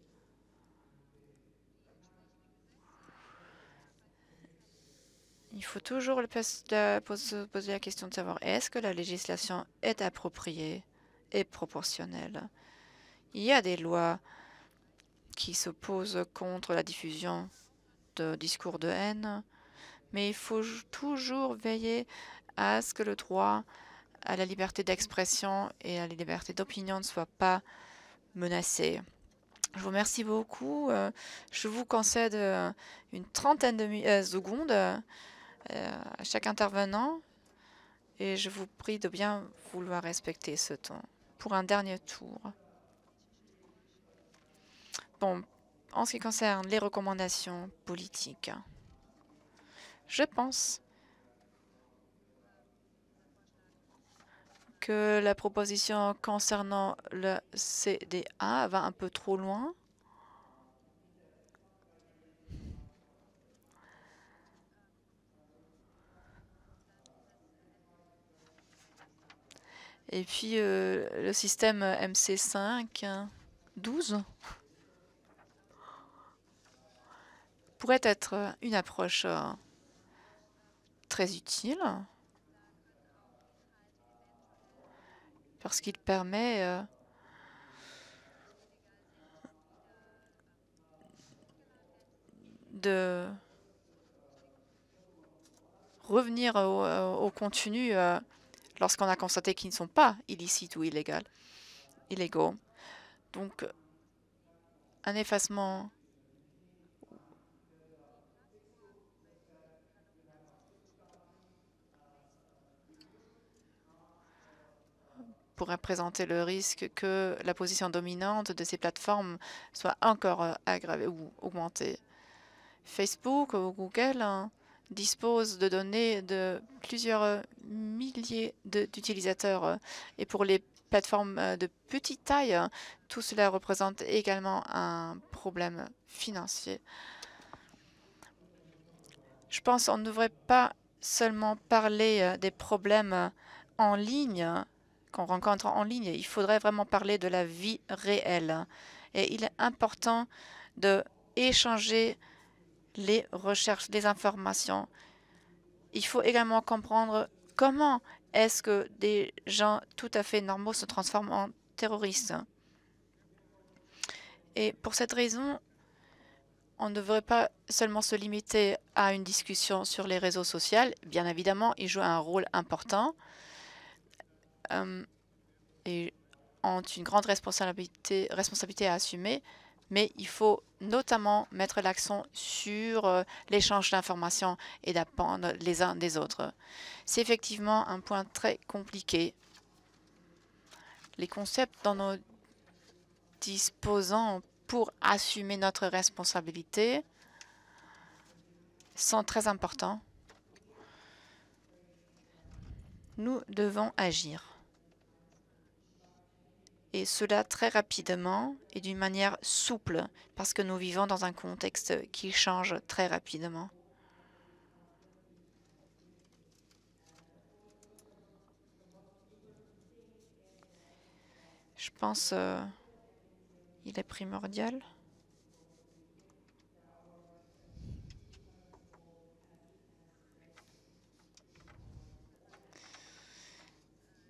Il faut toujours poser la question de savoir est-ce que la législation est appropriée et proportionnelle. Il y a des lois qui s'opposent contre la diffusion de discours de haine, mais il faut toujours veiller à ce que le droit à la liberté d'expression et à la liberté d'opinion ne soit pas menacé. Je vous remercie beaucoup. Euh, je vous concède euh, une trentaine de euh, secondes à chaque intervenant et je vous prie de bien vouloir respecter ce temps pour un dernier tour. Bon, en ce qui concerne les recommandations politiques. Je pense que la proposition concernant le CDA va un peu trop loin. Et puis euh, le système MC5, 12, pourrait être une approche euh, très utile parce qu'il permet euh, de revenir au, euh, contenu euh, lorsqu'on a constaté qu'ils ne sont pas illicites ou illégaux. Donc, un effacement pourrait présenter le risque que la position dominante de ces plateformes soit encore euh, aggravée ou augmentée. Facebook ou Google hein, disposent de données de plusieurs euh, milliers d'utilisateurs. Euh, et pour les plateformes de petite taille, hein, tout cela représente également un problème financier. Je pense qu'on ne devrait pas seulement parler des problèmes en ligne hein, qu'on rencontre en ligne. Il faudrait vraiment parler de la vie réelle. Et il est important d'échanger les recherches, les informations. Il faut également comprendre comment est-ce que des gens tout à fait normaux se transforment en terroristes. Et pour cette raison, on ne devrait pas seulement se limiter à une discussion sur les réseaux sociaux. Bien évidemment, ils jouent un rôle important. Euh, et ont une grande responsabilité, responsabilité à assumer, mais il faut notamment mettre l'accent sur euh, l'échange d'informations et d'apprendre les uns des autres. C'est effectivement un point très compliqué. Les concepts dont nous disposons pour assumer notre responsabilité sont très importants. Nous devons agir et cela très rapidement et d'une manière souple, parce que nous vivons dans un contexte qui change très rapidement. Je pense qu'il euh, est primordial.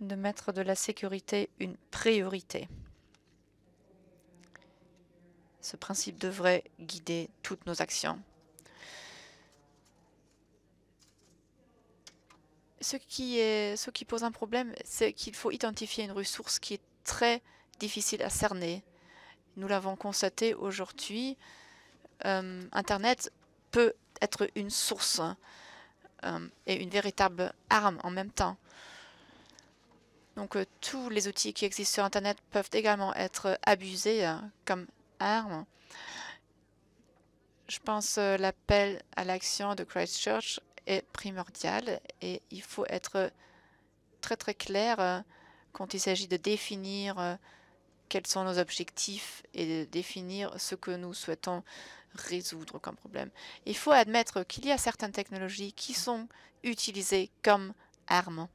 de mettre de la sécurité une priorité. Ce principe devrait guider toutes nos actions. Ce qui, pose un problème, c'est qu'il faut identifier une ressource qui est très difficile à cerner. Nous l'avons constaté aujourd'hui, euh, Internet peut être une source euh, et une véritable arme en même temps. Donc euh, tous les outils qui existent sur Internet peuvent également être abusés euh, comme armes. Je pense que euh, l'appel à l'action de Christchurch est primordial et il faut être très très clair quand il s'agit de définir quels sont nos objectifs et de définir ce que nous souhaitons résoudre comme problème. Il faut admettre qu'il y a certaines technologies qui sont utilisées comme armes.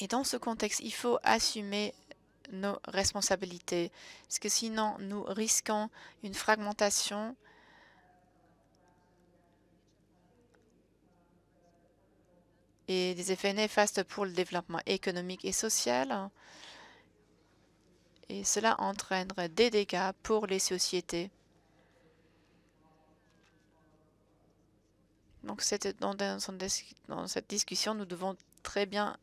Et dans ce contexte, il faut assumer nos responsabilités, parce que sinon nous risquons une fragmentation et des effets néfastes pour le développement économique et social. Et cela entraînerait des dégâts pour les sociétés. Donc, dans, dans cette discussion, nous devons très bien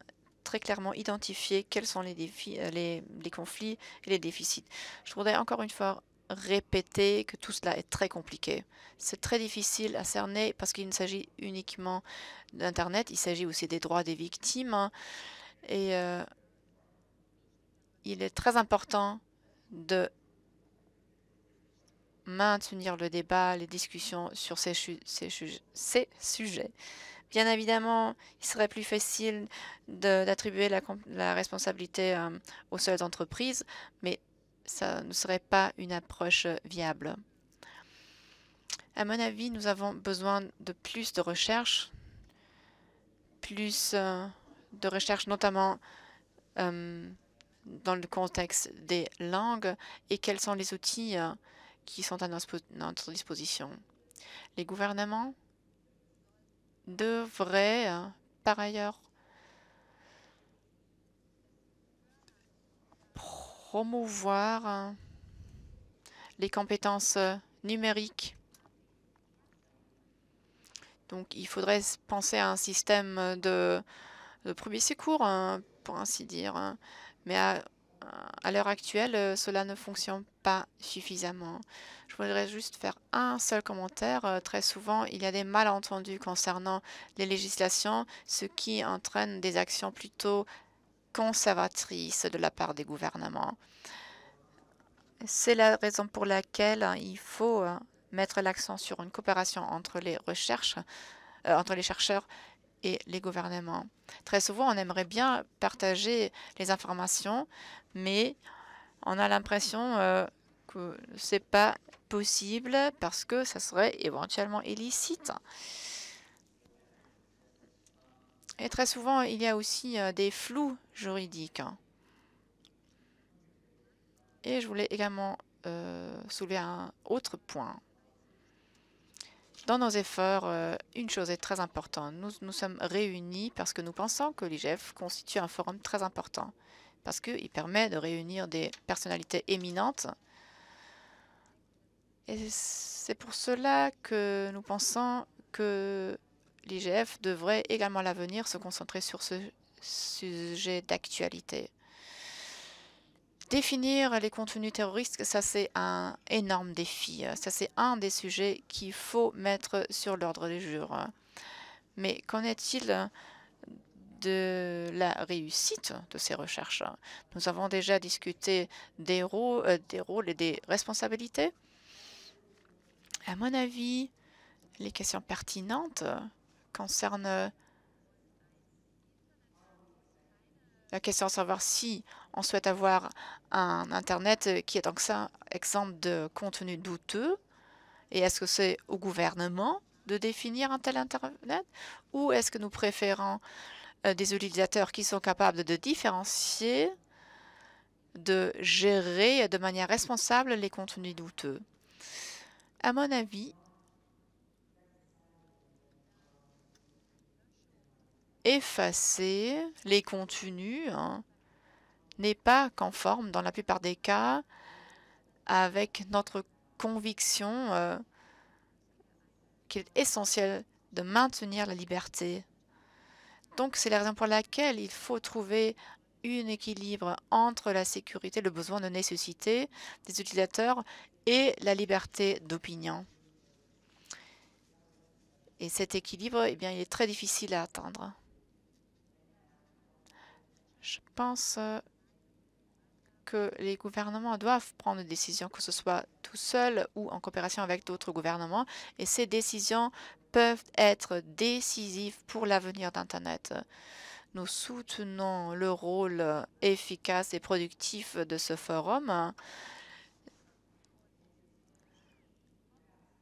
très clairement identifier quels sont les, défis, euh, les, conflits et les déficits. Je voudrais encore une fois répéter que tout cela est très compliqué. C'est très difficile à cerner parce qu'il ne s'agit uniquement d'Internet, il s'agit aussi des droits des victimes. Hein. Et euh, il est très important de maintenir le débat, les discussions sur ces sujets Bien évidemment, il serait plus facile d'attribuer la, responsabilité euh, aux seules entreprises, mais ça ne serait pas une approche euh, viable. À mon avis, nous avons besoin de plus de recherches, plus euh, de recherche notamment dans le contexte des langues et quels sont les outils qui sont à notre disposition. Les gouvernements devrait hein, par ailleurs promouvoir hein, les compétences euh, numériques. Donc il faudrait penser à un système euh, de, de premier secours, hein, pour ainsi dire. Mais à l'heure actuelle, euh, cela ne fonctionne pas suffisamment voudrais juste faire un seul commentaire. Euh, très souvent, il y a des malentendus concernant les législations, ce qui entraîne des actions plutôt conservatrices de la part des gouvernements. C'est la raison pour laquelle il faut euh, mettre l'accent sur une coopération entre les recherches, euh, entre les chercheurs et les gouvernements. Très souvent, on aimerait bien partager les informations, mais on a l'impression que c'est pas possible parce que ça serait éventuellement illicite. Et très souvent, il y a aussi euh, des flous juridiques. Hein. Et je voulais également euh, soulever un autre point. Dans nos efforts, euh, une chose est très importante. Nous nous sommes réunis parce que nous pensons que l'IGF constitue un forum très important, parce qu'il permet de réunir des personnalités éminentes et c'est pour cela que nous pensons que l'IGF devrait également à l'avenir se concentrer sur ce sujet d'actualité. Définir les contenus terroristes, ça c'est un énorme défi. Ça c'est un des sujets qu'il faut mettre sur l'ordre du jour. Mais qu'en est-il de la réussite de ces recherches Nous avons déjà discuté des rôles euh, et des responsabilités. À mon avis, les questions pertinentes concernent la question de savoir si on souhaite avoir un Internet qui est donc exemple de contenu douteux, et est-ce que c'est au gouvernement de définir un tel Internet, ou est-ce que nous préférons euh, des utilisateurs qui sont capables de différencier, de gérer de manière responsable les contenus douteux à mon avis, effacer les contenus hein, n'est pas conforme dans la plupart des cas avec notre conviction euh, qu'il est essentiel de maintenir la liberté. Donc c'est la raison pour laquelle il faut trouver un équilibre entre la sécurité, le besoin de nécessité des utilisateurs et la liberté d'opinion. Et cet équilibre, eh bien, il est très difficile à atteindre. Je pense euh, que les gouvernements doivent prendre des décisions, que ce soit tout seul ou en coopération avec d'autres gouvernements, et ces décisions peuvent être décisives pour l'avenir d'Internet. Nous soutenons le rôle efficace et productif de ce forum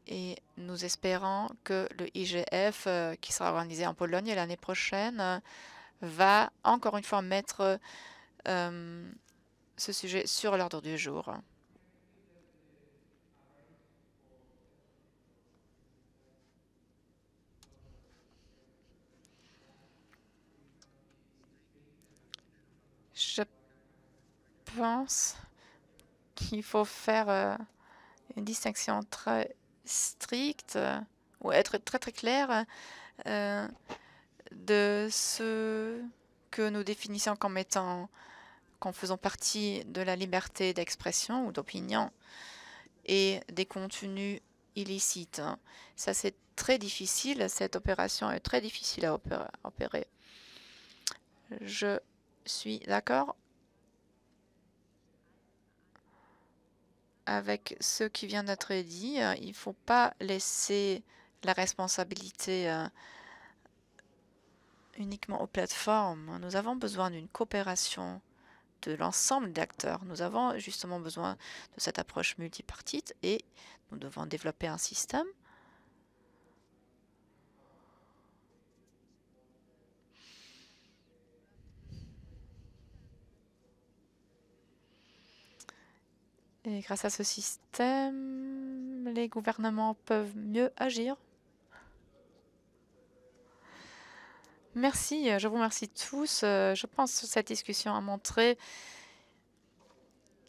Et nous espérons que le IGF, euh, qui sera organisé en Pologne l'année prochaine, va encore une fois mettre euh, ce sujet sur l'ordre du jour. Je pense qu'il faut faire euh, une distinction entre strict euh, ou être très très clair euh, de ce que nous définissons comme étant, qu'en faisant partie de la liberté d'expression ou d'opinion et des contenus illicites. Hein. Ça, c'est très difficile. Cette opération est très difficile à opérer. Je suis d'accord avec ce qui vient d'être dit. Euh, il ne faut pas laisser la responsabilité euh, uniquement aux plateformes. Nous avons besoin d'une coopération de l'ensemble des acteurs. Nous avons justement besoin de cette approche multipartite et nous devons développer un système grâce à ce système, les gouvernements peuvent mieux agir. Merci, je vous remercie tous. Euh, je pense que cette discussion a montré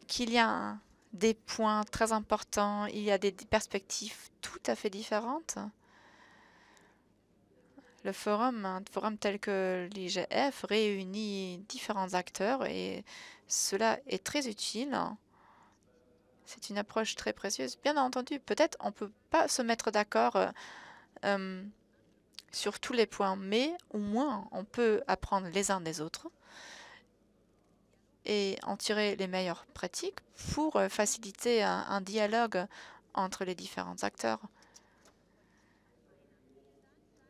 qu'il y a des points très importants, il y a des perspectives tout à fait différentes. Le forum, un forum tel que l'IGF, réunit différents acteurs et cela est très utile. C'est une approche très précieuse. Bien entendu, peut-être on ne peut pas se mettre d'accord euh, euh, sur tous les points, mais au moins on peut apprendre les uns des autres et en tirer les meilleures pratiques pour euh, faciliter un, dialogue entre les différents acteurs.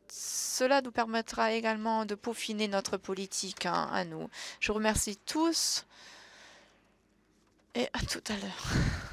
Cela nous permettra également de peaufiner notre politique hein, à nous. Je vous remercie tous et à tout à l'heure.